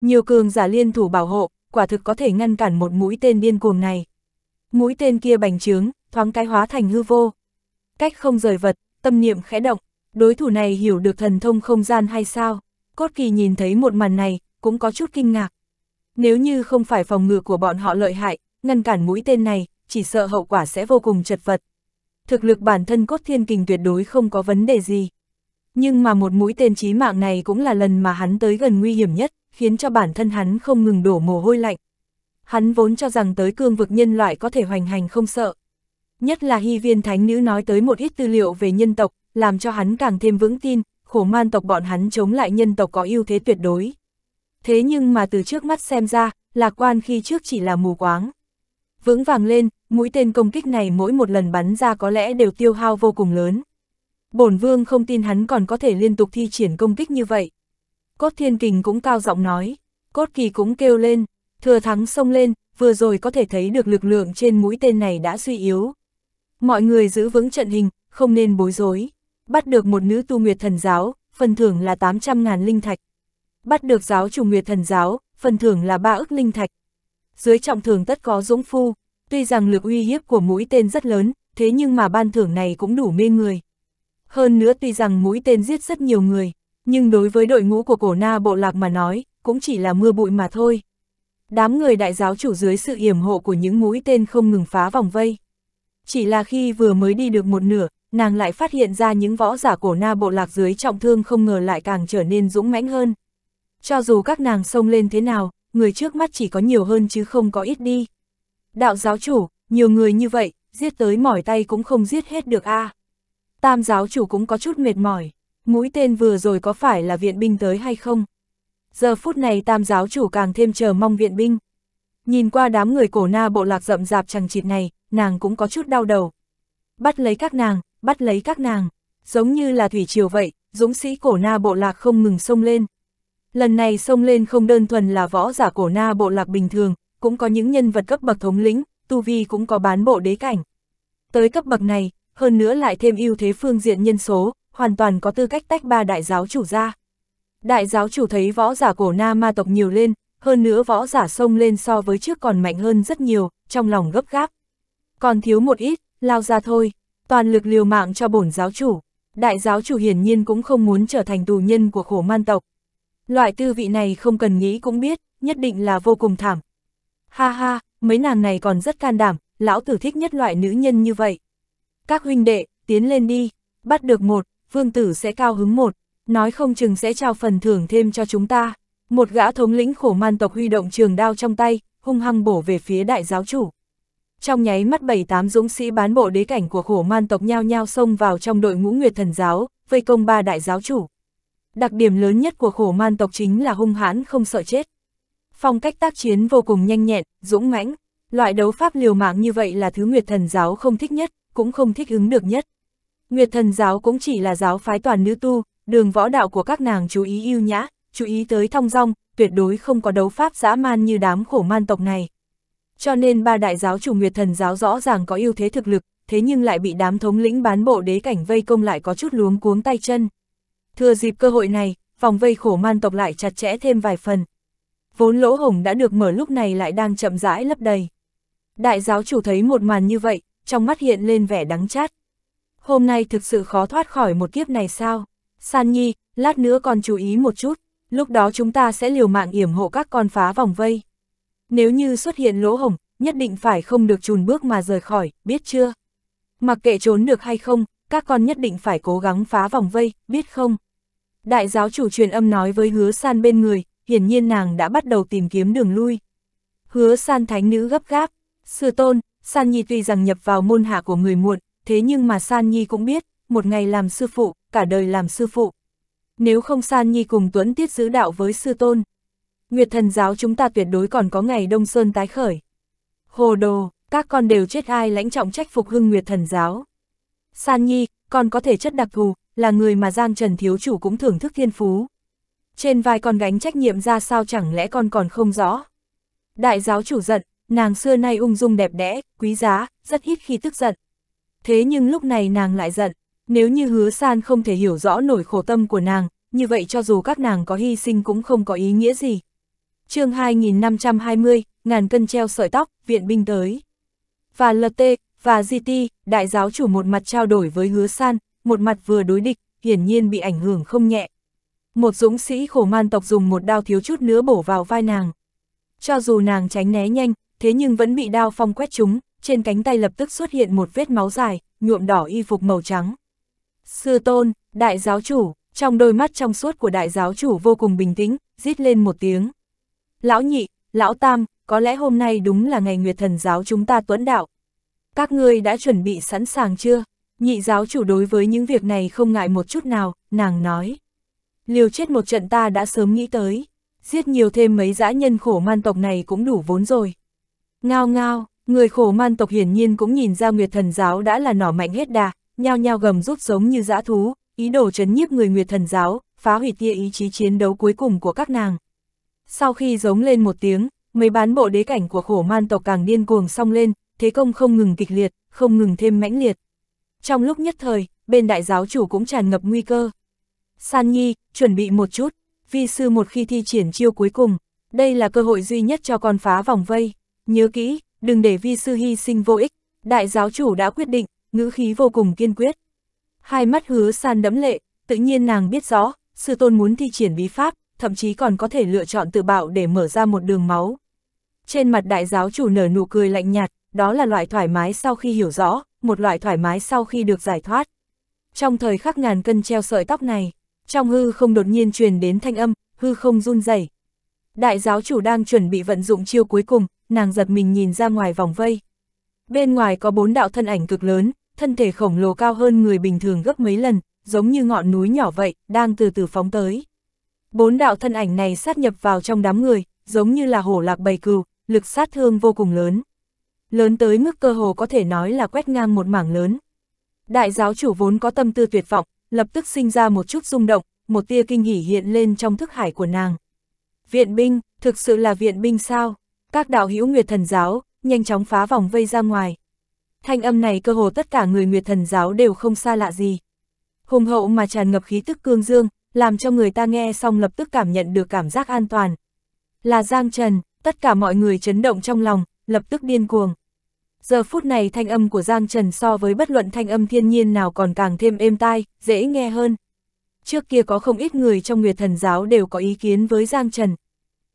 Nhiều cường giả liên thủ bảo hộ, quả thực có thể ngăn cản một mũi tên điên cuồng này. Mũi tên kia bành trướng, thoáng cái hóa thành hư vô. Cách không rời vật, tâm niệm khẽ động, đối thủ này hiểu được thần thông không gian hay sao? Cốt kỳ nhìn thấy một màn này, cũng có chút kinh ngạc. Nếu như không phải phòng ngừa của bọn họ lợi hại, ngăn cản mũi tên này, chỉ sợ hậu quả sẽ vô cùng chật vật. Thực lực bản thân cốt thiên kình tuyệt đối không có vấn đề gì. Nhưng mà một mũi tên chí mạng này cũng là lần mà hắn tới gần nguy hiểm nhất khiến cho bản thân hắn không ngừng đổ mồ hôi lạnh. Hắn vốn cho rằng tới cương vực nhân loại có thể hoành hành không sợ. Nhất là hy viên thánh nữ nói tới một ít tư liệu về nhân tộc, làm cho hắn càng thêm vững tin, khổ man tộc bọn hắn chống lại nhân tộc có ưu thế tuyệt đối. Thế nhưng mà từ trước mắt xem ra, lạc quan khi trước chỉ là mù quáng. Vững vàng lên, mũi tên công kích này mỗi một lần bắn ra có lẽ đều tiêu hao vô cùng lớn. Bổn vương không tin hắn còn có thể liên tục thi triển công kích như vậy. Cốt thiên kình cũng cao giọng nói, cốt kỳ cũng kêu lên, thừa thắng xông lên, vừa rồi có thể thấy được lực lượng trên mũi tên này đã suy yếu. Mọi người giữ vững trận hình, không nên bối rối. Bắt được một nữ tu nguyệt thần giáo, phần thưởng là 800.000 linh thạch. Bắt được giáo chủ nguyệt thần giáo, phần thưởng là 3 ức linh thạch. Dưới trọng thưởng tất có dũng phu, tuy rằng lực uy hiếp của mũi tên rất lớn, thế nhưng mà ban thưởng này cũng đủ mê người. Hơn nữa tuy rằng mũi tên giết rất nhiều người, nhưng đối với đội ngũ của cổ na bộ lạc mà nói, cũng chỉ là mưa bụi mà thôi. Đám người đại giáo chủ dưới sự yểm hộ của những mũi tên không ngừng phá vòng vây. Chỉ là khi vừa mới đi được một nửa, nàng lại phát hiện ra những võ giả cổ na bộ lạc dưới trọng thương không ngờ lại càng trở nên dũng mãnh hơn. Cho dù các nàng xông lên thế nào, người trước mắt chỉ có nhiều hơn chứ không có ít đi. Đạo giáo chủ, nhiều người như vậy, giết tới mỏi tay cũng không giết hết được a. À. Tam giáo chủ cũng có chút mệt mỏi mũi tên vừa rồi có phải là viện binh tới hay không? Giờ phút này tam giáo chủ càng thêm chờ mong viện binh. Nhìn qua đám người cổ na bộ lạc rậm rạp chẳng chịt này, nàng cũng có chút đau đầu. Bắt lấy các nàng, bắt lấy các nàng, giống như là thủy triều vậy, dũng sĩ cổ na bộ lạc không ngừng sông lên. Lần này sông lên không đơn thuần là võ giả cổ na bộ lạc bình thường, cũng có những nhân vật cấp bậc thống lĩnh, tu vi cũng có bán bộ đế cảnh. Tới cấp bậc này, hơn nữa lại thêm ưu thế phương diện nhân số, hoàn toàn có tư cách tách ba đại giáo chủ ra. Đại giáo chủ thấy võ giả cổ na ma tộc nhiều lên, hơn nữa võ giả sông lên so với trước còn mạnh hơn rất nhiều, trong lòng gấp gáp. Còn thiếu một ít, lao ra thôi, toàn lực liều mạng cho bổn giáo chủ. Đại giáo chủ hiển nhiên cũng không muốn trở thành tù nhân của khổ man tộc. Loại tư vị này không cần nghĩ cũng biết, nhất định là vô cùng thảm. Ha ha, mấy nàng này còn rất can đảm, lão tử thích nhất loại nữ nhân như vậy. Các huynh đệ, tiến lên đi, bắt được một, vương tử sẽ cao hứng một, nói không chừng sẽ trao phần thưởng thêm cho chúng ta. Một gã thống lĩnh khổ man tộc huy động trường đao trong tay, hung hăng bổ về phía đại giáo chủ. Trong nháy mắt bảy tám dũng sĩ bán bộ đế cảnh của khổ man tộc nhao nhao xông vào trong đội ngũ nguyệt thần giáo, vây công ba đại giáo chủ. Đặc điểm lớn nhất của khổ man tộc chính là hung hãn không sợ chết. Phong cách tác chiến vô cùng nhanh nhẹn, dũng mãnh, loại đấu pháp liều mạng như vậy là thứ nguyệt thần giáo không thích nhất, cũng không thích ứng được nhất. Nguyệt thần giáo cũng chỉ là giáo phái toàn nữ tu, đường võ đạo của các nàng chú ý yêu nhã, chú ý tới thong dong, tuyệt đối không có đấu pháp dã man như đám khổ man tộc này. Cho nên ba đại giáo chủ Nguyệt thần giáo rõ ràng có ưu thế thực lực, thế nhưng lại bị đám thống lĩnh bán bộ đế cảnh vây công lại có chút luống cuống tay chân. Thừa dịp cơ hội này, vòng vây khổ man tộc lại chặt chẽ thêm vài phần. Vốn lỗ hổng đã được mở lúc này lại đang chậm rãi lấp đầy. Đại giáo chủ thấy một màn như vậy, trong mắt hiện lên vẻ đắng chát hôm nay thực sự khó thoát khỏi một kiếp này sao? San Nhi, lát nữa còn chú ý một chút, lúc đó chúng ta sẽ liều mạng yểm hộ các con phá vòng vây. Nếu như xuất hiện lỗ hổng, nhất định phải không được chùn bước mà rời khỏi, biết chưa? Mặc kệ trốn được hay không, các con nhất định phải cố gắng phá vòng vây, biết không? Đại giáo chủ truyền âm nói với hứa san bên người, hiển nhiên nàng đã bắt đầu tìm kiếm đường lui. Hứa san thánh nữ gấp gáp, sư tôn, san nhi tuy rằng nhập vào môn hạ của người muộn, thế nhưng mà San Nhi cũng biết, một ngày làm sư phụ, cả đời làm sư phụ. Nếu không San Nhi cùng Tuấn Tiết giữ đạo với sư tôn, Nguyệt thần giáo chúng ta tuyệt đối còn có ngày Đông Sơn tái khởi. Hồ đồ, các con đều chết ai lãnh trọng trách phục hưng Nguyệt thần giáo. San Nhi, còn có thể chất đặc thù, là người mà Giang Trần Thiếu Chủ cũng thưởng thức thiên phú. Trên vai con gánh trách nhiệm ra sao chẳng lẽ con còn không rõ. Đại giáo chủ giận, nàng xưa nay ung dung đẹp đẽ, quý giá, rất ít khi tức giận thế nhưng lúc này nàng lại giận, nếu như hứa san không thể hiểu rõ nổi khổ tâm của nàng, như vậy cho dù các nàng có hy sinh cũng không có ý nghĩa gì. chương 2520, ngàn cân treo sợi tóc, viện binh tới. Và LT, và GT, đại giáo chủ một mặt trao đổi với hứa san, một mặt vừa đối địch, hiển nhiên bị ảnh hưởng không nhẹ. Một dũng sĩ khổ man tộc dùng một đao thiếu chút nữa bổ vào vai nàng. Cho dù nàng tránh né nhanh, thế nhưng vẫn bị đao phong quét trúng, trên cánh tay lập tức xuất hiện một vết máu dài, nhuộm đỏ y phục màu trắng. Sư tôn, đại giáo chủ, trong đôi mắt trong suốt của đại giáo chủ vô cùng bình tĩnh, rít lên một tiếng. Lão nhị, lão tam, có lẽ hôm nay đúng là ngày Nguyệt Thần giáo chúng ta tuấn đạo. Các ngươi đã chuẩn bị sẵn sàng chưa? Nhị giáo chủ đối với những việc này không ngại một chút nào, nàng nói. Liều chết một trận ta đã sớm nghĩ tới, giết nhiều thêm mấy dã nhân khổ man tộc này cũng đủ vốn rồi. Ngao ngao, Người khổ man tộc hiển nhiên cũng nhìn ra Nguyệt Thần Giáo đã là nỏ mạnh hết đà, nhao nhao gầm rút giống như dã thú, ý đồ chấn nhiếp người Nguyệt Thần Giáo, phá hủy tia ý chí chiến đấu cuối cùng của các nàng. Sau khi giống lên một tiếng, mấy bán bộ đế cảnh của khổ man tộc càng điên cuồng song lên, thế công không ngừng kịch liệt, không ngừng thêm mãnh liệt. Trong lúc nhất thời, bên đại giáo chủ cũng tràn ngập nguy cơ. San Nhi, chuẩn bị một chút, vi sư một khi thi triển chiêu cuối cùng, đây là cơ hội duy nhất cho con phá vòng vây, nhớ kỹ, đừng để vi sư hy sinh vô ích, đại giáo chủ đã quyết định, ngữ khí vô cùng kiên quyết. Hai mắt hứa san đẫm lệ, tự nhiên nàng biết rõ, sư tôn muốn thi triển bí pháp, thậm chí còn có thể lựa chọn tự bạo để mở ra một đường máu. Trên mặt đại giáo chủ nở nụ cười lạnh nhạt, đó là loại thoải mái sau khi hiểu rõ, một loại thoải mái sau khi được giải thoát. Trong thời khắc ngàn cân treo sợi tóc này, trong hư không đột nhiên truyền đến thanh âm, hư không run rẩy. Đại giáo chủ đang chuẩn bị vận dụng chiêu cuối cùng, nàng giật mình nhìn ra ngoài vòng vây. Bên ngoài có bốn đạo thân ảnh cực lớn, thân thể khổng lồ cao hơn người bình thường gấp mấy lần, giống như ngọn núi nhỏ vậy, đang từ từ phóng tới. Bốn đạo thân ảnh này sát nhập vào trong đám người, giống như là hổ lạc bầy cừu, lực sát thương vô cùng lớn. Lớn tới mức cơ hồ có thể nói là quét ngang một mảng lớn. Đại giáo chủ vốn có tâm tư tuyệt vọng, lập tức sinh ra một chút rung động, một tia kinh hỉ hiện lên trong thức hải của nàng. Viện binh, thực sự là viện binh sao? các đạo hữu Nguyệt Thần Giáo, nhanh chóng phá vòng vây ra ngoài. Thanh âm này cơ hồ tất cả người Nguyệt Thần Giáo đều không xa lạ gì. Hùng hậu mà tràn ngập khí tức cương dương, làm cho người ta nghe xong lập tức cảm nhận được cảm giác an toàn. Là Giang Trần, tất cả mọi người chấn động trong lòng, lập tức điên cuồng. Giờ phút này thanh âm của Giang Trần so với bất luận thanh âm thiên nhiên nào còn càng thêm êm tai, dễ nghe hơn. Trước kia có không ít người trong Nguyệt Thần Giáo đều có ý kiến với Giang Trần.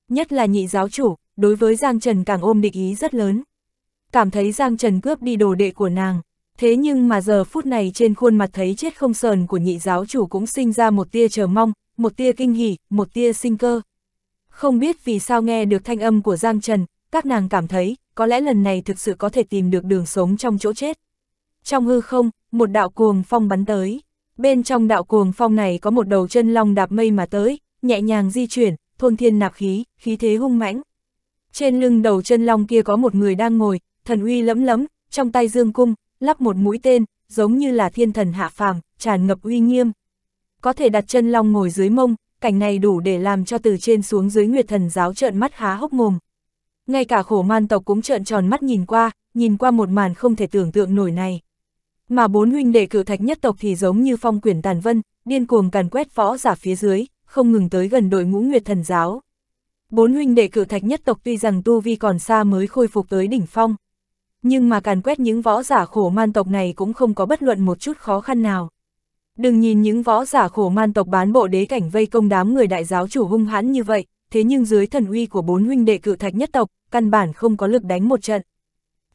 Nhất là nhị giáo chủ, đối với Giang Trần càng ôm địch ý rất lớn. Cảm thấy Giang Trần cướp đi đồ đệ của nàng, thế nhưng mà giờ phút này trên khuôn mặt thấy chết không sờn của nhị giáo chủ cũng sinh ra một tia chờ mong, một tia kinh hỉ, một tia sinh cơ. Không biết vì sao nghe được thanh âm của Giang Trần, các nàng cảm thấy, có lẽ lần này thực sự có thể tìm được đường sống trong chỗ chết. Trong hư không, một đạo cuồng phong bắn tới. Bên trong đạo cuồng phong này có một đầu chân long đạp mây mà tới, nhẹ nhàng di chuyển, thôn thiên nạp khí, khí thế hung mãnh. Trên lưng đầu chân long kia có một người đang ngồi, thần uy lẫm lẫm, trong tay dương cung, lắp một mũi tên, giống như là thiên thần hạ phàm, tràn ngập uy nghiêm. Có thể đặt chân long ngồi dưới mông, cảnh này đủ để làm cho từ trên xuống dưới Nguyệt thần giáo trợn mắt há hốc mồm. Ngay cả khổ man tộc cũng trợn tròn mắt nhìn qua, nhìn qua một màn không thể tưởng tượng nổi này. Mà bốn huynh đệ cự thạch nhất tộc thì giống như phong quyển tàn vân, điên cuồng càn quét võ giả phía dưới, không ngừng tới gần đội ngũ Nguyệt thần giáo. Bốn huynh đệ cửu thạch nhất tộc tuy rằng tu vi còn xa mới khôi phục tới đỉnh phong. Nhưng mà càn quét những võ giả khổ man tộc này cũng không có bất luận một chút khó khăn nào. Đừng nhìn những võ giả khổ man tộc bán bộ đế cảnh vây công đám người đại giáo chủ hung hãn như vậy, thế nhưng dưới thần uy của bốn huynh đệ cửu thạch nhất tộc, căn bản không có lực đánh một trận.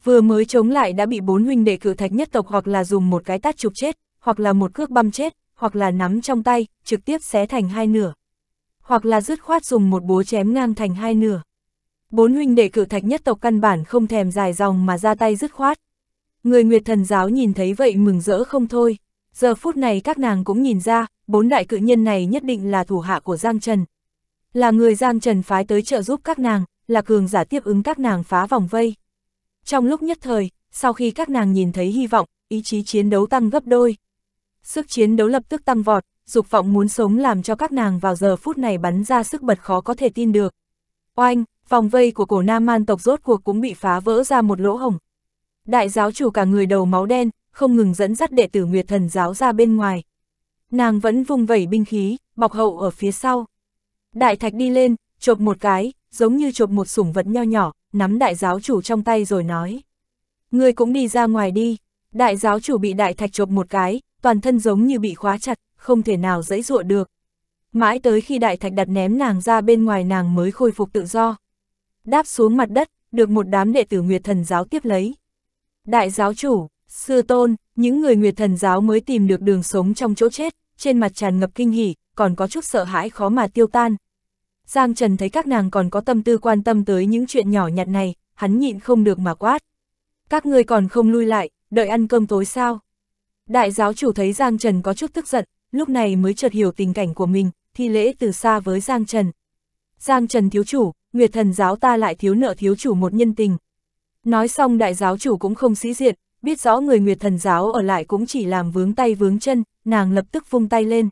Vừa mới chống lại đã bị bốn huynh đệ cửu thạch nhất tộc hoặc là dùng một cái tát chụp chết, hoặc là một cước băm chết, hoặc là nắm trong tay, trực tiếp xé thành hai nửa hoặc là dứt khoát dùng một búa chém ngang thành hai nửa. Bốn huynh đệ cự thạch nhất tộc căn bản không thèm dài dòng mà ra tay dứt khoát. Người Nguyệt Thần Giáo nhìn thấy vậy mừng rỡ không thôi. Giờ phút này các nàng cũng nhìn ra, bốn đại cự nhân này nhất định là thủ hạ của Giang Trần. Là người Giang Trần phái tới trợ giúp các nàng, là cường giả tiếp ứng các nàng phá vòng vây. Trong lúc nhất thời, sau khi các nàng nhìn thấy hy vọng, ý chí chiến đấu tăng gấp đôi. Sức chiến đấu lập tức tăng vọt, dục vọng muốn sống làm cho các nàng vào giờ phút này bắn ra sức bật khó có thể tin được. Oanh, vòng vây của cổ nam man tộc rốt cuộc cũng bị phá vỡ ra một lỗ hồng. Đại giáo chủ cả người đầu máu đen, không ngừng dẫn dắt đệ tử Nguyệt Thần giáo ra bên ngoài. Nàng vẫn vùng vẩy binh khí, bọc hậu ở phía sau. Đại thạch đi lên, chộp một cái, giống như chộp một sủng vật nho nhỏ, nắm đại giáo chủ trong tay rồi nói. Ngươi cũng đi ra ngoài đi. Đại giáo chủ bị đại thạch chộp một cái, toàn thân giống như bị khóa chặt, không thể nào dãy dụa được. Mãi tới khi đại thạch đặt ném nàng ra bên ngoài nàng mới khôi phục tự do. Đáp xuống mặt đất, được một đám đệ tử Nguyệt Thần Giáo tiếp lấy. Đại giáo chủ, sư tôn, những người Nguyệt Thần Giáo mới tìm được đường sống trong chỗ chết, trên mặt tràn ngập kinh hỉ, còn có chút sợ hãi khó mà tiêu tan. Giang Trần thấy các nàng còn có tâm tư quan tâm tới những chuyện nhỏ nhặt này, hắn nhịn không được mà quát. Các ngươi còn không lui lại, đợi ăn cơm tối sao? Đại giáo chủ thấy Giang Trần có chút tức giận, lúc này mới chợt hiểu tình cảnh của mình, thi lễ từ xa với Giang Trần. Giang Trần thiếu chủ, Nguyệt thần giáo ta lại thiếu nợ thiếu chủ một nhân tình. Nói xong đại giáo chủ cũng không sĩ diện, biết rõ người Nguyệt thần giáo ở lại cũng chỉ làm vướng tay vướng chân, nàng lập tức vung tay lên.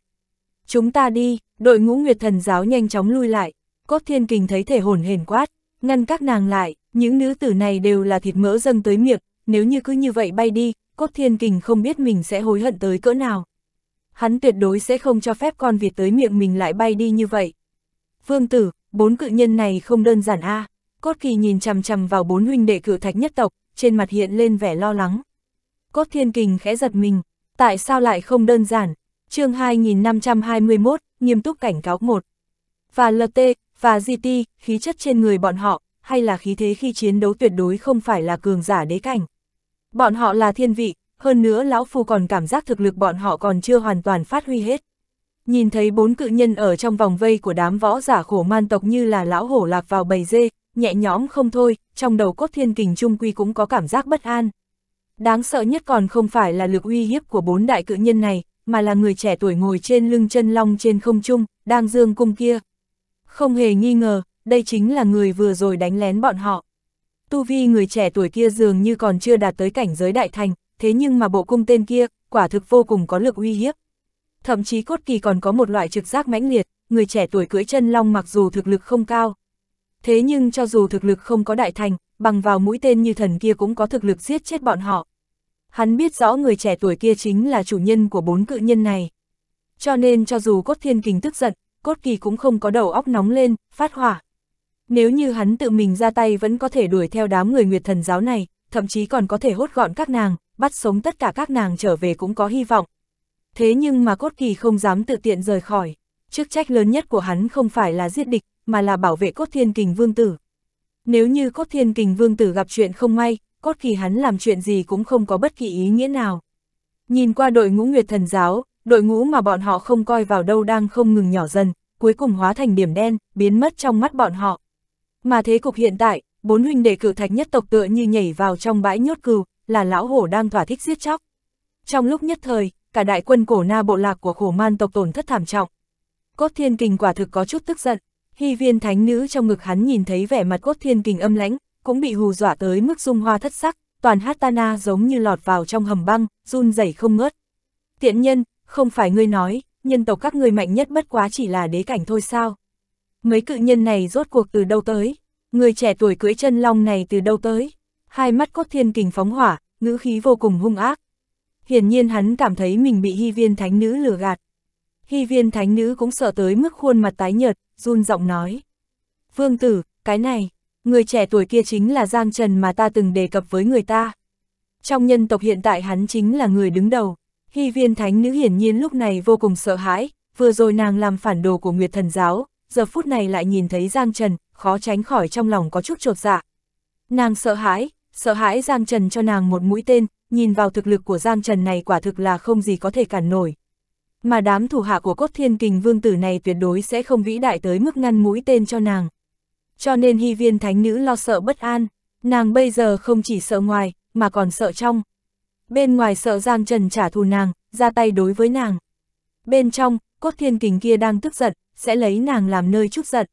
Chúng ta đi, đội ngũ Nguyệt thần giáo nhanh chóng lui lại, cốt thiên kình thấy thể hồn hển quát, ngăn các nàng lại, những nữ tử này đều là thịt mỡ dâng tới miệng, nếu như cứ như vậy bay đi, cốt thiên kình không biết mình sẽ hối hận tới cỡ nào hắn tuyệt đối sẽ không cho phép con Việt tới miệng mình lại bay đi như vậy. Vương tử, bốn cự nhân này không đơn giản a à. Cốt kỳ nhìn chằm chằm vào bốn huynh đệ cự thạch nhất tộc, trên mặt hiện lên vẻ lo lắng. Cốt thiên kình khẽ giật mình, tại sao lại không đơn giản? chương 2521, nghiêm túc cảnh cáo một Và LT, và GT, khí chất trên người bọn họ, hay là khí thế khi chiến đấu tuyệt đối không phải là cường giả đế cảnh. Bọn họ là thiên vị, hơn nữa lão phu còn cảm giác thực lực bọn họ còn chưa hoàn toàn phát huy hết. Nhìn thấy bốn cự nhân ở trong vòng vây của đám võ giả khổ man tộc như là lão hổ lạc vào bầy dê, nhẹ nhõm không thôi, trong đầu cốt thiên kình trung quy cũng có cảm giác bất an. Đáng sợ nhất còn không phải là lực uy hiếp của bốn đại cự nhân này, mà là người trẻ tuổi ngồi trên lưng chân long trên không trung, đang dương cung kia. Không hề nghi ngờ, đây chính là người vừa rồi đánh lén bọn họ. Tu vi người trẻ tuổi kia dường như còn chưa đạt tới cảnh giới đại thành, thế nhưng mà bộ cung tên kia, quả thực vô cùng có lực uy hiếp. Thậm chí cốt kỳ còn có một loại trực giác mãnh liệt, người trẻ tuổi cưỡi chân long mặc dù thực lực không cao. Thế nhưng cho dù thực lực không có đại thành, bằng vào mũi tên như thần kia cũng có thực lực giết chết bọn họ. Hắn biết rõ người trẻ tuổi kia chính là chủ nhân của bốn cự nhân này. Cho nên cho dù cốt thiên kình tức giận, cốt kỳ cũng không có đầu óc nóng lên, phát hỏa. Nếu như hắn tự mình ra tay vẫn có thể đuổi theo đám người nguyệt thần giáo này, thậm chí còn có thể hốt gọn các nàng, bắt sống tất cả các nàng trở về cũng có hy vọng. Thế nhưng mà cốt kỳ không dám tự tiện rời khỏi, chức trách lớn nhất của hắn không phải là giết địch, mà là bảo vệ cốt thiên kình vương tử. Nếu như cốt thiên kình vương tử gặp chuyện không may, cốt kỳ hắn làm chuyện gì cũng không có bất kỳ ý nghĩa nào. Nhìn qua đội ngũ Nguyệt Thần Giáo, đội ngũ mà bọn họ không coi vào đâu đang không ngừng nhỏ dần, cuối cùng hóa thành điểm đen, biến mất trong mắt bọn họ. Mà thế cục hiện tại, bốn huynh đệ cự thạch nhất tộc tựa như nhảy vào trong bãi nhốt cừu, là lão hổ đang thỏa thích giết chóc. Trong lúc nhất thời, cả đại quân cổ na bộ lạc của khổ man tộc tổn thất thảm trọng. Cốt thiên kình quả thực có chút tức giận, hy viên thánh nữ trong ngực hắn nhìn thấy vẻ mặt cốt thiên kình âm lãnh, cũng bị hù dọa tới mức dung hoa thất sắc, toàn hatana giống như lọt vào trong hầm băng, run rẩy không ngớt. Tiện nhân, không phải ngươi nói, nhân tộc các ngươi mạnh nhất bất quá chỉ là đế cảnh thôi sao? Mấy cự nhân này rốt cuộc từ đâu tới? Người trẻ tuổi cưỡi chân long này từ đâu tới? hai mắt cốt thiên kình phóng hỏa, ngữ khí vô cùng hung ác. Hiển nhiên hắn cảm thấy mình bị hy viên thánh nữ lừa gạt. Hy viên thánh nữ cũng sợ tới mức khuôn mặt tái nhợt, run giọng nói. Vương tử, cái này, người trẻ tuổi kia chính là Giang Trần mà ta từng đề cập với người ta. Trong nhân tộc hiện tại hắn chính là người đứng đầu. Hy viên thánh nữ hiển nhiên lúc này vô cùng sợ hãi, vừa rồi nàng làm phản đồ của Nguyệt Thần Giáo, giờ phút này lại nhìn thấy Giang Trần, khó tránh khỏi trong lòng có chút trột dạ. Nàng sợ hãi, sợ hãi Giang Trần cho nàng một mũi tên, nhìn vào thực lực của Giang Trần này quả thực là không gì có thể cản nổi. Mà đám thủ hạ của cốt thiên kình vương tử này tuyệt đối sẽ không vĩ đại tới mức ngăn mũi tên cho nàng. Cho nên hy viên thánh nữ lo sợ bất an, nàng bây giờ không chỉ sợ ngoài, mà còn sợ trong. Bên ngoài sợ Giang Trần trả thù nàng, ra tay đối với nàng. Bên trong, cốt thiên kình kia đang tức giận, sẽ lấy nàng làm nơi chút giận.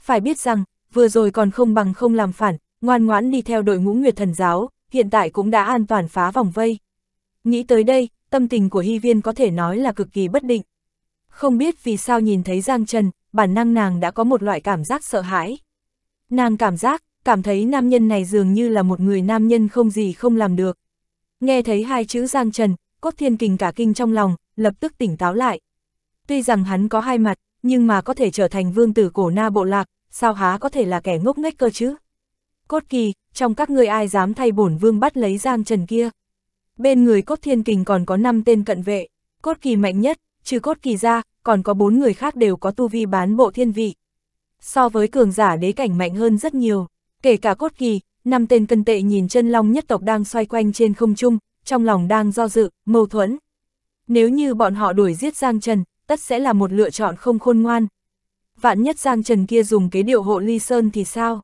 Phải biết rằng, vừa rồi còn không bằng không làm phản, ngoan ngoãn đi theo đội ngũ Nguyệt Thần Giáo, hiện tại cũng đã an toàn phá vòng vây. Nghĩ tới đây, tâm tình của Hy Viên có thể nói là cực kỳ bất định. Không biết vì sao nhìn thấy Giang Trần, bản năng nàng đã có một loại cảm giác sợ hãi. Nàng cảm giác, cảm thấy nam nhân này dường như là một người nam nhân không gì không làm được. Nghe thấy hai chữ Giang Trần, cốt thiên kình cả kinh trong lòng, lập tức tỉnh táo lại. Tuy rằng hắn có hai mặt, nhưng mà có thể trở thành vương tử cổ na bộ lạc, sao há có thể là kẻ ngốc nghếch cơ chứ? cốt kỳ, trong các ngươi ai dám thay bổn vương bắt lấy Giang Trần kia. Bên người cốt thiên kình còn có 5 tên cận vệ, cốt kỳ mạnh nhất, trừ cốt kỳ ra, còn có 4 người khác đều có tu vi bán bộ thiên vị. So với cường giả đế cảnh mạnh hơn rất nhiều, kể cả cốt kỳ, năm tên cân tệ nhìn chân long nhất tộc đang xoay quanh trên không trung, trong lòng đang do dự, mâu thuẫn. Nếu như bọn họ đuổi giết Giang Trần, tất sẽ là một lựa chọn không khôn ngoan. Vạn nhất Giang Trần kia dùng kế điệu hộ ly sơn thì sao?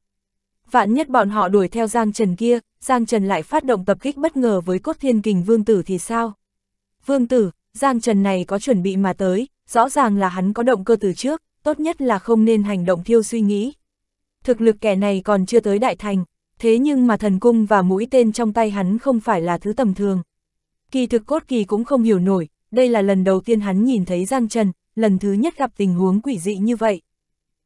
vạn nhất bọn họ đuổi theo Giang Trần kia, Giang Trần lại phát động tập kích bất ngờ với cốt thiên kình vương tử thì sao? Vương tử, Giang Trần này có chuẩn bị mà tới, rõ ràng là hắn có động cơ từ trước, tốt nhất là không nên hành động thiêu suy nghĩ. Thực lực kẻ này còn chưa tới đại thành, thế nhưng mà thần cung và mũi tên trong tay hắn không phải là thứ tầm thường. Kỳ thực cốt kỳ cũng không hiểu nổi, đây là lần đầu tiên hắn nhìn thấy Giang Trần, lần thứ nhất gặp tình huống quỷ dị như vậy.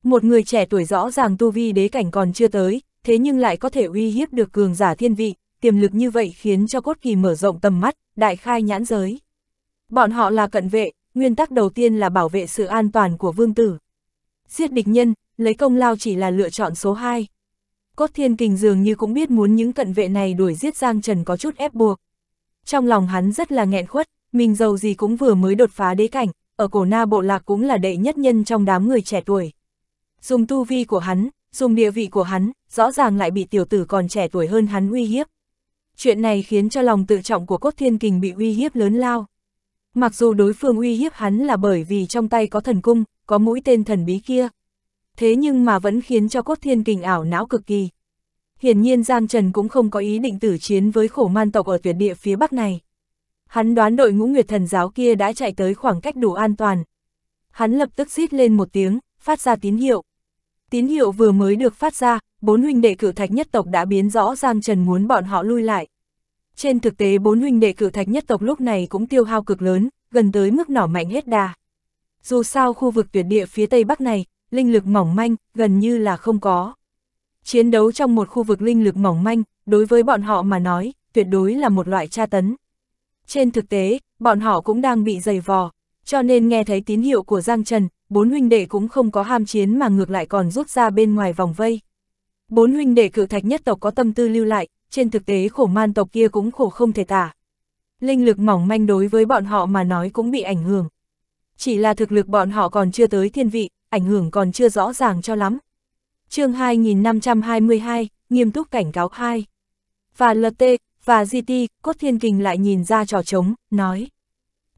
Một người trẻ tuổi rõ ràng tu vi đế cảnh còn chưa tới, thế nhưng lại có thể uy hiếp được cường giả thiên vị, tiềm lực như vậy khiến cho cốt kỳ mở rộng tầm mắt, đại khai nhãn giới. Bọn họ là cận vệ, nguyên tắc đầu tiên là bảo vệ sự an toàn của vương tử. Giết địch nhân, lấy công lao chỉ là lựa chọn số 2. Cốt thiên kình dường như cũng biết muốn những cận vệ này đuổi giết Giang Trần có chút ép buộc. Trong lòng hắn rất là nghẹn khuất, mình giàu gì cũng vừa mới đột phá đế cảnh, ở cổ na bộ lạc cũng là đệ nhất nhân trong đám người trẻ tuổi. Dùng tu vi của hắn, dùng địa vị của hắn, rõ ràng lại bị tiểu tử còn trẻ tuổi hơn hắn uy hiếp. Chuyện này khiến cho lòng tự trọng của cốt thiên kình bị uy hiếp lớn lao. Mặc dù đối phương uy hiếp hắn là bởi vì trong tay có thần cung, có mũi tên thần bí kia. Thế nhưng mà vẫn khiến cho cốt thiên kình ảo não cực kỳ. Hiển nhiên Giang Trần cũng không có ý định tử chiến với khổ man tộc ở tuyệt địa phía bắc này. Hắn đoán đội ngũ nguyệt thần giáo kia đã chạy tới khoảng cách đủ an toàn. Hắn lập tức xít lên một tiếng, phát ra tín hiệu. Tín hiệu vừa mới được phát ra, bốn huynh đệ cử thạch nhất tộc đã biến rõ Giang Trần muốn bọn họ lui lại. Trên thực tế bốn huynh đệ cử thạch nhất tộc lúc này cũng tiêu hao cực lớn, gần tới mức nỏ mạnh hết đà. Dù sao khu vực tuyệt địa phía tây bắc này, linh lực mỏng manh, gần như là không có. Chiến đấu trong một khu vực linh lực mỏng manh, đối với bọn họ mà nói, tuyệt đối là một loại tra tấn. Trên thực tế, bọn họ cũng đang bị dày vò, cho nên nghe thấy tín hiệu của Giang Trần, bốn huynh đệ cũng không có ham chiến mà ngược lại còn rút ra bên ngoài vòng vây. Bốn huynh đệ cự thạch nhất tộc có tâm tư lưu lại, trên thực tế khổ man tộc kia cũng khổ không thể tả. Linh lực mỏng manh đối với bọn họ mà nói cũng bị ảnh hưởng. Chỉ là thực lực bọn họ còn chưa tới thiên vị, ảnh hưởng còn chưa rõ ràng cho lắm. chương 2522, nghiêm túc cảnh cáo 2. Và LT, và GT, Cốt Thiên Kình lại nhìn ra trò trống, nói.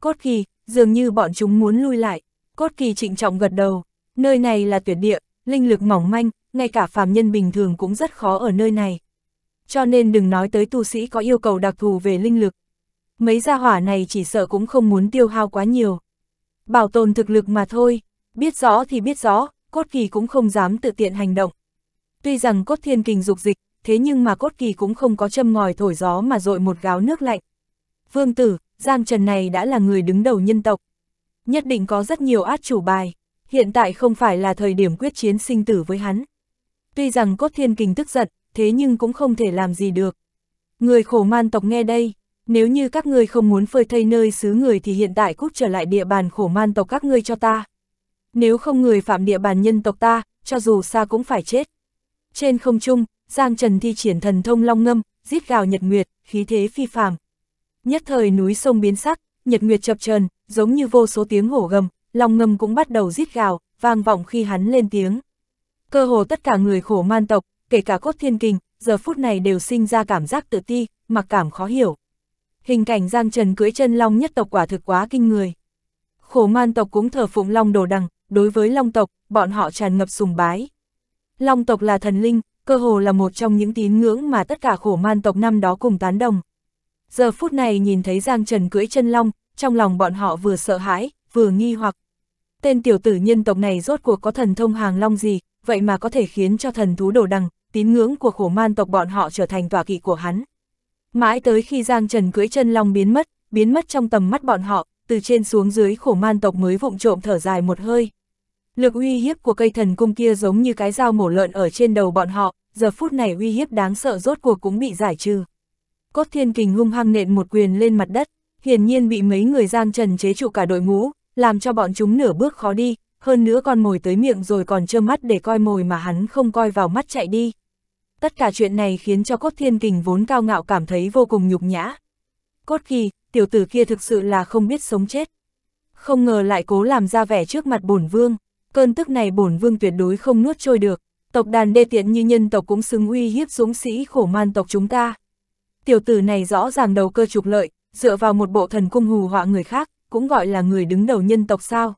Cốt kỳ, dường như bọn chúng muốn lui lại, Cốt kỳ trịnh trọng gật đầu, nơi này là tuyệt địa, linh lực mỏng manh, ngay cả phàm nhân bình thường cũng rất khó ở nơi này. Cho nên đừng nói tới tu sĩ có yêu cầu đặc thù về linh lực. Mấy gia hỏa này chỉ sợ cũng không muốn tiêu hao quá nhiều. Bảo tồn thực lực mà thôi, biết rõ thì biết rõ, cốt kỳ cũng không dám tự tiện hành động. Tuy rằng cốt thiên kình dục dịch, thế nhưng mà cốt kỳ cũng không có châm ngòi thổi gió mà dội một gáo nước lạnh. Vương tử, Giang Trần này đã là người đứng đầu nhân tộc, nhất định có rất nhiều át chủ bài, hiện tại không phải là thời điểm quyết chiến sinh tử với hắn. Tuy rằng cốt thiên kình tức giận, thế nhưng cũng không thể làm gì được. Người khổ man tộc nghe đây, nếu như các ngươi không muốn phơi thây nơi xứ người thì hiện tại cút trở lại địa bàn khổ man tộc các ngươi cho ta. Nếu không người phạm địa bàn nhân tộc ta, cho dù xa cũng phải chết. Trên không trung, Giang Trần thi triển thần thông long ngâm, giết gào nhật nguyệt, khí thế phi phàm. Nhất thời núi sông biến sắc, nhật nguyệt chập trần, giống như vô số tiếng hổ gầm, lòng ngầm cũng bắt đầu rít gào, vang vọng khi hắn lên tiếng. Cơ hồ tất cả người khổ man tộc, kể cả cốt thiên kình, giờ phút này đều sinh ra cảm giác tự ti, mặc cảm khó hiểu. Hình cảnh Giang Trần cưỡi chân long nhất tộc quả thực quá kinh người. Khổ man tộc cũng thờ phụng long đồ đằng, đối với long tộc, bọn họ tràn ngập sùng bái. Long tộc là thần linh, cơ hồ là một trong những tín ngưỡng mà tất cả khổ man tộc năm đó cùng tán đồng. Giờ phút này nhìn thấy Giang Trần cưỡi chân long, trong lòng bọn họ vừa sợ hãi, vừa nghi hoặc. Tên tiểu tử nhân tộc này rốt cuộc có thần thông hàng long gì, vậy mà có thể khiến cho thần thú đồ đằng, tín ngưỡng của khổ man tộc bọn họ trở thành tòa kỵ của hắn. Mãi tới khi Giang Trần cưỡi chân long biến mất, biến mất trong tầm mắt bọn họ, từ trên xuống dưới khổ man tộc mới vụng trộm thở dài một hơi. Lực uy hiếp của cây thần cung kia giống như cái dao mổ lợn ở trên đầu bọn họ, giờ phút này uy hiếp đáng sợ rốt cuộc cũng bị giải trừ. Cốt thiên kình hung hăng nện một quyền lên mặt đất, hiển nhiên bị mấy người gian trần chế trụ cả đội ngũ, làm cho bọn chúng nửa bước khó đi, hơn nữa còn mồi tới miệng rồi còn trơ mắt để coi mồi mà hắn không coi vào mắt chạy đi. Tất cả chuyện này khiến cho cốt thiên kình vốn cao ngạo cảm thấy vô cùng nhục nhã. Cốt kỳ, tiểu tử kia thực sự là không biết sống chết. Không ngờ lại cố làm ra vẻ trước mặt bổn vương, cơn tức này bổn vương tuyệt đối không nuốt trôi được. Tộc đàn đê tiện như nhân tộc cũng xứng uy hiếp dũng sĩ khổ man tộc chúng ta. Tiểu tử này rõ ràng đầu cơ trục lợi, dựa vào một bộ thần cung hù họa người khác, cũng gọi là người đứng đầu nhân tộc sao.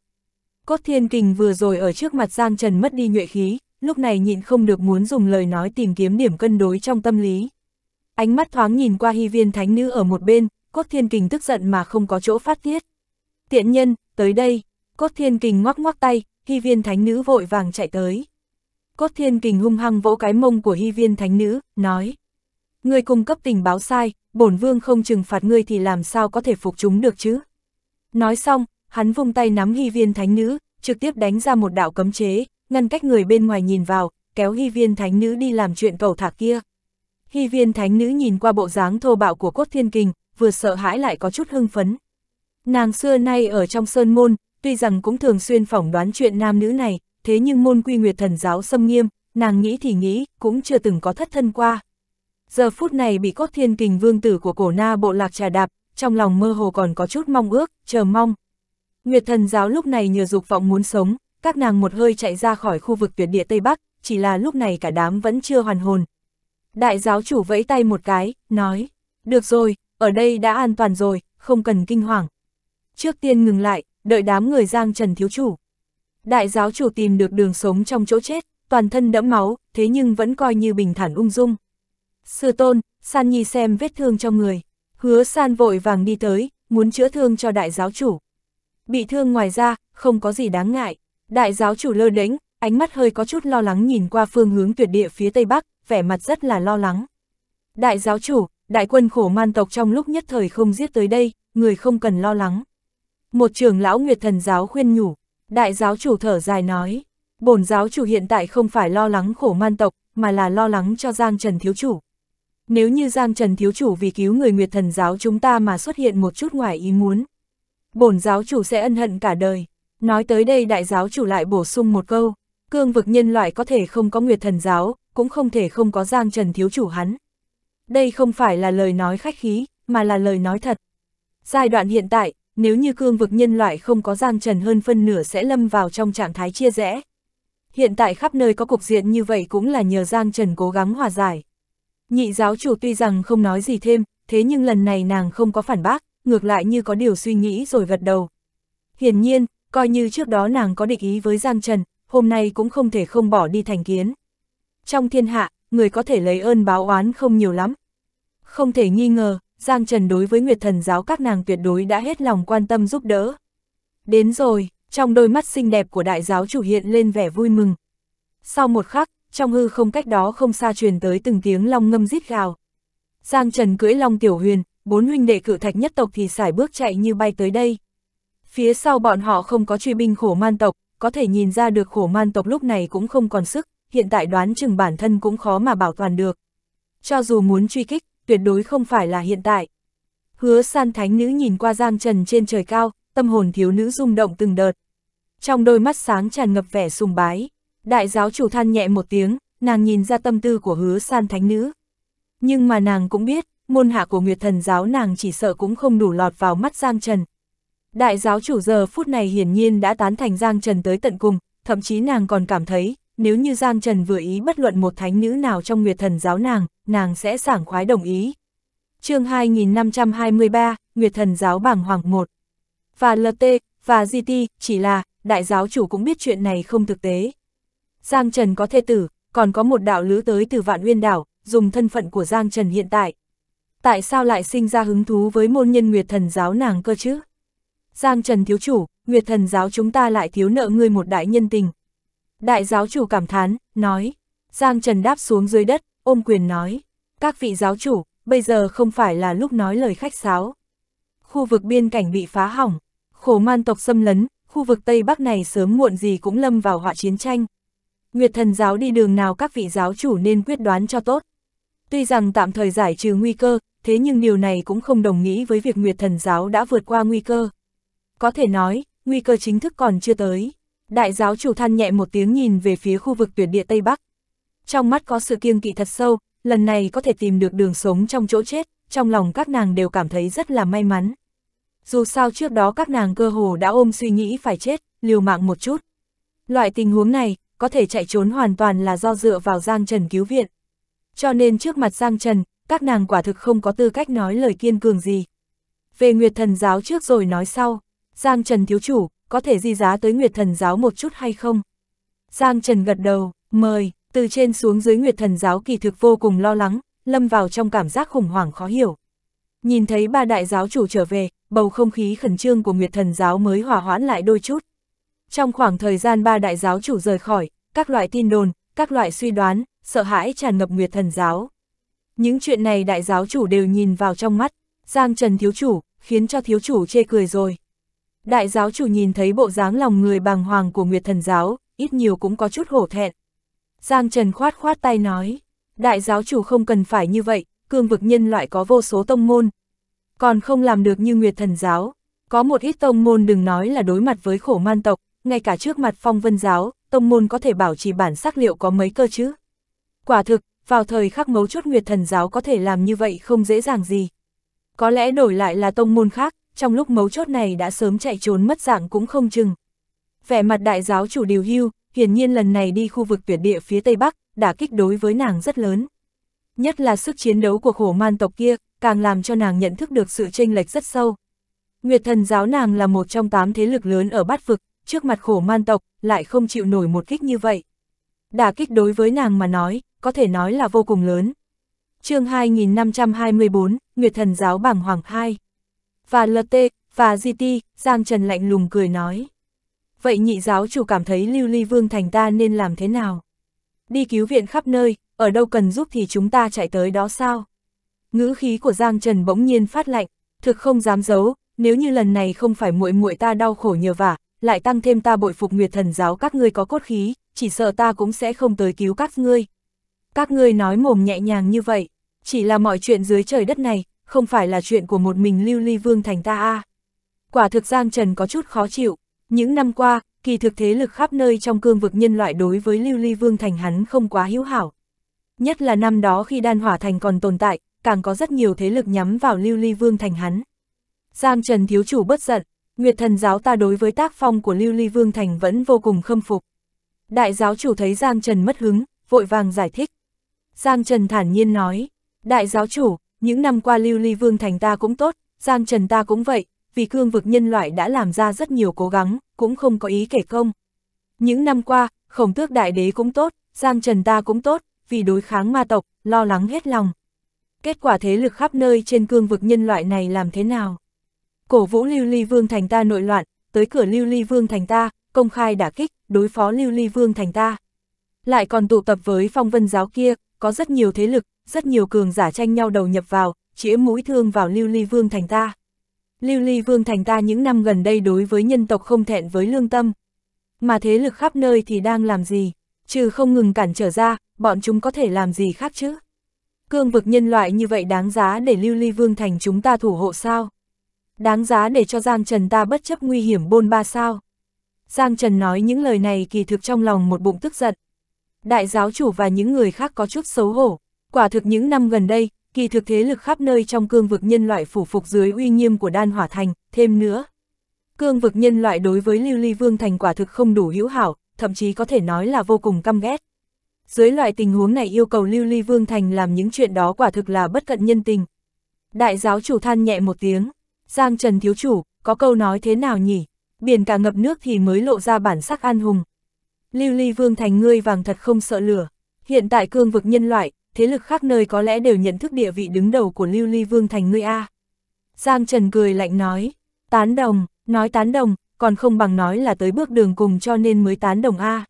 Cốt thiên kình vừa rồi ở trước mặt Giang Trần mất đi nhuệ khí, lúc này nhịn không được muốn dùng lời nói tìm kiếm điểm cân đối trong tâm lý. Ánh mắt thoáng nhìn qua hy viên thánh nữ ở một bên, cốt thiên kình tức giận mà không có chỗ phát tiết. Tiện nhân, tới đây, cốt thiên kình ngoắc ngoắc tay, hy viên thánh nữ vội vàng chạy tới. Cốt thiên kình hung hăng vỗ cái mông của hy viên thánh nữ, nói. Người cung cấp tình báo sai, bổn vương không trừng phạt ngươi thì làm sao có thể phục chúng được chứ. Nói xong, hắn vung tay nắm hy viên thánh nữ, trực tiếp đánh ra một đạo cấm chế, ngăn cách người bên ngoài nhìn vào, kéo hy viên thánh nữ đi làm chuyện cầu thả kia. Hy viên thánh nữ nhìn qua bộ dáng thô bạo của cốt thiên kình, vừa sợ hãi lại có chút hưng phấn. Nàng xưa nay ở trong sơn môn, tuy rằng cũng thường xuyên phỏng đoán chuyện nam nữ này, thế nhưng môn quy nguyệt thần giáo xâm nghiêm, nàng nghĩ thì nghĩ, cũng chưa từng có thất thân qua giờ phút này bị cốt thiên kình vương tử của cổ na bộ lạc trà đạp, trong lòng mơ hồ còn có chút mong ước, chờ mong. Nguyệt thần giáo lúc này nhờ dục vọng muốn sống, các nàng một hơi chạy ra khỏi khu vực tuyệt địa Tây Bắc, chỉ là lúc này cả đám vẫn chưa hoàn hồn. Đại giáo chủ vẫy tay một cái, nói, được rồi, ở đây đã an toàn rồi, không cần kinh hoàng. Trước tiên ngừng lại, đợi đám người giang trần thiếu chủ. Đại giáo chủ tìm được đường sống trong chỗ chết, toàn thân đẫm máu, thế nhưng vẫn coi như bình thản ung dung. Sư tôn, San Nhi xem vết thương cho người. Hứa San vội vàng đi tới, muốn chữa thương cho đại giáo chủ. Bị thương ngoài ra, không có gì đáng ngại. Đại giáo chủ lơ đánh, ánh mắt hơi có chút lo lắng nhìn qua phương hướng tuyệt địa phía tây bắc, vẻ mặt rất là lo lắng. Đại giáo chủ, đại quân khổ man tộc trong lúc nhất thời không giết tới đây, người không cần lo lắng. Một trưởng lão Nguyệt Thần giáo khuyên nhủ, đại giáo chủ thở dài nói, bổn giáo chủ hiện tại không phải lo lắng khổ man tộc, mà là lo lắng cho Giang Trần thiếu chủ. Nếu như Giang Trần Thiếu Chủ vì cứu người Nguyệt Thần Giáo chúng ta mà xuất hiện một chút ngoài ý muốn, bổn giáo chủ sẽ ân hận cả đời. Nói tới đây đại giáo chủ lại bổ sung một câu, cương vực nhân loại có thể không có Nguyệt Thần Giáo, cũng không thể không có Giang Trần Thiếu Chủ hắn. Đây không phải là lời nói khách khí, mà là lời nói thật. Giai đoạn hiện tại, nếu như cương vực nhân loại không có Giang Trần hơn phân nửa sẽ lâm vào trong trạng thái chia rẽ. Hiện tại khắp nơi có cục diện như vậy cũng là nhờ Giang Trần cố gắng hòa giải. Nhị giáo chủ tuy rằng không nói gì thêm, thế nhưng lần này nàng không có phản bác, ngược lại như có điều suy nghĩ rồi gật đầu. Hiển nhiên, coi như trước đó nàng có địch ý với Giang Trần, hôm nay cũng không thể không bỏ đi thành kiến. Trong thiên hạ, người có thể lấy ơn báo oán không nhiều lắm. Không thể nghi ngờ, Giang Trần đối với Nguyệt Thần giáo các nàng tuyệt đối đã hết lòng quan tâm giúp đỡ. Đến rồi, trong đôi mắt xinh đẹp của đại giáo chủ hiện lên vẻ vui mừng. Sau một khắc, trong hư không cách đó không xa truyền tới từng tiếng long ngâm rít gào. Giang Trần cưỡi long tiểu huyền, bốn huynh đệ cự thạch nhất tộc thì sải bước chạy như bay tới đây. Phía sau bọn họ không có truy binh khổ man tộc, có thể nhìn ra được khổ man tộc lúc này cũng không còn sức, hiện tại đoán chừng bản thân cũng khó mà bảo toàn được. Cho dù muốn truy kích, tuyệt đối không phải là hiện tại. Hứa san thánh nữ nhìn qua Giang Trần trên trời cao, tâm hồn thiếu nữ rung động từng đợt. Trong đôi mắt sáng tràn ngập vẻ sùng bái. Đại giáo chủ than nhẹ một tiếng, nàng nhìn ra tâm tư của hứa san thánh nữ. Nhưng mà nàng cũng biết, môn hạ của Nguyệt thần giáo nàng chỉ sợ cũng không đủ lọt vào mắt Giang Trần. Đại giáo chủ giờ phút này hiển nhiên đã tán thành Giang Trần tới tận cùng, thậm chí nàng còn cảm thấy, nếu như Giang Trần vừa ý bất luận một thánh nữ nào trong Nguyệt thần giáo nàng, nàng sẽ sảng khoái đồng ý. chương 2523, Nguyệt thần giáo bảng hoàng 1. Và LT, và GT, chỉ là, đại giáo chủ cũng biết chuyện này không thực tế. Giang Trần có thê tử, còn có một đạo lữ tới từ vạn uyên đảo, dùng thân phận của Giang Trần hiện tại. Tại sao lại sinh ra hứng thú với môn nhân Nguyệt Thần giáo nàng cơ chứ? Giang Trần thiếu chủ, Nguyệt Thần giáo chúng ta lại thiếu nợ ngươi một đại nhân tình. Đại giáo chủ cảm thán, nói. Giang Trần đáp xuống dưới đất, ôm quyền nói. Các vị giáo chủ, bây giờ không phải là lúc nói lời khách sáo. Khu vực biên cảnh bị phá hỏng, khổ man tộc xâm lấn, khu vực Tây Bắc này sớm muộn gì cũng lâm vào họa chiến tranh. Nguyệt thần giáo đi đường nào các vị giáo chủ nên quyết đoán cho tốt. Tuy rằng tạm thời giải trừ nguy cơ, thế nhưng điều này cũng không đồng nghĩa với việc Nguyệt thần giáo đã vượt qua nguy cơ. Có thể nói, nguy cơ chính thức còn chưa tới. Đại giáo chủ than nhẹ một tiếng nhìn về phía khu vực tuyệt địa Tây Bắc. Trong mắt có sự kiêng kỵ thật sâu, lần này có thể tìm được đường sống trong chỗ chết, trong lòng các nàng đều cảm thấy rất là may mắn. Dù sao trước đó các nàng cơ hồ đã ôm suy nghĩ phải chết, liều mạng một chút. Loại tình huống này, có thể chạy trốn hoàn toàn là do dựa vào Giang Trần cứu viện. Cho nên trước mặt Giang Trần, các nàng quả thực không có tư cách nói lời kiên cường gì. Về Nguyệt Thần Giáo trước rồi nói sau, Giang Trần thiếu chủ, có thể di giá tới Nguyệt Thần Giáo một chút hay không? Giang Trần gật đầu, mời, từ trên xuống dưới Nguyệt Thần Giáo kỳ thực vô cùng lo lắng, lâm vào trong cảm giác khủng hoảng khó hiểu. Nhìn thấy ba đại giáo chủ trở về, bầu không khí khẩn trương của Nguyệt Thần Giáo mới hòa hoãn lại đôi chút. Trong khoảng thời gian ba đại giáo chủ rời khỏi, các loại tin đồn, các loại suy đoán, sợ hãi tràn ngập Nguyệt Thần giáo. Những chuyện này đại giáo chủ đều nhìn vào trong mắt, Giang Trần thiếu chủ, khiến cho thiếu chủ chê cười rồi. Đại giáo chủ nhìn thấy bộ dáng lòng người bàng hoàng của Nguyệt Thần giáo, ít nhiều cũng có chút hổ thẹn. Giang Trần khoát khoát tay nói, đại giáo chủ không cần phải như vậy, cương vực nhân loại có vô số tông môn. Còn không làm được như Nguyệt Thần giáo, có một ít tông môn đừng nói là đối mặt với khổ man tộc, ngay cả trước mặt phong vân giáo, tông môn có thể bảo trì bản sắc liệu có mấy cơ chứ. Quả thực, vào thời khắc mấu chốt Nguyệt Thần giáo có thể làm như vậy không dễ dàng gì. Có lẽ đổi lại là tông môn khác, trong lúc mấu chốt này đã sớm chạy trốn mất dạng cũng không chừng. Vẻ mặt đại giáo chủ điều hưu, hiển nhiên lần này đi khu vực tuyệt địa phía Tây Bắc, đã kích đối với nàng rất lớn. Nhất là sức chiến đấu của khổ man tộc kia, càng làm cho nàng nhận thức được sự chênh lệch rất sâu. Nguyệt thần giáo nàng là một trong tám thế lực lớn ở bát vực, trước mặt khổ man tộc, lại không chịu nổi một kích như vậy. Đả kích đối với nàng mà nói, có thể nói là vô cùng lớn. chương 2524, Nguyệt Thần Giáo Bảng Hoàng 2. Và LT, và GT, Giang Trần lạnh lùng cười nói. Vậy nhị giáo chủ cảm thấy lưu ly vương thành ta nên làm thế nào? Đi cứu viện khắp nơi, ở đâu cần giúp thì chúng ta chạy tới đó sao? Ngữ khí của Giang Trần bỗng nhiên phát lạnh, thực không dám giấu, nếu như lần này không phải muội muội ta đau khổ nhờ vả, lại tăng thêm ta bội phục nguyệt thần giáo các ngươi có cốt khí, chỉ sợ ta cũng sẽ không tới cứu các ngươi. Các ngươi nói mồm nhẹ nhàng như vậy, chỉ là mọi chuyện dưới trời đất này, không phải là chuyện của một mình lưu ly vương thành ta a Quả thực Giang Trần có chút khó chịu, những năm qua, kỳ thực thế lực khắp nơi trong cương vực nhân loại đối với lưu ly vương thành hắn không quá hữu hảo. Nhất là năm đó khi đan hỏa thành còn tồn tại, càng có rất nhiều thế lực nhắm vào lưu ly vương thành hắn. Giang Trần thiếu chủ bất giận, Nguyệt thần giáo ta đối với tác phong của Lưu Ly Vương Thành vẫn vô cùng khâm phục. Đại giáo chủ thấy Giang Trần mất hứng, vội vàng giải thích. Giang Trần thản nhiên nói, Đại giáo chủ, những năm qua Lưu Ly Vương Thành ta cũng tốt, Giang Trần ta cũng vậy, vì cương vực nhân loại đã làm ra rất nhiều cố gắng, cũng không có ý kể công. Những năm qua, khổng tước đại đế cũng tốt, Giang Trần ta cũng tốt, vì đối kháng ma tộc, lo lắng hết lòng. Kết quả thế lực khắp nơi trên cương vực nhân loại này làm thế nào? cổ vũ Lưu Ly Vương thành ta nội loạn, tới cửa Lưu Ly Vương thành ta, công khai đả kích, đối phó Lưu Ly Vương thành ta. Lại còn tụ tập với phong vân giáo kia, có rất nhiều thế lực, rất nhiều cường giả tranh nhau đầu nhập vào, chĩa mũi thương vào Lưu Ly Vương thành ta. Lưu Ly Vương thành ta những năm gần đây đối với nhân tộc không thẹn với lương tâm. Mà thế lực khắp nơi thì đang làm gì? Trừ không ngừng cản trở ra, bọn chúng có thể làm gì khác chứ? Cương vực nhân loại như vậy đáng giá để Lưu Ly Vương thành chúng ta thủ hộ sao? Đáng giá để cho Giang Trần ta bất chấp nguy hiểm bôn ba sao. Giang Trần nói những lời này kỳ thực trong lòng một bụng tức giận. Đại giáo chủ và những người khác có chút xấu hổ. Quả thực những năm gần đây, kỳ thực thế lực khắp nơi trong cương vực nhân loại phủ phục dưới uy nghiêm của đan hỏa thành, thêm nữa. Cương vực nhân loại đối với lưu ly vương thành quả thực không đủ hữu hảo, thậm chí có thể nói là vô cùng căm ghét. Dưới loại tình huống này yêu cầu lưu ly vương thành làm những chuyện đó quả thực là bất cận nhân tình. Đại giáo chủ than nhẹ một tiếng, Giang Trần Thiếu Chủ, có câu nói thế nào nhỉ? Biển cả ngập nước thì mới lộ ra bản sắc an hùng. Lưu ly vương thành ngươi vàng thật không sợ lửa. Hiện tại cương vực nhân loại, thế lực khác nơi có lẽ đều nhận thức địa vị đứng đầu của lưu ly vương thành ngươi A. Giang Trần cười lạnh nói, tán đồng, nói tán đồng, còn không bằng nói là tới bước đường cùng cho nên mới tán đồng A.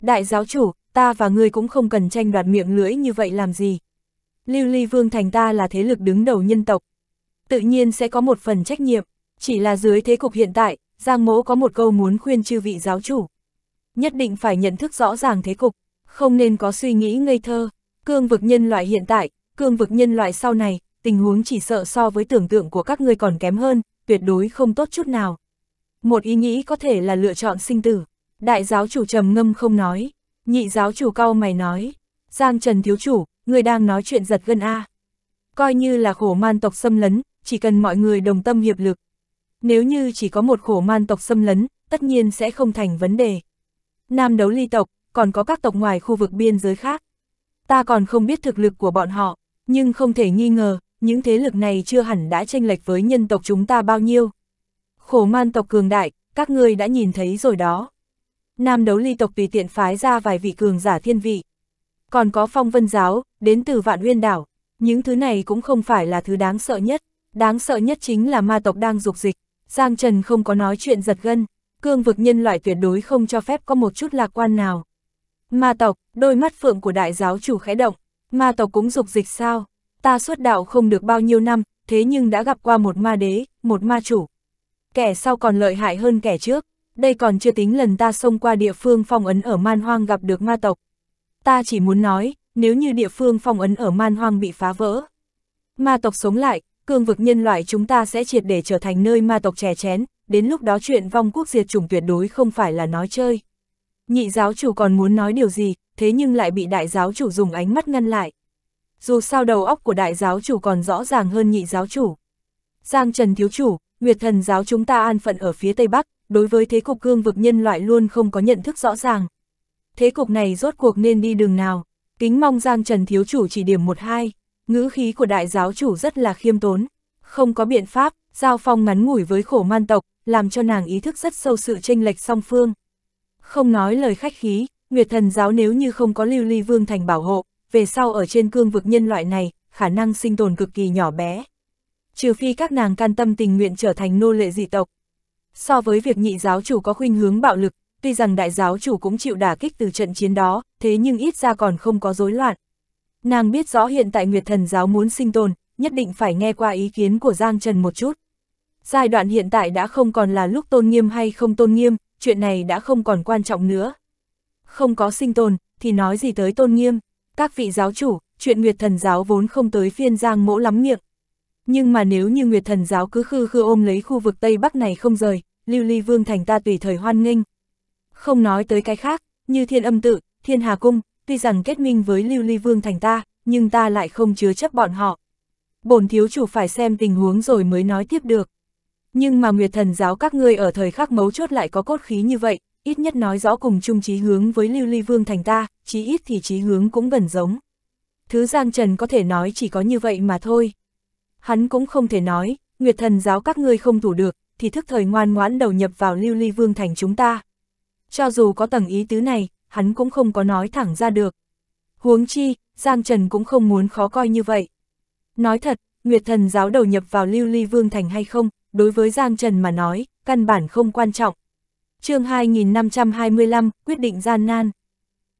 Đại giáo chủ, ta và ngươi cũng không cần tranh đoạt miệng lưỡi như vậy làm gì. Lưu Ly Vương Thành ta là thế lực đứng đầu nhân tộc, tự nhiên sẽ có một phần trách nhiệm, chỉ là dưới thế cục hiện tại, Giang Mỗ có một câu muốn khuyên chư vị giáo chủ. Nhất định phải nhận thức rõ ràng thế cục, không nên có suy nghĩ ngây thơ, cương vực nhân loại hiện tại, cương vực nhân loại sau này, tình huống chỉ sợ so với tưởng tượng của các ngươi còn kém hơn, tuyệt đối không tốt chút nào. Một ý nghĩ có thể là lựa chọn sinh tử, đại giáo chủ trầm ngâm không nói, nhị giáo chủ cao mày nói, Giang Trần Thiếu Chủ, người đang nói chuyện giật gân A. Coi như là khổ man tộc xâm lấn, chỉ cần mọi người đồng tâm hiệp lực. Nếu như chỉ có một khổ man tộc xâm lấn, tất nhiên sẽ không thành vấn đề. Nam đấu ly tộc, còn có các tộc ngoài khu vực biên giới khác. Ta còn không biết thực lực của bọn họ, nhưng không thể nghi ngờ, những thế lực này chưa hẳn đã tranh lệch với nhân tộc chúng ta bao nhiêu. Khổ man tộc cường đại, các ngươi đã nhìn thấy rồi đó. Nam đấu ly tộc tùy tiện phái ra vài vị cường giả thiên vị. Còn có phong vân giáo, đến từ vạn uyên đảo, những thứ này cũng không phải là thứ đáng sợ nhất. Đáng sợ nhất chính là ma tộc đang dục dịch, Giang Trần không có nói chuyện giật gân, cương vực nhân loại tuyệt đối không cho phép có một chút lạc quan nào. Ma tộc, đôi mắt phượng của đại giáo chủ khẽ động, ma tộc cũng dục dịch sao, ta xuất đạo không được bao nhiêu năm, thế nhưng đã gặp qua một ma đế, một ma chủ. Kẻ sau còn lợi hại hơn kẻ trước, đây còn chưa tính lần ta xông qua địa phương phong ấn ở man hoang gặp được ma tộc. Ta chỉ muốn nói, nếu như địa phương phong ấn ở man hoang bị phá vỡ, ma tộc sống lại, cương vực nhân loại chúng ta sẽ triệt để trở thành nơi ma tộc trẻ chén, đến lúc đó chuyện vong quốc diệt chủng tuyệt đối không phải là nói chơi. Nhị giáo chủ còn muốn nói điều gì, thế nhưng lại bị đại giáo chủ dùng ánh mắt ngăn lại. Dù sao đầu óc của đại giáo chủ còn rõ ràng hơn nhị giáo chủ. Giang Trần Thiếu Chủ, Nguyệt Thần Giáo chúng ta an phận ở phía Tây Bắc, đối với thế cục cương vực nhân loại luôn không có nhận thức rõ ràng. Thế cục này rốt cuộc nên đi đường nào, kính mong Giang Trần Thiếu Chủ chỉ điểm một hai ngữ khí của đại giáo chủ rất là khiêm tốn. Không có biện pháp, giao phong ngắn ngủi với khổ man tộc, làm cho nàng ý thức rất sâu sự tranh lệch song phương. Không nói lời khách khí, Nguyệt thần giáo nếu như không có lưu ly vương thành bảo hộ, về sau ở trên cương vực nhân loại này, khả năng sinh tồn cực kỳ nhỏ bé. Trừ phi các nàng can tâm tình nguyện trở thành nô lệ dị tộc. So với việc nhị giáo chủ có khuynh hướng bạo lực, tuy rằng đại giáo chủ cũng chịu đả kích từ trận chiến đó, thế nhưng ít ra còn không có rối loạn. Nàng biết rõ hiện tại Nguyệt Thần Giáo muốn sinh tồn, nhất định phải nghe qua ý kiến của Giang Trần một chút. Giai đoạn hiện tại đã không còn là lúc tôn nghiêm hay không tôn nghiêm, chuyện này đã không còn quan trọng nữa. Không có sinh tồn, thì nói gì tới tôn nghiêm. Các vị giáo chủ, chuyện Nguyệt Thần Giáo vốn không tới phiên Giang mỗ lắm miệng. Nhưng mà nếu như Nguyệt Thần Giáo cứ khư khư ôm lấy khu vực Tây Bắc này không rời, Lưu Ly Vương Thành ta tùy thời hoan nghênh. Không nói tới cái khác, như Thiên Âm Tự, Thiên Hà Cung, tuy rằng kết minh với Lưu Ly Vương thành ta, nhưng ta lại không chứa chấp bọn họ. Bổn thiếu chủ phải xem tình huống rồi mới nói tiếp được. Nhưng mà Nguyệt Thần giáo các ngươi ở thời khắc mấu chốt lại có cốt khí như vậy, ít nhất nói rõ cùng chung chí hướng với Lưu Ly Vương thành ta, chí ít thì chí hướng cũng gần giống. Thứ Giang Trần có thể nói chỉ có như vậy mà thôi. Hắn cũng không thể nói, Nguyệt Thần giáo các ngươi không thủ được, thì thức thời ngoan ngoãn đầu nhập vào Lưu Ly Vương thành chúng ta. Cho dù có tầng ý tứ này, hắn cũng không có nói thẳng ra được. Huống chi, Giang Trần cũng không muốn khó coi như vậy. Nói thật, Nguyệt Thần giáo đầu nhập vào Lưu Ly Vương Thành hay không, đối với Giang Trần mà nói, căn bản không quan trọng. chương 2525, quyết định gian nan.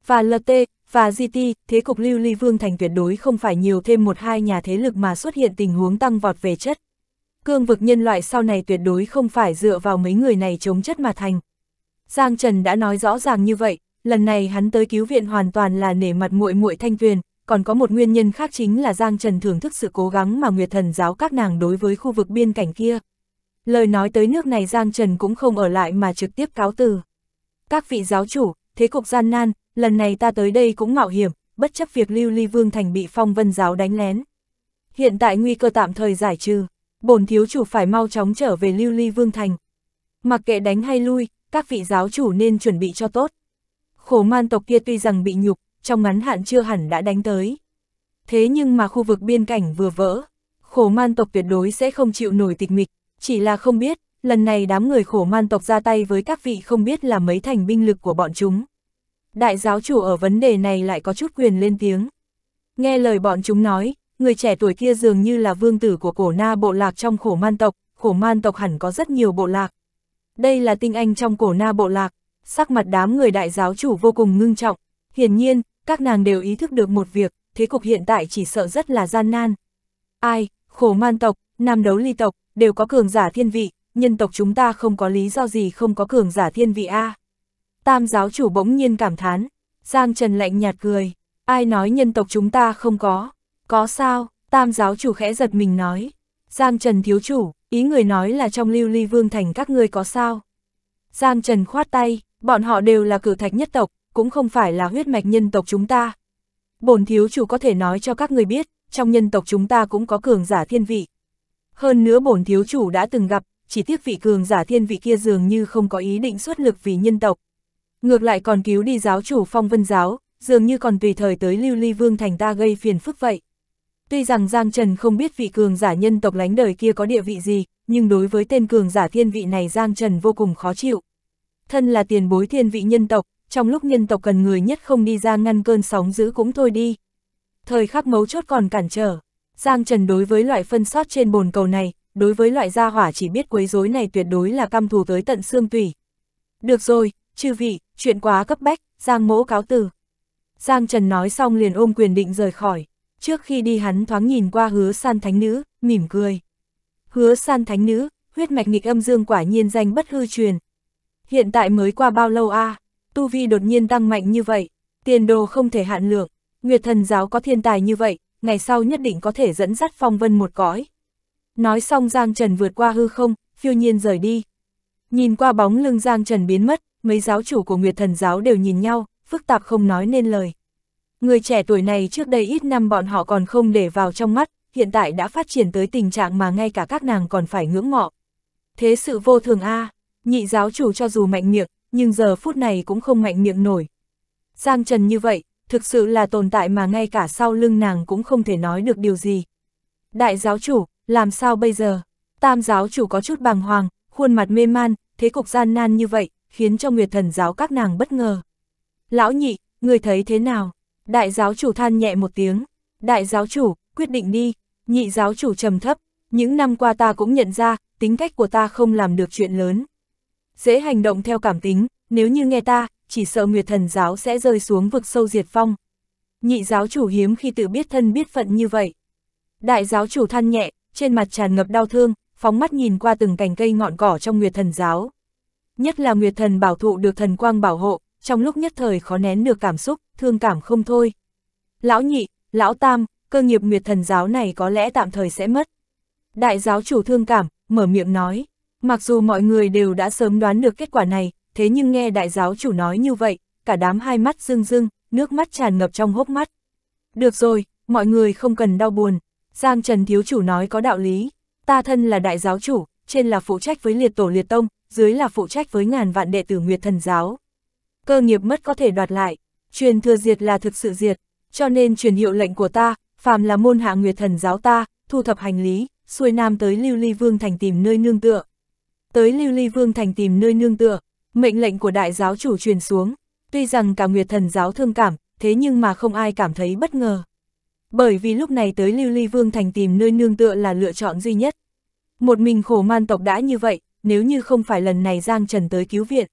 Và LT, và GT, thế cục Lưu Ly Vương Thành tuyệt đối không phải nhiều thêm một hai nhà thế lực mà xuất hiện tình huống tăng vọt về chất. Cương vực nhân loại sau này tuyệt đối không phải dựa vào mấy người này chống chất mà thành. Giang Trần đã nói rõ ràng như vậy, lần này hắn tới cứu viện hoàn toàn là nể mặt muội muội Thanh Tuyền, còn có một nguyên nhân khác chính là Giang Trần thưởng thức sự cố gắng mà Nguyệt Thần giáo các nàng đối với khu vực biên cảnh kia. Lời nói tới nước này Giang Trần cũng không ở lại mà trực tiếp cáo từ. Các vị giáo chủ, thế cục gian nan, lần này ta tới đây cũng mạo hiểm, bất chấp việc Lưu Ly Vương Thành bị phong vân giáo đánh lén. Hiện tại nguy cơ tạm thời giải trừ, bổn thiếu chủ phải mau chóng trở về Lưu Ly Vương Thành. Mặc kệ đánh hay lui, các vị giáo chủ nên chuẩn bị cho tốt khổ man tộc kia tuy rằng bị nhục, trong ngắn hạn chưa hẳn đã đánh tới. Thế nhưng mà khu vực biên cảnh vừa vỡ, khổ man tộc tuyệt đối sẽ không chịu nổi tịch mịch, chỉ là không biết, lần này đám người khổ man tộc ra tay với các vị không biết là mấy thành binh lực của bọn chúng. Đại giáo chủ ở vấn đề này lại có chút quyền lên tiếng. Nghe lời bọn chúng nói, người trẻ tuổi kia dường như là vương tử của cổ na bộ lạc trong khổ man tộc, khổ man tộc hẳn có rất nhiều bộ lạc. Đây là tinh anh trong cổ na bộ lạc, sắc mặt đám người đại giáo chủ vô cùng ngưng trọng. Hiển nhiên, các nàng đều ý thức được một việc, thế cục hiện tại chỉ sợ rất là gian nan. Ai, khổ man tộc, nam đấu ly tộc, đều có cường giả thiên vị, nhân tộc chúng ta không có lý do gì không có cường giả thiên vị a à. Tam giáo chủ bỗng nhiên cảm thán, Giang Trần lạnh nhạt cười, ai nói nhân tộc chúng ta không có, có sao, tam giáo chủ khẽ giật mình nói. Giang Trần thiếu chủ, ý người nói là trong lưu ly vương thành các ngươi có sao. Giang Trần khoát tay, Bọn họ đều là cử thạch nhất tộc, cũng không phải là huyết mạch nhân tộc chúng ta. Bồn thiếu chủ có thể nói cho các người biết, trong nhân tộc chúng ta cũng có cường giả thiên vị. Hơn nữa bổn thiếu chủ đã từng gặp, chỉ tiếc vị cường giả thiên vị kia dường như không có ý định xuất lực vì nhân tộc. Ngược lại còn cứu đi giáo chủ phong vân giáo, dường như còn tùy thời tới lưu ly vương thành ta gây phiền phức vậy. Tuy rằng Giang Trần không biết vị cường giả nhân tộc lánh đời kia có địa vị gì, nhưng đối với tên cường giả thiên vị này Giang Trần vô cùng khó chịu thân là tiền bối thiên vị nhân tộc, trong lúc nhân tộc cần người nhất không đi ra ngăn cơn sóng giữ cũng thôi đi. Thời khắc mấu chốt còn cản trở, Giang Trần đối với loại phân sót trên bồn cầu này, đối với loại gia hỏa chỉ biết quấy rối này tuyệt đối là căm thù tới tận xương tủy. Được rồi, chư vị, chuyện quá cấp bách, Giang mỗ cáo từ. Giang Trần nói xong liền ôm quyền định rời khỏi, trước khi đi hắn thoáng nhìn qua hứa san thánh nữ, mỉm cười. Hứa san thánh nữ, huyết mạch nghịch âm dương quả nhiên danh bất hư truyền, Hiện tại mới qua bao lâu a à? tu vi đột nhiên tăng mạnh như vậy, tiền đồ không thể hạn lượng, Nguyệt thần giáo có thiên tài như vậy, ngày sau nhất định có thể dẫn dắt phong vân một cõi. Nói xong Giang Trần vượt qua hư không, phiêu nhiên rời đi. Nhìn qua bóng lưng Giang Trần biến mất, mấy giáo chủ của Nguyệt thần giáo đều nhìn nhau, phức tạp không nói nên lời. Người trẻ tuổi này trước đây ít năm bọn họ còn không để vào trong mắt, hiện tại đã phát triển tới tình trạng mà ngay cả các nàng còn phải ngưỡng mộ. Thế sự vô thường a à. Nhị giáo chủ cho dù mạnh miệng, nhưng giờ phút này cũng không mạnh miệng nổi. Giang Trần như vậy, thực sự là tồn tại mà ngay cả sau lưng nàng cũng không thể nói được điều gì. Đại giáo chủ, làm sao bây giờ? Tam giáo chủ có chút bàng hoàng, khuôn mặt mê man, thế cục gian nan như vậy, khiến cho Nguyệt Thần giáo các nàng bất ngờ. Lão nhị, người thấy thế nào? Đại giáo chủ than nhẹ một tiếng. Đại giáo chủ, quyết định đi. Nhị giáo chủ trầm thấp. Những năm qua ta cũng nhận ra, tính cách của ta không làm được chuyện lớn dễ hành động theo cảm tính, nếu như nghe ta, chỉ sợ Nguyệt Thần giáo sẽ rơi xuống vực sâu diệt phong. Nhị giáo chủ hiếm khi tự biết thân biết phận như vậy. Đại giáo chủ than nhẹ, trên mặt tràn ngập đau thương, phóng mắt nhìn qua từng cành cây ngọn cỏ trong Nguyệt Thần giáo. Nhất là Nguyệt Thần bảo thụ được thần quang bảo hộ, trong lúc nhất thời khó nén được cảm xúc, thương cảm không thôi. Lão nhị, lão tam, cơ nghiệp Nguyệt Thần giáo này có lẽ tạm thời sẽ mất. Đại giáo chủ thương cảm, mở miệng nói. Mặc dù mọi người đều đã sớm đoán được kết quả này, thế nhưng nghe đại giáo chủ nói như vậy, cả đám hai mắt rưng rưng, nước mắt tràn ngập trong hốc mắt. Được rồi, mọi người không cần đau buồn, Giang Trần Thiếu Chủ nói có đạo lý, ta thân là đại giáo chủ, trên là phụ trách với liệt tổ liệt tông, dưới là phụ trách với ngàn vạn đệ tử Nguyệt Thần Giáo. Cơ nghiệp mất có thể đoạt lại, truyền thừa diệt là thực sự diệt, cho nên truyền hiệu lệnh của ta, phàm là môn hạ Nguyệt Thần Giáo ta, thu thập hành lý, xuôi nam tới Lưu Ly Vương Thành tìm nơi nương tựa tới Lưu Ly Vương Thành tìm nơi nương tựa, mệnh lệnh của đại giáo chủ truyền xuống, tuy rằng cả Nguyệt Thần giáo thương cảm, thế nhưng mà không ai cảm thấy bất ngờ. Bởi vì lúc này tới Lưu Ly Vương Thành tìm nơi nương tựa là lựa chọn duy nhất. Một mình khổ man tộc đã như vậy, nếu như không phải lần này Giang Trần tới cứu viện.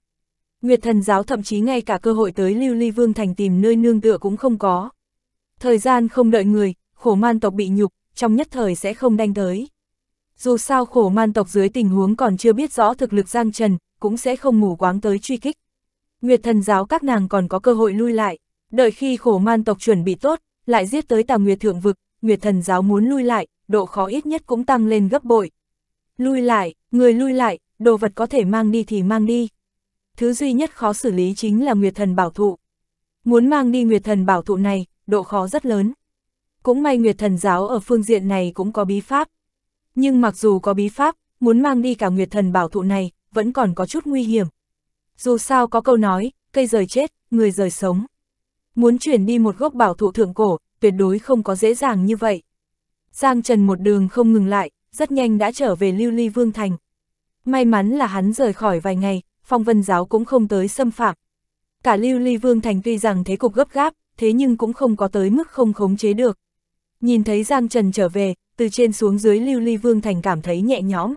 Nguyệt thần giáo thậm chí ngay cả cơ hội tới Lưu Ly Vương Thành tìm nơi nương tựa cũng không có. Thời gian không đợi người, khổ man tộc bị nhục, trong nhất thời sẽ không đanh tới dù sao khổ man tộc dưới tình huống còn chưa biết rõ thực lực Giang Trần, cũng sẽ không ngủ quáng tới truy kích. Nguyệt thần giáo các nàng còn có cơ hội lui lại, đợi khi khổ man tộc chuẩn bị tốt, lại giết tới tà Nguyệt thượng vực, Nguyệt thần giáo muốn lui lại, độ khó ít nhất cũng tăng lên gấp bội. Lui lại, người lui lại, đồ vật có thể mang đi thì mang đi. Thứ duy nhất khó xử lý chính là Nguyệt thần bảo thụ. Muốn mang đi Nguyệt thần bảo thụ này, độ khó rất lớn. Cũng may Nguyệt thần giáo ở phương diện này cũng có bí pháp, nhưng mặc dù có bí pháp, muốn mang đi cả nguyệt thần bảo thụ này, vẫn còn có chút nguy hiểm. Dù sao có câu nói, cây rời chết, người rời sống. Muốn chuyển đi một gốc bảo thụ thượng cổ, tuyệt đối không có dễ dàng như vậy. Giang Trần một đường không ngừng lại, rất nhanh đã trở về Lưu Ly Vương Thành. May mắn là hắn rời khỏi vài ngày, phong vân giáo cũng không tới xâm phạm. Cả Lưu Ly Vương Thành tuy rằng thế cục gấp gáp, thế nhưng cũng không có tới mức không khống chế được. Nhìn thấy Giang Trần trở về, từ trên xuống dưới Lưu Ly Vương Thành cảm thấy nhẹ nhõm.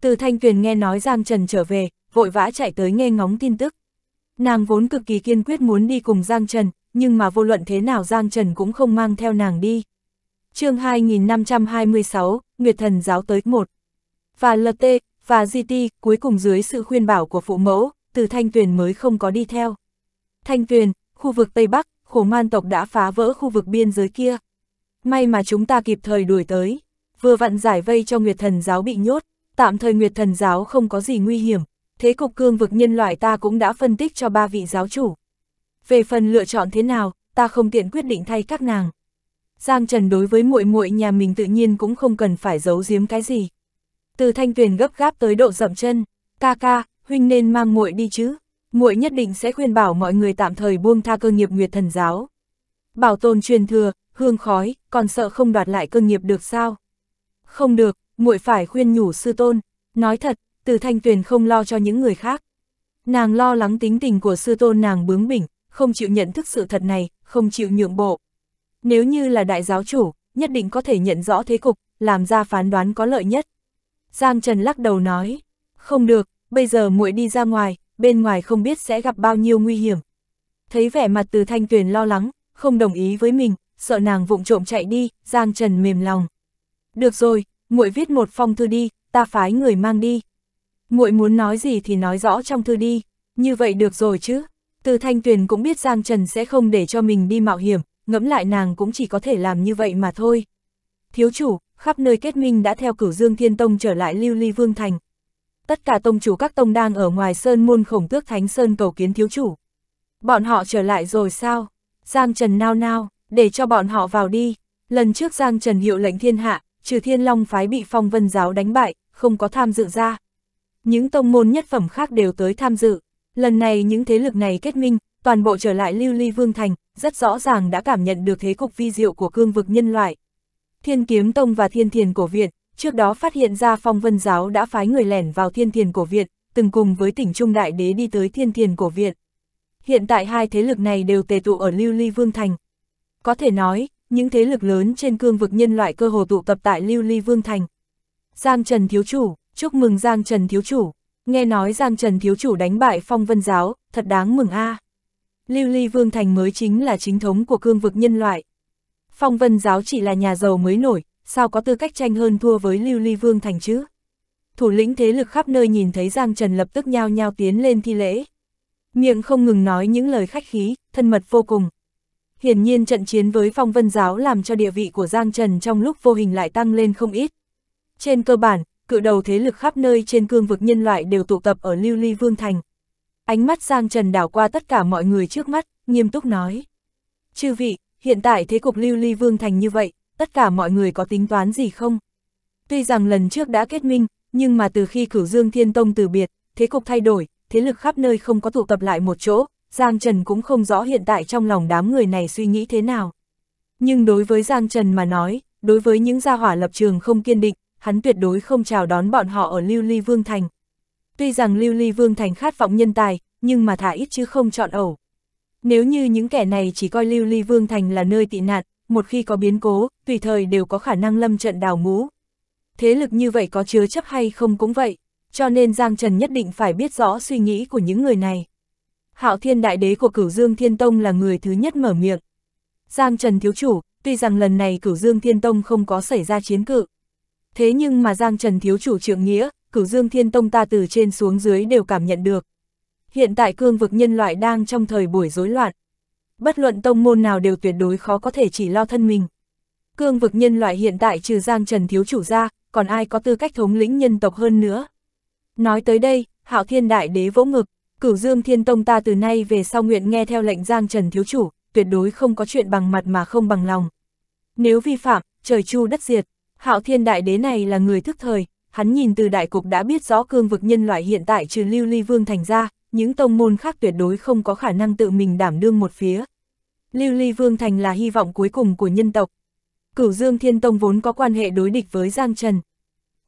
Từ Thanh Tuyền nghe nói Giang Trần trở về, vội vã chạy tới nghe ngóng tin tức. Nàng vốn cực kỳ kiên quyết muốn đi cùng Giang Trần, nhưng mà vô luận thế nào Giang Trần cũng không mang theo nàng đi. chương 2526, Nguyệt Thần Giáo tới 1. Và LT, và GT, cuối cùng dưới sự khuyên bảo của phụ mẫu, từ Thanh Tuyền mới không có đi theo. Thanh Tuyền, khu vực Tây Bắc, khổ man tộc đã phá vỡ khu vực biên giới kia. May mà chúng ta kịp thời đuổi tới, vừa vặn giải vây cho Nguyệt Thần Giáo bị nhốt, tạm thời Nguyệt Thần Giáo không có gì nguy hiểm, thế cục cương vực nhân loại ta cũng đã phân tích cho ba vị giáo chủ. Về phần lựa chọn thế nào, ta không tiện quyết định thay các nàng. Giang Trần đối với muội muội nhà mình tự nhiên cũng không cần phải giấu giếm cái gì. Từ Thanh Tuyền gấp gáp tới độ dậm chân, "Ca ca, huynh nên mang muội đi chứ, muội nhất định sẽ khuyên bảo mọi người tạm thời buông tha cơ nghiệp Nguyệt Thần giáo. Bảo tồn truyền thừa, hương khói, còn sợ không đoạt lại cơ nghiệp được sao? Không được, muội phải khuyên nhủ sư tôn, nói thật, từ thanh tuyền không lo cho những người khác. Nàng lo lắng tính tình của sư tôn nàng bướng bỉnh, không chịu nhận thức sự thật này, không chịu nhượng bộ. Nếu như là đại giáo chủ, nhất định có thể nhận rõ thế cục, làm ra phán đoán có lợi nhất. Giang Trần lắc đầu nói, không được, bây giờ muội đi ra ngoài, bên ngoài không biết sẽ gặp bao nhiêu nguy hiểm. Thấy vẻ mặt từ thanh tuyền lo lắng, không đồng ý với mình, sợ nàng vụng trộm chạy đi, Giang Trần mềm lòng. Được rồi, muội viết một phong thư đi, ta phái người mang đi. Muội muốn nói gì thì nói rõ trong thư đi, như vậy được rồi chứ. Từ Thanh Tuyền cũng biết Giang Trần sẽ không để cho mình đi mạo hiểm, ngẫm lại nàng cũng chỉ có thể làm như vậy mà thôi. Thiếu chủ, khắp nơi kết minh đã theo cửu Dương Thiên Tông trở lại Lưu Ly Vương Thành. Tất cả tông chủ các tông đang ở ngoài sơn môn khổng tước Thánh Sơn cầu kiến thiếu chủ. Bọn họ trở lại rồi sao? Giang Trần nao nao, để cho bọn họ vào đi. Lần trước Giang Trần hiệu lệnh thiên hạ, trừ thiên long phái bị phong vân giáo đánh bại, không có tham dự ra. Những tông môn nhất phẩm khác đều tới tham dự. Lần này những thế lực này kết minh, toàn bộ trở lại lưu ly vương thành, rất rõ ràng đã cảm nhận được thế cục vi diệu của cương vực nhân loại. Thiên kiếm tông và thiên thiền cổ viện, trước đó phát hiện ra phong vân giáo đã phái người lẻn vào thiên thiền cổ viện, từng cùng với tỉnh Trung Đại Đế đi tới thiên thiền cổ viện. Hiện tại hai thế lực này đều tề tụ ở lưu ly vương thành, có thể nói, những thế lực lớn trên cương vực nhân loại cơ hồ tụ tập tại Lưu Ly Vương Thành. Giang Trần Thiếu Chủ, chúc mừng Giang Trần Thiếu Chủ. Nghe nói Giang Trần Thiếu Chủ đánh bại phong vân giáo, thật đáng mừng a à. Lưu Ly Vương Thành mới chính là chính thống của cương vực nhân loại. Phong vân giáo chỉ là nhà giàu mới nổi, sao có tư cách tranh hơn thua với Lưu Ly Vương Thành chứ? Thủ lĩnh thế lực khắp nơi nhìn thấy Giang Trần lập tức nhao nhao tiến lên thi lễ. Miệng không ngừng nói những lời khách khí, thân mật vô cùng. Hiển nhiên trận chiến với phong vân giáo làm cho địa vị của Giang Trần trong lúc vô hình lại tăng lên không ít. Trên cơ bản, cự đầu thế lực khắp nơi trên cương vực nhân loại đều tụ tập ở Lưu Ly Vương Thành. Ánh mắt Giang Trần đảo qua tất cả mọi người trước mắt, nghiêm túc nói. Chư vị, hiện tại thế cục Lưu Ly Vương Thành như vậy, tất cả mọi người có tính toán gì không? Tuy rằng lần trước đã kết minh, nhưng mà từ khi cửu Dương Thiên Tông từ biệt, thế cục thay đổi, thế lực khắp nơi không có tụ tập lại một chỗ, Giang Trần cũng không rõ hiện tại trong lòng đám người này suy nghĩ thế nào. Nhưng đối với Giang Trần mà nói, đối với những gia hỏa lập trường không kiên định, hắn tuyệt đối không chào đón bọn họ ở Lưu Ly Vương Thành. Tuy rằng Lưu Ly Vương Thành khát vọng nhân tài, nhưng mà thả ít chứ không chọn ẩu. Nếu như những kẻ này chỉ coi Lưu Ly Vương Thành là nơi tị nạn, một khi có biến cố, tùy thời đều có khả năng lâm trận đào ngũ. Thế lực như vậy có chứa chấp hay không cũng vậy, cho nên Giang Trần nhất định phải biết rõ suy nghĩ của những người này hạo thiên đại đế của cửu dương thiên tông là người thứ nhất mở miệng. Giang Trần Thiếu Chủ, tuy rằng lần này cửu dương thiên tông không có xảy ra chiến cự. Thế nhưng mà Giang Trần Thiếu Chủ trượng nghĩa, cửu dương thiên tông ta từ trên xuống dưới đều cảm nhận được. Hiện tại cương vực nhân loại đang trong thời buổi rối loạn. Bất luận tông môn nào đều tuyệt đối khó có thể chỉ lo thân mình. Cương vực nhân loại hiện tại trừ Giang Trần Thiếu Chủ ra, còn ai có tư cách thống lĩnh nhân tộc hơn nữa. Nói tới đây, Hạo Thiên Đại Đế vỗ ngực. Cửu Dương Thiên Tông ta từ nay về sau nguyện nghe theo lệnh Giang Trần Thiếu Chủ, tuyệt đối không có chuyện bằng mặt mà không bằng lòng. Nếu vi phạm, trời chu đất diệt, Hạo Thiên Đại Đế này là người thức thời, hắn nhìn từ đại cục đã biết rõ cương vực nhân loại hiện tại trừ lưu ly vương thành ra, những tông môn khác tuyệt đối không có khả năng tự mình đảm đương một phía. Lưu ly vương thành là hy vọng cuối cùng của nhân tộc. Cửu Dương Thiên Tông vốn có quan hệ đối địch với Giang Trần.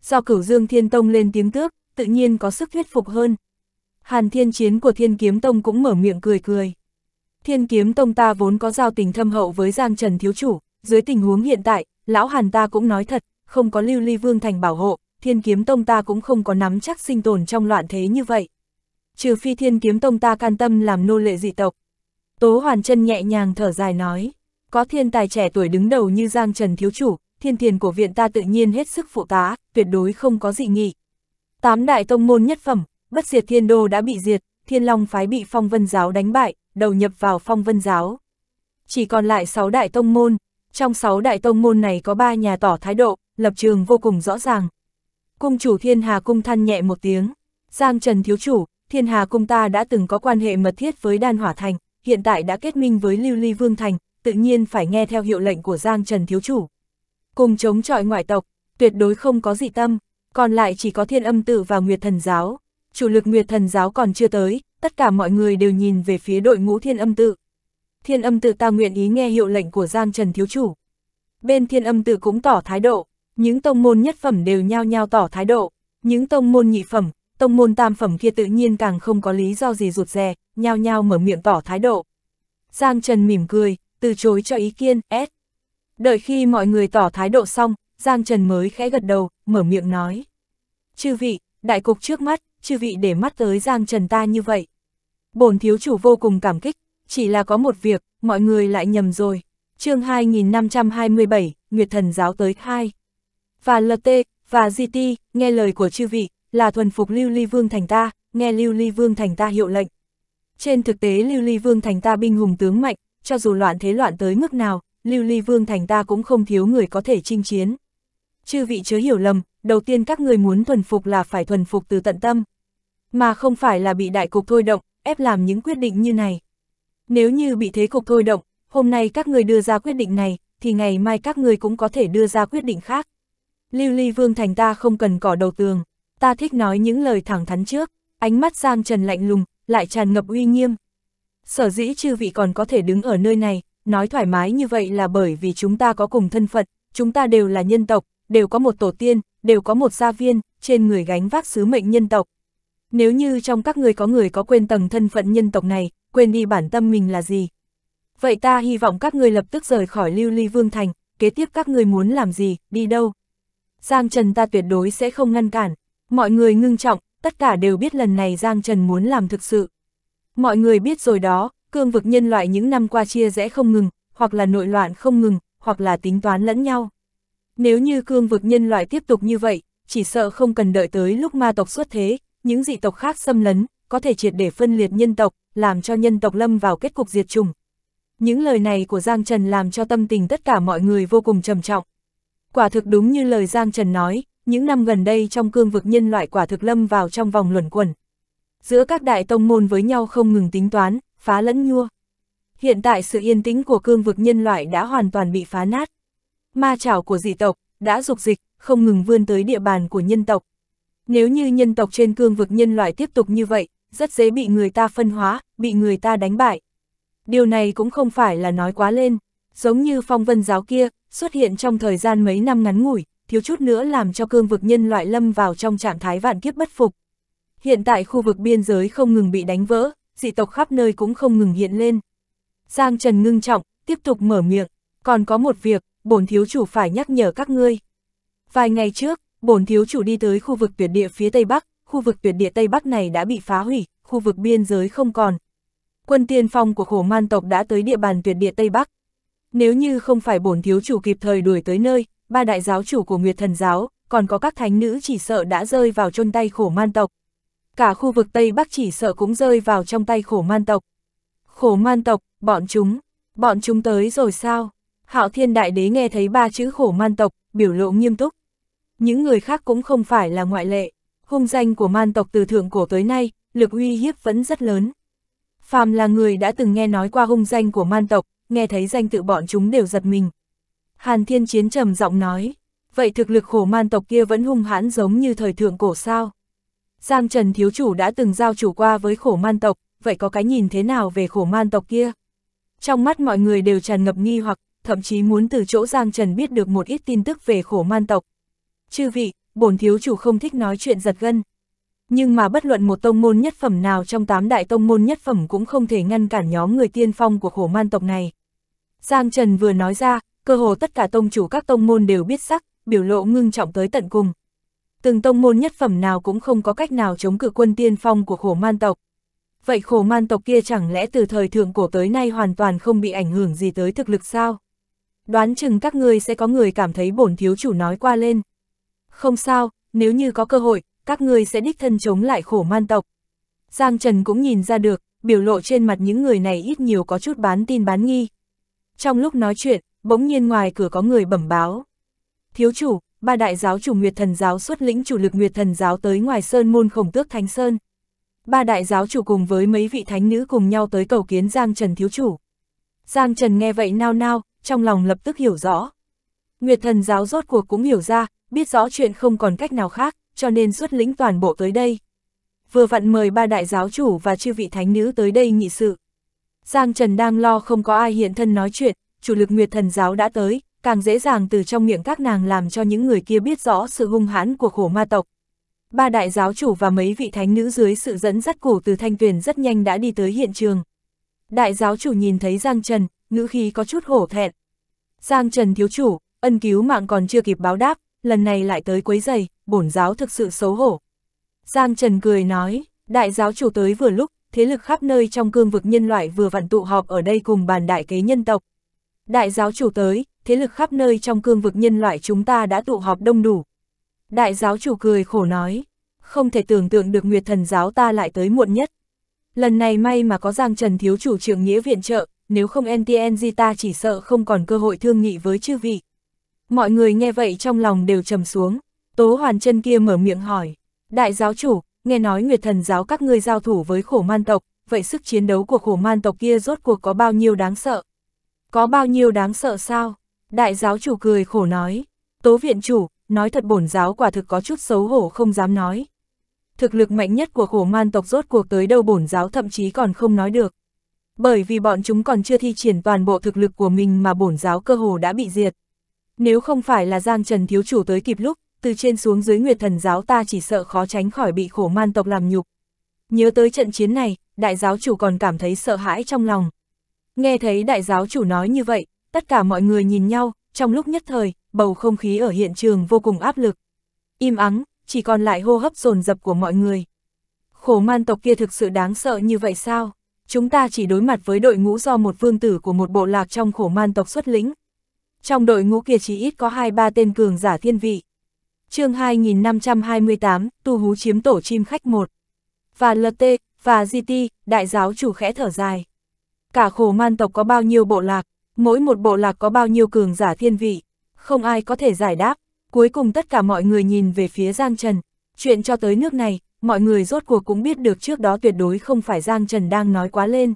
Do Cửu Dương Thiên Tông lên tiếng tước, tự nhiên có sức thuyết phục hơn, Hàn Thiên Chiến của Thiên Kiếm Tông cũng mở miệng cười cười. Thiên Kiếm Tông ta vốn có giao tình thâm hậu với Giang Trần Thiếu Chủ, dưới tình huống hiện tại, lão Hàn ta cũng nói thật, không có lưu ly vương thành bảo hộ, Thiên Kiếm Tông ta cũng không có nắm chắc sinh tồn trong loạn thế như vậy. Trừ phi Thiên Kiếm Tông ta can tâm làm nô lệ dị tộc. Tố Hoàn chân nhẹ nhàng thở dài nói, có thiên tài trẻ tuổi đứng đầu như Giang Trần Thiếu Chủ, thiên thiền của viện ta tự nhiên hết sức phụ tá, tuyệt đối không có dị nghị. Tám đại tông môn nhất phẩm, bất diệt thiên đô đã bị diệt, thiên long phái bị phong vân giáo đánh bại, đầu nhập vào phong vân giáo. Chỉ còn lại 6 đại tông môn, trong 6 đại tông môn này có 3 nhà tỏ thái độ, lập trường vô cùng rõ ràng. Cung chủ thiên hà cung than nhẹ một tiếng, Giang Trần Thiếu Chủ, thiên hà cung ta đã từng có quan hệ mật thiết với đan hỏa thành, hiện tại đã kết minh với lưu ly vương thành, tự nhiên phải nghe theo hiệu lệnh của Giang Trần Thiếu Chủ. Cùng chống chọi ngoại tộc, tuyệt đối không có dị tâm, còn lại chỉ có thiên âm tự và nguyệt thần giáo, chủ lực Nguyệt Thần Giáo còn chưa tới, tất cả mọi người đều nhìn về phía đội ngũ thiên âm tự. Thiên âm tự ta nguyện ý nghe hiệu lệnh của Giang Trần Thiếu Chủ. Bên thiên âm tự cũng tỏ thái độ, những tông môn nhất phẩm đều nhao nhao tỏ thái độ, những tông môn nhị phẩm, tông môn tam phẩm kia tự nhiên càng không có lý do gì rụt rè, nhao nhao mở miệng tỏ thái độ. Giang Trần mỉm cười, từ chối cho ý kiến, S. Đợi khi mọi người tỏ thái độ xong, Giang Trần mới khẽ gật đầu, mở miệng nói. Chư vị, đại cục trước mắt, chư vị để mắt tới Giang Trần ta như vậy. Bổn thiếu chủ vô cùng cảm kích, chỉ là có một việc, mọi người lại nhầm rồi. chương 2527, Nguyệt Thần Giáo tới 2. Và LT, và GT, nghe lời của chư vị, là thuần phục Lưu Ly Vương Thành ta, nghe Lưu Ly Vương Thành ta hiệu lệnh. Trên thực tế Lưu Ly Vương Thành ta binh hùng tướng mạnh, cho dù loạn thế loạn tới mức nào, Lưu Ly Vương Thành ta cũng không thiếu người có thể chinh chiến. Chư vị chớ hiểu lầm, đầu tiên các người muốn thuần phục là phải thuần phục từ tận tâm. Mà không phải là bị đại cục thôi động, ép làm những quyết định như này. Nếu như bị thế cục thôi động, hôm nay các người đưa ra quyết định này, thì ngày mai các người cũng có thể đưa ra quyết định khác. Lưu Ly Vương Thành ta không cần cỏ đầu tường, ta thích nói những lời thẳng thắn trước, ánh mắt Giang Trần lạnh lùng, lại tràn ngập uy nghiêm. Sở dĩ chư vị còn có thể đứng ở nơi này, nói thoải mái như vậy là bởi vì chúng ta có cùng thân phận, chúng ta đều là nhân tộc, đều có một tổ tiên, đều có một gia viên, trên người gánh vác sứ mệnh nhân tộc. Nếu như trong các người có người có quên tầng thân phận nhân tộc này, quên đi bản tâm mình là gì. Vậy ta hy vọng các người lập tức rời khỏi lưu ly vương thành, kế tiếp các người muốn làm gì, đi đâu. Giang Trần ta tuyệt đối sẽ không ngăn cản, mọi người ngưng trọng, tất cả đều biết lần này Giang Trần muốn làm thực sự. Mọi người biết rồi đó, cương vực nhân loại những năm qua chia rẽ không ngừng, hoặc là nội loạn không ngừng, hoặc là tính toán lẫn nhau. Nếu như cương vực nhân loại tiếp tục như vậy, chỉ sợ không cần đợi tới lúc ma tộc xuất thế, những dị tộc khác xâm lấn, có thể triệt để phân liệt nhân tộc, làm cho nhân tộc lâm vào kết cục diệt chủng. Những lời này của Giang Trần làm cho tâm tình tất cả mọi người vô cùng trầm trọng. Quả thực đúng như lời Giang Trần nói, những năm gần đây trong cương vực nhân loại quả thực lâm vào trong vòng luẩn quẩn. Giữa các đại tông môn với nhau không ngừng tính toán, phá lẫn nhua. Hiện tại sự yên tĩnh của cương vực nhân loại đã hoàn toàn bị phá nát ma chảo của dị tộc đã dục dịch, không ngừng vươn tới địa bàn của nhân tộc. Nếu như nhân tộc trên cương vực nhân loại tiếp tục như vậy, rất dễ bị người ta phân hóa, bị người ta đánh bại. Điều này cũng không phải là nói quá lên, giống như phong vân giáo kia, xuất hiện trong thời gian mấy năm ngắn ngủi, thiếu chút nữa làm cho cương vực nhân loại lâm vào trong trạng thái vạn kiếp bất phục. Hiện tại khu vực biên giới không ngừng bị đánh vỡ, dị tộc khắp nơi cũng không ngừng hiện lên. Giang Trần ngưng trọng, tiếp tục mở miệng, còn có một việc, bổn thiếu chủ phải nhắc nhở các ngươi. Vài ngày trước, bổn thiếu chủ đi tới khu vực tuyệt địa phía Tây Bắc, khu vực tuyệt địa Tây Bắc này đã bị phá hủy, khu vực biên giới không còn. Quân tiên phong của khổ man tộc đã tới địa bàn tuyệt địa Tây Bắc. Nếu như không phải bổn thiếu chủ kịp thời đuổi tới nơi, ba đại giáo chủ của Nguyệt Thần Giáo, còn có các thánh nữ chỉ sợ đã rơi vào chôn tay khổ man tộc. Cả khu vực Tây Bắc chỉ sợ cũng rơi vào trong tay khổ man tộc. Khổ man tộc, bọn chúng, bọn chúng tới rồi sao? Hạo Thiên Đại Đế nghe thấy ba chữ khổ man tộc, biểu lộ nghiêm túc. Những người khác cũng không phải là ngoại lệ, hung danh của man tộc từ thượng cổ tới nay, lực uy hiếp vẫn rất lớn. Phàm là người đã từng nghe nói qua hung danh của man tộc, nghe thấy danh tự bọn chúng đều giật mình. Hàn Thiên Chiến trầm giọng nói, vậy thực lực khổ man tộc kia vẫn hung hãn giống như thời thượng cổ sao? Giang Trần Thiếu Chủ đã từng giao chủ qua với khổ man tộc, vậy có cái nhìn thế nào về khổ man tộc kia? Trong mắt mọi người đều tràn ngập nghi hoặc thậm chí muốn từ chỗ Giang Trần biết được một ít tin tức về khổ man tộc. Chư vị, bổn thiếu chủ không thích nói chuyện giật gân. Nhưng mà bất luận một tông môn nhất phẩm nào trong tám đại tông môn nhất phẩm cũng không thể ngăn cản nhóm người tiên phong của khổ man tộc này. Giang Trần vừa nói ra, cơ hồ tất cả tông chủ các tông môn đều biết sắc, biểu lộ ngưng trọng tới tận cùng. Từng tông môn nhất phẩm nào cũng không có cách nào chống cự quân tiên phong của khổ man tộc. Vậy khổ man tộc kia chẳng lẽ từ thời thượng cổ tới nay hoàn toàn không bị ảnh hưởng gì tới thực lực sao? đoán chừng các người sẽ có người cảm thấy bổn thiếu chủ nói qua lên. Không sao, nếu như có cơ hội, các người sẽ đích thân chống lại khổ man tộc. Giang Trần cũng nhìn ra được, biểu lộ trên mặt những người này ít nhiều có chút bán tin bán nghi. Trong lúc nói chuyện, bỗng nhiên ngoài cửa có người bẩm báo. Thiếu chủ, ba đại giáo chủ Nguyệt Thần giáo xuất lĩnh chủ lực Nguyệt Thần giáo tới ngoài sơn môn khổng tước Thánh Sơn. Ba đại giáo chủ cùng với mấy vị thánh nữ cùng nhau tới cầu kiến Giang Trần thiếu chủ. Giang Trần nghe vậy nao nao, trong lòng lập tức hiểu rõ. Nguyệt thần giáo rốt cuộc cũng hiểu ra, biết rõ chuyện không còn cách nào khác, cho nên xuất lĩnh toàn bộ tới đây. Vừa vặn mời ba đại giáo chủ và chư vị thánh nữ tới đây nghị sự. Giang Trần đang lo không có ai hiện thân nói chuyện, chủ lực Nguyệt thần giáo đã tới, càng dễ dàng từ trong miệng các nàng làm cho những người kia biết rõ sự hung hãn của khổ ma tộc. Ba đại giáo chủ và mấy vị thánh nữ dưới sự dẫn dắt cổ từ thanh tuyển rất nhanh đã đi tới hiện trường. Đại giáo chủ nhìn thấy Giang Trần, ngữ khí có chút hổ thẹn. Giang Trần thiếu chủ, ân cứu mạng còn chưa kịp báo đáp, lần này lại tới quấy giày, bổn giáo thực sự xấu hổ. Giang Trần cười nói, đại giáo chủ tới vừa lúc, thế lực khắp nơi trong cương vực nhân loại vừa vặn tụ họp ở đây cùng bàn đại kế nhân tộc. Đại giáo chủ tới, thế lực khắp nơi trong cương vực nhân loại chúng ta đã tụ họp đông đủ. Đại giáo chủ cười khổ nói, không thể tưởng tượng được Nguyệt thần giáo ta lại tới muộn nhất. Lần này may mà có Giang Trần thiếu chủ trưởng nghĩa viện trợ, nếu không NTNG ta chỉ sợ không còn cơ hội thương nghị với chư vị. Mọi người nghe vậy trong lòng đều trầm xuống, Tố Hoàn chân kia mở miệng hỏi, Đại giáo chủ, nghe nói Nguyệt Thần giáo các ngươi giao thủ với khổ man tộc, vậy sức chiến đấu của khổ man tộc kia rốt cuộc có bao nhiêu đáng sợ? Có bao nhiêu đáng sợ sao? Đại giáo chủ cười khổ nói, Tố viện chủ, nói thật bổn giáo quả thực có chút xấu hổ không dám nói. Thực lực mạnh nhất của khổ man tộc rốt cuộc tới đâu bổn giáo thậm chí còn không nói được bởi vì bọn chúng còn chưa thi triển toàn bộ thực lực của mình mà bổn giáo cơ hồ đã bị diệt. Nếu không phải là Giang Trần thiếu chủ tới kịp lúc, từ trên xuống dưới Nguyệt Thần giáo ta chỉ sợ khó tránh khỏi bị khổ man tộc làm nhục. Nhớ tới trận chiến này, đại giáo chủ còn cảm thấy sợ hãi trong lòng. Nghe thấy đại giáo chủ nói như vậy, tất cả mọi người nhìn nhau, trong lúc nhất thời, bầu không khí ở hiện trường vô cùng áp lực. Im ắng, chỉ còn lại hô hấp dồn dập của mọi người. Khổ man tộc kia thực sự đáng sợ như vậy sao? chúng ta chỉ đối mặt với đội ngũ do một vương tử của một bộ lạc trong khổ man tộc xuất lĩnh. Trong đội ngũ kia chỉ ít có hai ba tên cường giả thiên vị. chương 2528, tu hú chiếm tổ chim khách 1. Và LT, và GT, đại giáo chủ khẽ thở dài. Cả khổ man tộc có bao nhiêu bộ lạc, mỗi một bộ lạc có bao nhiêu cường giả thiên vị, không ai có thể giải đáp. Cuối cùng tất cả mọi người nhìn về phía Giang Trần, chuyện cho tới nước này, mọi người rốt cuộc cũng biết được trước đó tuyệt đối không phải Giang Trần đang nói quá lên.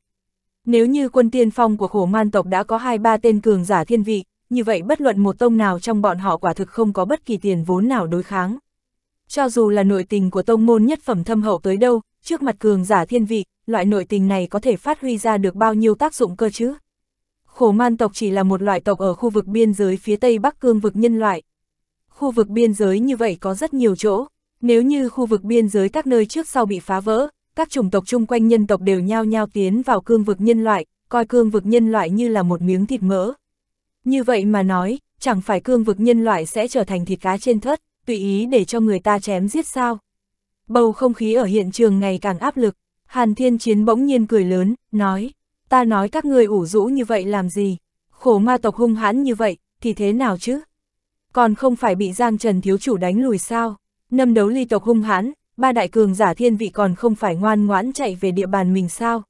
Nếu như quân tiên phong của khổ man tộc đã có hai ba tên cường giả thiên vị, như vậy bất luận một tông nào trong bọn họ quả thực không có bất kỳ tiền vốn nào đối kháng. Cho dù là nội tình của tông môn nhất phẩm thâm hậu tới đâu, trước mặt cường giả thiên vị, loại nội tình này có thể phát huy ra được bao nhiêu tác dụng cơ chứ? Khổ man tộc chỉ là một loại tộc ở khu vực biên giới phía tây bắc cương vực nhân loại. Khu vực biên giới như vậy có rất nhiều chỗ, nếu như khu vực biên giới các nơi trước sau bị phá vỡ, các chủng tộc chung quanh nhân tộc đều nhao nhao tiến vào cương vực nhân loại, coi cương vực nhân loại như là một miếng thịt mỡ. Như vậy mà nói, chẳng phải cương vực nhân loại sẽ trở thành thịt cá trên thất, tùy ý để cho người ta chém giết sao. Bầu không khí ở hiện trường ngày càng áp lực, Hàn Thiên Chiến bỗng nhiên cười lớn, nói, ta nói các người ủ rũ như vậy làm gì, khổ ma tộc hung hãn như vậy, thì thế nào chứ? Còn không phải bị Giang Trần Thiếu Chủ đánh lùi sao? Năm đấu ly tộc hung hãn, ba đại cường giả thiên vị còn không phải ngoan ngoãn chạy về địa bàn mình sao?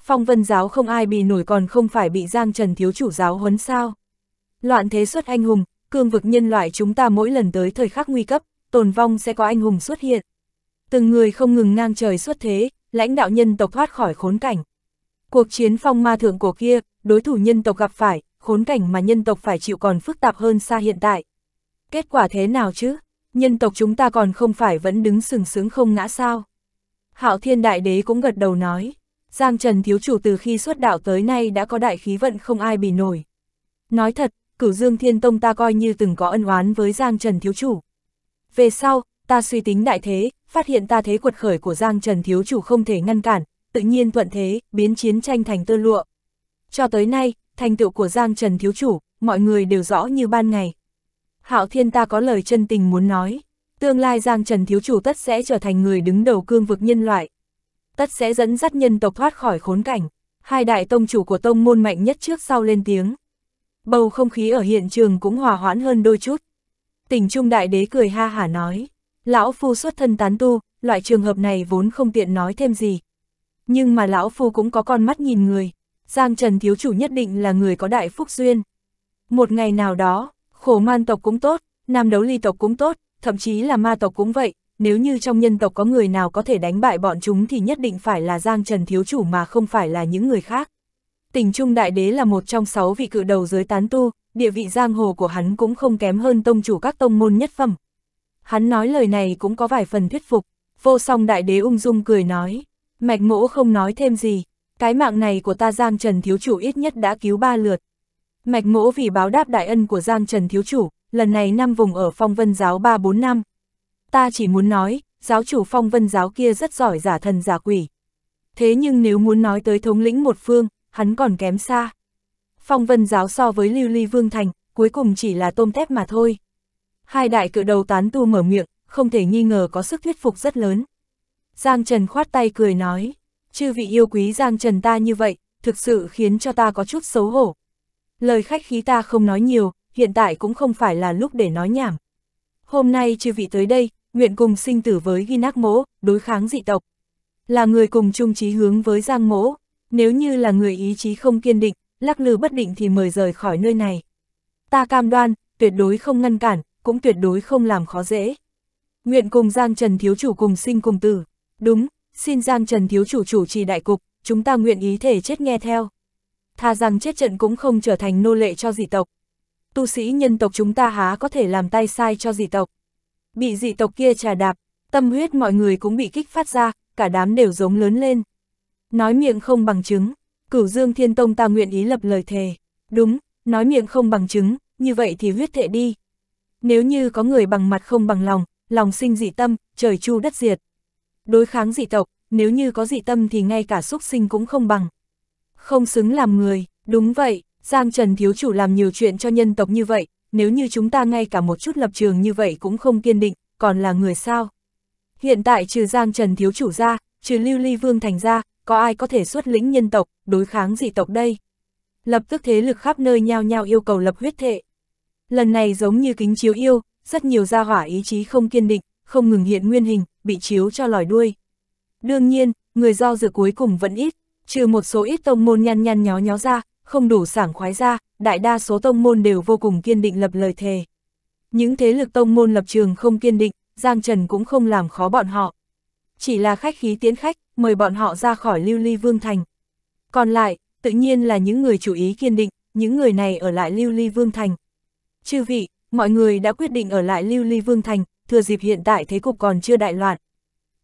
Phong vân giáo không ai bị nổi còn không phải bị Giang Trần thiếu chủ giáo huấn sao? Loạn thế xuất anh hùng, cương vực nhân loại chúng ta mỗi lần tới thời khắc nguy cấp, tồn vong sẽ có anh hùng xuất hiện. Từng người không ngừng ngang trời xuất thế, lãnh đạo nhân tộc thoát khỏi khốn cảnh. Cuộc chiến phong ma thượng cổ kia, đối thủ nhân tộc gặp phải, khốn cảnh mà nhân tộc phải chịu còn phức tạp hơn xa hiện tại. Kết quả thế nào chứ? nhân tộc chúng ta còn không phải vẫn đứng sừng sướng không ngã sao. Hạo thiên đại đế cũng gật đầu nói, Giang Trần thiếu chủ từ khi xuất đạo tới nay đã có đại khí vận không ai bì nổi. Nói thật, cửu dương thiên tông ta coi như từng có ân oán với Giang Trần thiếu chủ. Về sau, ta suy tính đại thế, phát hiện ta thế quật khởi của Giang Trần thiếu chủ không thể ngăn cản, tự nhiên thuận thế, biến chiến tranh thành tơ lụa. Cho tới nay, thành tựu của Giang Trần thiếu chủ, mọi người đều rõ như ban ngày. Hạo Thiên ta có lời chân tình muốn nói, tương lai Giang Trần Thiếu Chủ tất sẽ trở thành người đứng đầu cương vực nhân loại. Tất sẽ dẫn dắt nhân tộc thoát khỏi khốn cảnh, hai đại tông chủ của tông môn mạnh nhất trước sau lên tiếng. Bầu không khí ở hiện trường cũng hòa hoãn hơn đôi chút. Tỉnh Trung Đại Đế cười ha hả nói, Lão Phu xuất thân tán tu, loại trường hợp này vốn không tiện nói thêm gì. Nhưng mà Lão Phu cũng có con mắt nhìn người, Giang Trần Thiếu Chủ nhất định là người có đại phúc duyên. Một ngày nào đó, khổ man tộc cũng tốt, nam đấu ly tộc cũng tốt, thậm chí là ma tộc cũng vậy, nếu như trong nhân tộc có người nào có thể đánh bại bọn chúng thì nhất định phải là Giang Trần Thiếu Chủ mà không phải là những người khác. Tình Trung Đại Đế là một trong sáu vị cự đầu giới tán tu, địa vị giang hồ của hắn cũng không kém hơn tông chủ các tông môn nhất phẩm. Hắn nói lời này cũng có vài phần thuyết phục, vô song Đại Đế ung dung cười nói, mạch mỗ không nói thêm gì, cái mạng này của ta Giang Trần Thiếu Chủ ít nhất đã cứu ba lượt, Mạch mỗ vì báo đáp đại ân của Giang Trần Thiếu Chủ, lần này năm vùng ở phong vân giáo 3-4 năm. Ta chỉ muốn nói, giáo chủ phong vân giáo kia rất giỏi giả thần giả quỷ. Thế nhưng nếu muốn nói tới thống lĩnh một phương, hắn còn kém xa. Phong vân giáo so với lưu ly vương thành, cuối cùng chỉ là tôm tép mà thôi. Hai đại cự đầu tán tu mở miệng, không thể nghi ngờ có sức thuyết phục rất lớn. Giang Trần khoát tay cười nói, chư vị yêu quý Giang Trần ta như vậy, thực sự khiến cho ta có chút xấu hổ, lời khách khí ta không nói nhiều, hiện tại cũng không phải là lúc để nói nhảm. Hôm nay chư vị tới đây, nguyện cùng sinh tử với ghi nác mỗ, đối kháng dị tộc. Là người cùng chung chí hướng với giang mỗ, nếu như là người ý chí không kiên định, lắc lư bất định thì mời rời khỏi nơi này. Ta cam đoan, tuyệt đối không ngăn cản, cũng tuyệt đối không làm khó dễ. Nguyện cùng Giang Trần Thiếu Chủ cùng sinh cùng tử. Đúng, xin Giang Trần Thiếu Chủ chủ trì đại cục, chúng ta nguyện ý thể chết nghe theo tha rằng chết trận cũng không trở thành nô lệ cho dị tộc. Tu sĩ nhân tộc chúng ta há có thể làm tay sai cho dị tộc. Bị dị tộc kia trà đạp, tâm huyết mọi người cũng bị kích phát ra, cả đám đều giống lớn lên. Nói miệng không bằng chứng, cửu dương thiên tông ta nguyện ý lập lời thề. Đúng, nói miệng không bằng chứng, như vậy thì huyết thệ đi. Nếu như có người bằng mặt không bằng lòng, lòng sinh dị tâm, trời chu đất diệt. Đối kháng dị tộc, nếu như có dị tâm thì ngay cả xúc sinh cũng không bằng không xứng làm người, đúng vậy, Giang Trần Thiếu Chủ làm nhiều chuyện cho nhân tộc như vậy, nếu như chúng ta ngay cả một chút lập trường như vậy cũng không kiên định, còn là người sao? Hiện tại trừ Giang Trần Thiếu Chủ ra, trừ Lưu Ly Vương Thành ra, có ai có thể xuất lĩnh nhân tộc, đối kháng dị tộc đây? Lập tức thế lực khắp nơi nhao nhao yêu cầu lập huyết thệ. Lần này giống như kính chiếu yêu, rất nhiều gia hỏa ý chí không kiên định, không ngừng hiện nguyên hình, bị chiếu cho lòi đuôi. Đương nhiên, người do dự cuối cùng vẫn ít, trừ một số ít tông môn nhăn nhăn nhó nhó ra, không đủ sảng khoái ra, đại đa số tông môn đều vô cùng kiên định lập lời thề. Những thế lực tông môn lập trường không kiên định, Giang Trần cũng không làm khó bọn họ. Chỉ là khách khí tiến khách, mời bọn họ ra khỏi lưu ly vương thành. Còn lại, tự nhiên là những người chủ ý kiên định, những người này ở lại lưu ly vương thành. Chư vị, mọi người đã quyết định ở lại lưu ly vương thành, thừa dịp hiện tại thế cục còn chưa đại loạn,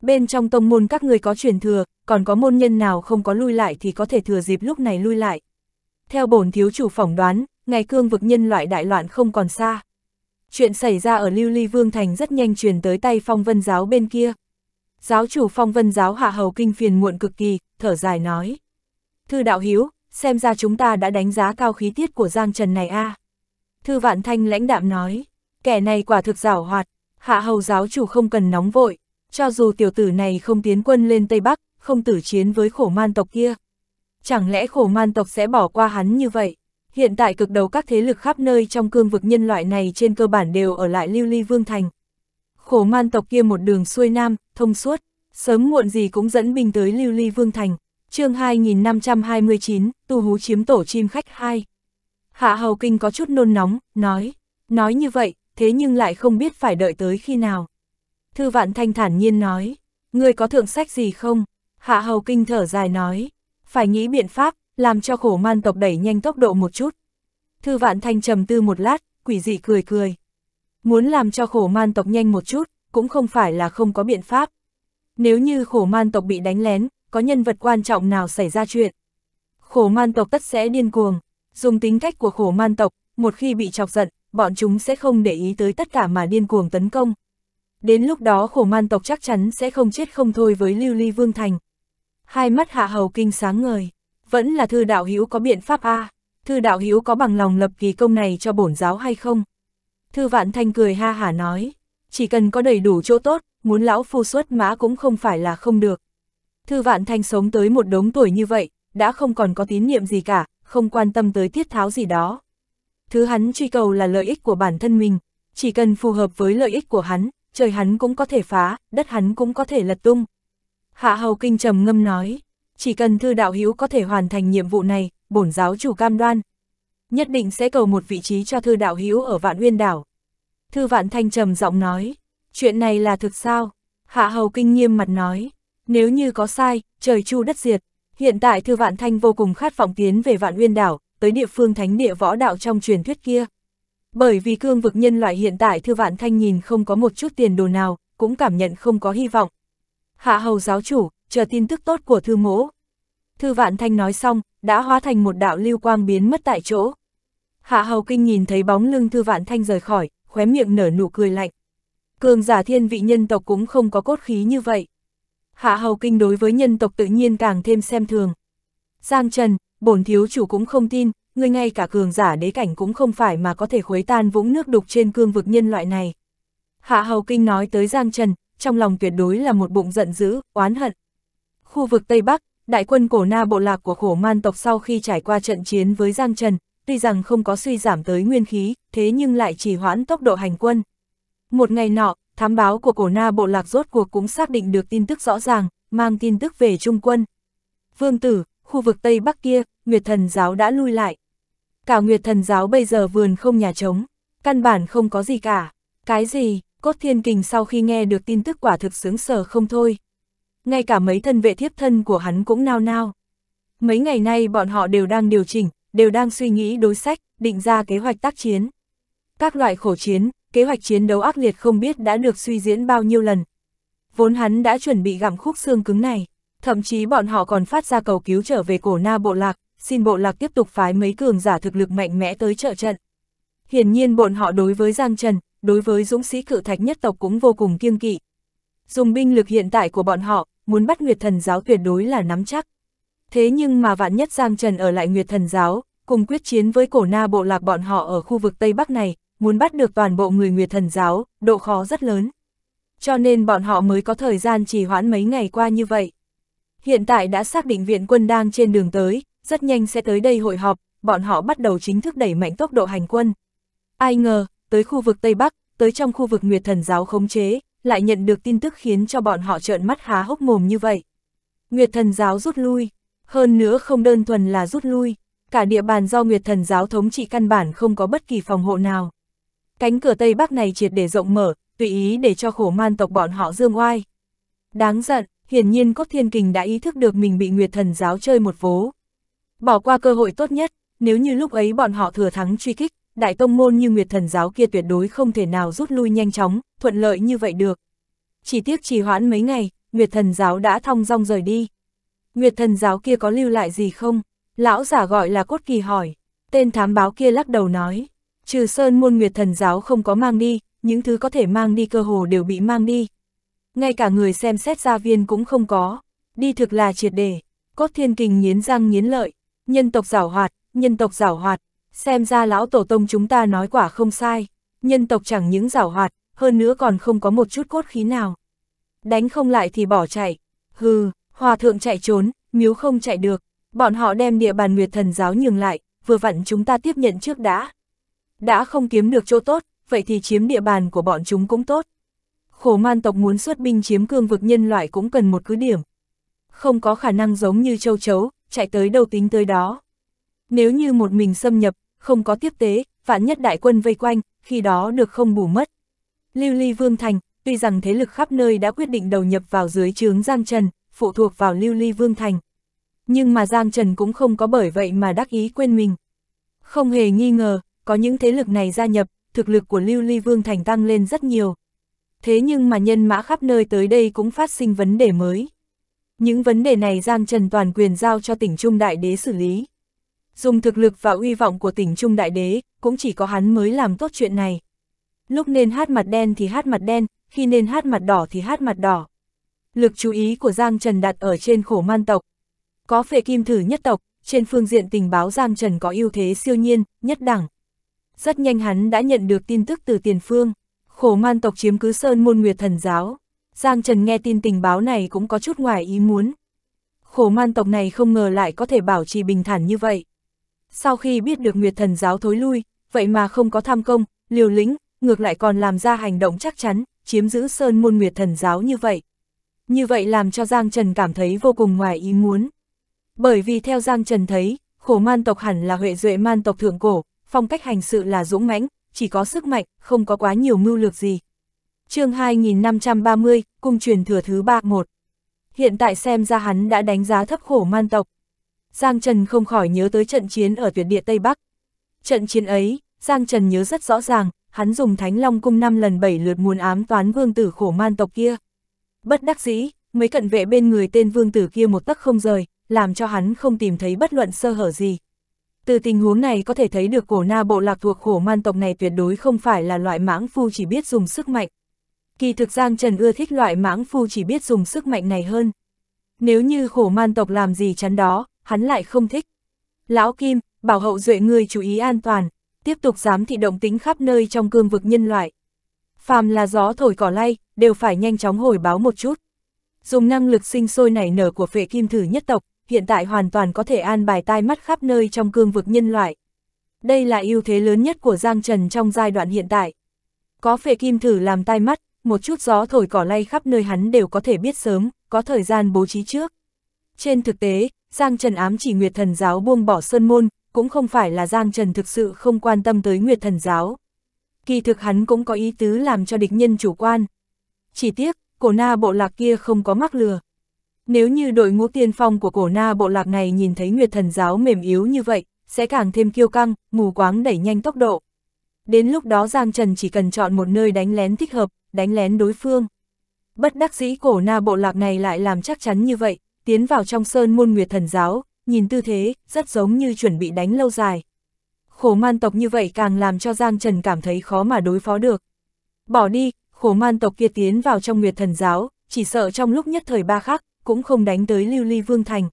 bên trong tông môn các người có truyền thừa, còn có môn nhân nào không có lui lại thì có thể thừa dịp lúc này lui lại. Theo bổn thiếu chủ phỏng đoán, ngày cương vực nhân loại đại loạn không còn xa. Chuyện xảy ra ở Lưu Ly Vương Thành rất nhanh truyền tới tay phong vân giáo bên kia. Giáo chủ phong vân giáo hạ hầu kinh phiền muộn cực kỳ, thở dài nói. Thư đạo hiếu, xem ra chúng ta đã đánh giá cao khí tiết của Giang Trần này a à. Thư vạn thanh lãnh đạm nói, kẻ này quả thực rảo hoạt, hạ hầu giáo chủ không cần nóng vội, cho dù tiểu tử này không tiến quân lên Tây Bắc, không tử chiến với khổ man tộc kia. Chẳng lẽ khổ man tộc sẽ bỏ qua hắn như vậy? Hiện tại cực đầu các thế lực khắp nơi trong cương vực nhân loại này trên cơ bản đều ở lại Lưu Ly Vương Thành. Khổ man tộc kia một đường xuôi nam, thông suốt, sớm muộn gì cũng dẫn binh tới Lưu Ly Vương Thành. chương 2529, Tu Hú chiếm tổ chim khách 2. Hạ Hầu Kinh có chút nôn nóng, nói, nói như vậy, thế nhưng lại không biết phải đợi tới khi nào. Thư Vạn Thanh thản nhiên nói, ngươi có thượng sách gì không? Hạ Hầu Kinh thở dài nói, phải nghĩ biện pháp, làm cho khổ man tộc đẩy nhanh tốc độ một chút. Thư Vạn Thanh trầm tư một lát, quỷ dị cười cười. Muốn làm cho khổ man tộc nhanh một chút, cũng không phải là không có biện pháp. Nếu như khổ man tộc bị đánh lén, có nhân vật quan trọng nào xảy ra chuyện. Khổ man tộc tất sẽ điên cuồng, dùng tính cách của khổ man tộc, một khi bị chọc giận, bọn chúng sẽ không để ý tới tất cả mà điên cuồng tấn công đến lúc đó khổ man tộc chắc chắn sẽ không chết không thôi với lưu ly vương thành. Hai mắt hạ hầu kinh sáng ngời, vẫn là thư đạo hữu có biện pháp A, à? thư đạo hữu có bằng lòng lập kỳ công này cho bổn giáo hay không? Thư vạn thanh cười ha hả nói, chỉ cần có đầy đủ chỗ tốt, muốn lão phu xuất mã cũng không phải là không được. Thư vạn thanh sống tới một đống tuổi như vậy, đã không còn có tín niệm gì cả, không quan tâm tới thiết tháo gì đó. Thứ hắn truy cầu là lợi ích của bản thân mình, chỉ cần phù hợp với lợi ích của hắn, trời hắn cũng có thể phá, đất hắn cũng có thể lật tung. Hạ Hầu Kinh trầm ngâm nói, chỉ cần thư đạo hữu có thể hoàn thành nhiệm vụ này, bổn giáo chủ cam đoan. Nhất định sẽ cầu một vị trí cho thư đạo hữu ở vạn uyên đảo. Thư vạn thanh trầm giọng nói, chuyện này là thực sao? Hạ Hầu Kinh nghiêm mặt nói, nếu như có sai, trời chu đất diệt. Hiện tại Thư Vạn Thanh vô cùng khát vọng tiến về Vạn Uyên Đảo, tới địa phương thánh địa võ đạo trong truyền thuyết kia. Bởi vì cương vực nhân loại hiện tại Thư Vạn Thanh nhìn không có một chút tiền đồ nào, cũng cảm nhận không có hy vọng. Hạ hầu giáo chủ, chờ tin tức tốt của Thư Mỗ. Thư Vạn Thanh nói xong, đã hóa thành một đạo lưu quang biến mất tại chỗ. Hạ hầu kinh nhìn thấy bóng lưng Thư Vạn Thanh rời khỏi, khóe miệng nở nụ cười lạnh. Cường giả thiên vị nhân tộc cũng không có cốt khí như vậy. Hạ hầu kinh đối với nhân tộc tự nhiên càng thêm xem thường. Giang Trần, bổn thiếu chủ cũng không tin, người ngay cả cường giả đế cảnh cũng không phải mà có thể khuấy tan vũng nước đục trên cương vực nhân loại này. Hạ Hầu Kinh nói tới Giang Trần, trong lòng tuyệt đối là một bụng giận dữ, oán hận. Khu vực Tây Bắc, đại quân cổ na bộ lạc của khổ man tộc sau khi trải qua trận chiến với Giang Trần, tuy rằng không có suy giảm tới nguyên khí, thế nhưng lại chỉ hoãn tốc độ hành quân. Một ngày nọ, thám báo của cổ na bộ lạc rốt cuộc cũng xác định được tin tức rõ ràng, mang tin tức về Trung quân. Vương tử, khu vực Tây Bắc kia, Nguyệt thần giáo đã lui lại cả Nguyệt Thần Giáo bây giờ vườn không nhà trống, căn bản không có gì cả. Cái gì, Cốt Thiên Kình sau khi nghe được tin tức quả thực sướng sở không thôi. Ngay cả mấy thân vệ thiếp thân của hắn cũng nao nao. Mấy ngày nay bọn họ đều đang điều chỉnh, đều đang suy nghĩ đối sách, định ra kế hoạch tác chiến. Các loại khổ chiến, kế hoạch chiến đấu ác liệt không biết đã được suy diễn bao nhiêu lần. Vốn hắn đã chuẩn bị gặm khúc xương cứng này, thậm chí bọn họ còn phát ra cầu cứu trở về cổ na bộ lạc, xin bộ lạc tiếp tục phái mấy cường giả thực lực mạnh mẽ tới trợ trận. Hiển nhiên bọn họ đối với Giang Trần, đối với dũng sĩ cự thạch nhất tộc cũng vô cùng kiêng kỵ. Dùng binh lực hiện tại của bọn họ, muốn bắt Nguyệt Thần giáo tuyệt đối là nắm chắc. Thế nhưng mà vạn nhất Giang Trần ở lại Nguyệt Thần giáo, cùng quyết chiến với cổ na bộ lạc bọn họ ở khu vực Tây Bắc này, muốn bắt được toàn bộ người Nguyệt Thần giáo, độ khó rất lớn. Cho nên bọn họ mới có thời gian trì hoãn mấy ngày qua như vậy. Hiện tại đã xác định viện quân đang trên đường tới, rất nhanh sẽ tới đây hội họp, bọn họ bắt đầu chính thức đẩy mạnh tốc độ hành quân. Ai ngờ, tới khu vực Tây Bắc, tới trong khu vực Nguyệt Thần Giáo khống chế, lại nhận được tin tức khiến cho bọn họ trợn mắt há hốc mồm như vậy. Nguyệt Thần Giáo rút lui, hơn nữa không đơn thuần là rút lui, cả địa bàn do Nguyệt Thần Giáo thống trị căn bản không có bất kỳ phòng hộ nào. Cánh cửa Tây Bắc này triệt để rộng mở, tùy ý để cho khổ man tộc bọn họ dương oai. Đáng giận, hiển nhiên Cốt Thiên Kình đã ý thức được mình bị Nguyệt Thần Giáo chơi một vố bỏ qua cơ hội tốt nhất, nếu như lúc ấy bọn họ thừa thắng truy kích, đại tông môn như Nguyệt Thần giáo kia tuyệt đối không thể nào rút lui nhanh chóng, thuận lợi như vậy được. Chỉ tiếc trì hoãn mấy ngày, Nguyệt Thần giáo đã thong dong rời đi. Nguyệt Thần giáo kia có lưu lại gì không? Lão giả gọi là Cốt Kỳ hỏi. Tên thám báo kia lắc đầu nói, trừ Sơn môn Nguyệt Thần giáo không có mang đi, những thứ có thể mang đi cơ hồ đều bị mang đi. Ngay cả người xem xét gia viên cũng không có, đi thực là triệt để. Cốt Thiên Kình nghiến răng nghiến lợi, Nhân tộc giảo hoạt, nhân tộc giảo hoạt, xem ra lão tổ tông chúng ta nói quả không sai, nhân tộc chẳng những giảo hoạt, hơn nữa còn không có một chút cốt khí nào. Đánh không lại thì bỏ chạy, hừ, hòa thượng chạy trốn, miếu không chạy được, bọn họ đem địa bàn nguyệt thần giáo nhường lại, vừa vặn chúng ta tiếp nhận trước đã. Đã không kiếm được chỗ tốt, vậy thì chiếm địa bàn của bọn chúng cũng tốt. Khổ man tộc muốn xuất binh chiếm cương vực nhân loại cũng cần một cứ điểm. Không có khả năng giống như châu chấu, chạy tới đâu tính tới đó. Nếu như một mình xâm nhập, không có tiếp tế, vạn nhất đại quân vây quanh, khi đó được không bù mất. Lưu Ly Vương Thành, tuy rằng thế lực khắp nơi đã quyết định đầu nhập vào dưới trướng Giang Trần, phụ thuộc vào Lưu Ly Vương Thành. Nhưng mà Giang Trần cũng không có bởi vậy mà đắc ý quên mình. Không hề nghi ngờ, có những thế lực này gia nhập, thực lực của Lưu Ly Vương Thành tăng lên rất nhiều. Thế nhưng mà nhân mã khắp nơi tới đây cũng phát sinh vấn đề mới. Những vấn đề này Giang Trần toàn quyền giao cho tỉnh Trung Đại Đế xử lý. Dùng thực lực và uy vọng của tỉnh Trung Đại Đế, cũng chỉ có hắn mới làm tốt chuyện này. Lúc nên hát mặt đen thì hát mặt đen, khi nên hát mặt đỏ thì hát mặt đỏ. Lực chú ý của Giang Trần đặt ở trên khổ man tộc. Có phệ kim thử nhất tộc, trên phương diện tình báo Giang Trần có ưu thế siêu nhiên, nhất đẳng. Rất nhanh hắn đã nhận được tin tức từ tiền phương. Khổ man tộc chiếm cứ sơn môn nguyệt thần giáo, Giang Trần nghe tin tình báo này cũng có chút ngoài ý muốn. Khổ man tộc này không ngờ lại có thể bảo trì bình thản như vậy. Sau khi biết được Nguyệt Thần giáo thối lui, vậy mà không có tham công, liều lĩnh, ngược lại còn làm ra hành động chắc chắn, chiếm giữ sơn môn Nguyệt Thần giáo như vậy. Như vậy làm cho Giang Trần cảm thấy vô cùng ngoài ý muốn. Bởi vì theo Giang Trần thấy, khổ man tộc hẳn là huệ duệ man tộc thượng cổ, phong cách hành sự là dũng mãnh, chỉ có sức mạnh, không có quá nhiều mưu lược gì, chương 2530, cung truyền thừa thứ 31. Hiện tại xem ra hắn đã đánh giá thấp khổ man tộc. Giang Trần không khỏi nhớ tới trận chiến ở tuyệt địa Tây Bắc. Trận chiến ấy, Giang Trần nhớ rất rõ ràng, hắn dùng Thánh Long cung 5 lần 7 lượt muốn ám toán vương tử khổ man tộc kia. Bất đắc dĩ, mấy cận vệ bên người tên vương tử kia một tấc không rời, làm cho hắn không tìm thấy bất luận sơ hở gì. Từ tình huống này có thể thấy được cổ na bộ lạc thuộc khổ man tộc này tuyệt đối không phải là loại mãng phu chỉ biết dùng sức mạnh, Kỳ thực Giang Trần ưa thích loại mãng phu chỉ biết dùng sức mạnh này hơn. Nếu như khổ man tộc làm gì chắn đó, hắn lại không thích. Lão Kim, bảo hậu duệ người chú ý an toàn, tiếp tục giám thị động tính khắp nơi trong cương vực nhân loại. Phàm là gió thổi cỏ lay, đều phải nhanh chóng hồi báo một chút. Dùng năng lực sinh sôi nảy nở của phệ kim thử nhất tộc, hiện tại hoàn toàn có thể an bài tai mắt khắp nơi trong cương vực nhân loại. Đây là ưu thế lớn nhất của Giang Trần trong giai đoạn hiện tại. Có phệ kim thử làm tai mắt, một chút gió thổi cỏ lay khắp nơi hắn đều có thể biết sớm, có thời gian bố trí trước. Trên thực tế, Giang Trần ám chỉ Nguyệt Thần Giáo buông bỏ Sơn Môn, cũng không phải là Giang Trần thực sự không quan tâm tới Nguyệt Thần Giáo. Kỳ thực hắn cũng có ý tứ làm cho địch nhân chủ quan. Chỉ tiếc, cổ na bộ lạc kia không có mắc lừa. Nếu như đội ngũ tiên phong của cổ na bộ lạc này nhìn thấy Nguyệt Thần Giáo mềm yếu như vậy, sẽ càng thêm kiêu căng, mù quáng đẩy nhanh tốc độ. Đến lúc đó Giang Trần chỉ cần chọn một nơi đánh lén thích hợp, đánh lén đối phương. Bất đắc dĩ cổ na bộ lạc này lại làm chắc chắn như vậy, tiến vào trong sơn môn nguyệt thần giáo, nhìn tư thế, rất giống như chuẩn bị đánh lâu dài. Khổ man tộc như vậy càng làm cho Giang Trần cảm thấy khó mà đối phó được. Bỏ đi, khổ man tộc kia tiến vào trong nguyệt thần giáo, chỉ sợ trong lúc nhất thời ba khắc, cũng không đánh tới lưu ly vương thành.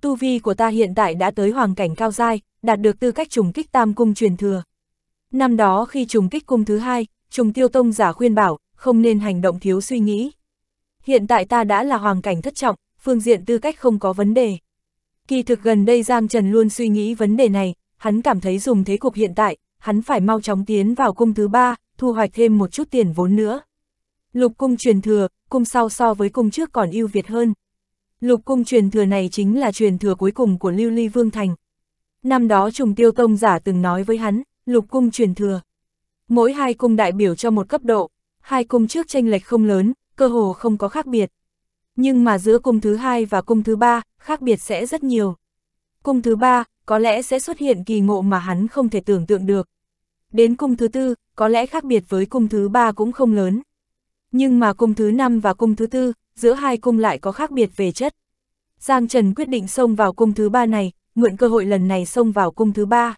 Tu vi của ta hiện tại đã tới hoàng cảnh cao dai, đạt được tư cách trùng kích tam cung truyền thừa. Năm đó khi trùng kích cung thứ hai, trùng tiêu tông giả khuyên bảo, không nên hành động thiếu suy nghĩ. Hiện tại ta đã là hoàng cảnh thất trọng, phương diện tư cách không có vấn đề. Kỳ thực gần đây Giang Trần luôn suy nghĩ vấn đề này, hắn cảm thấy dùng thế cục hiện tại, hắn phải mau chóng tiến vào cung thứ ba, thu hoạch thêm một chút tiền vốn nữa. Lục cung truyền thừa, cung sau so với cung trước còn ưu việt hơn. Lục cung truyền thừa này chính là truyền thừa cuối cùng của Lưu Ly Vương Thành. Năm đó trùng tiêu tông giả từng nói với hắn, lục cung truyền thừa. Mỗi hai cung đại biểu cho một cấp độ, hai cung trước tranh lệch không lớn, cơ hồ không có khác biệt. Nhưng mà giữa cung thứ hai và cung thứ ba, khác biệt sẽ rất nhiều. Cung thứ ba, có lẽ sẽ xuất hiện kỳ ngộ mà hắn không thể tưởng tượng được. Đến cung thứ tư, có lẽ khác biệt với cung thứ ba cũng không lớn. Nhưng mà cung thứ năm và cung thứ tư, giữa hai cung lại có khác biệt về chất. Giang Trần quyết định xông vào cung thứ ba này, mượn cơ hội lần này xông vào cung thứ ba.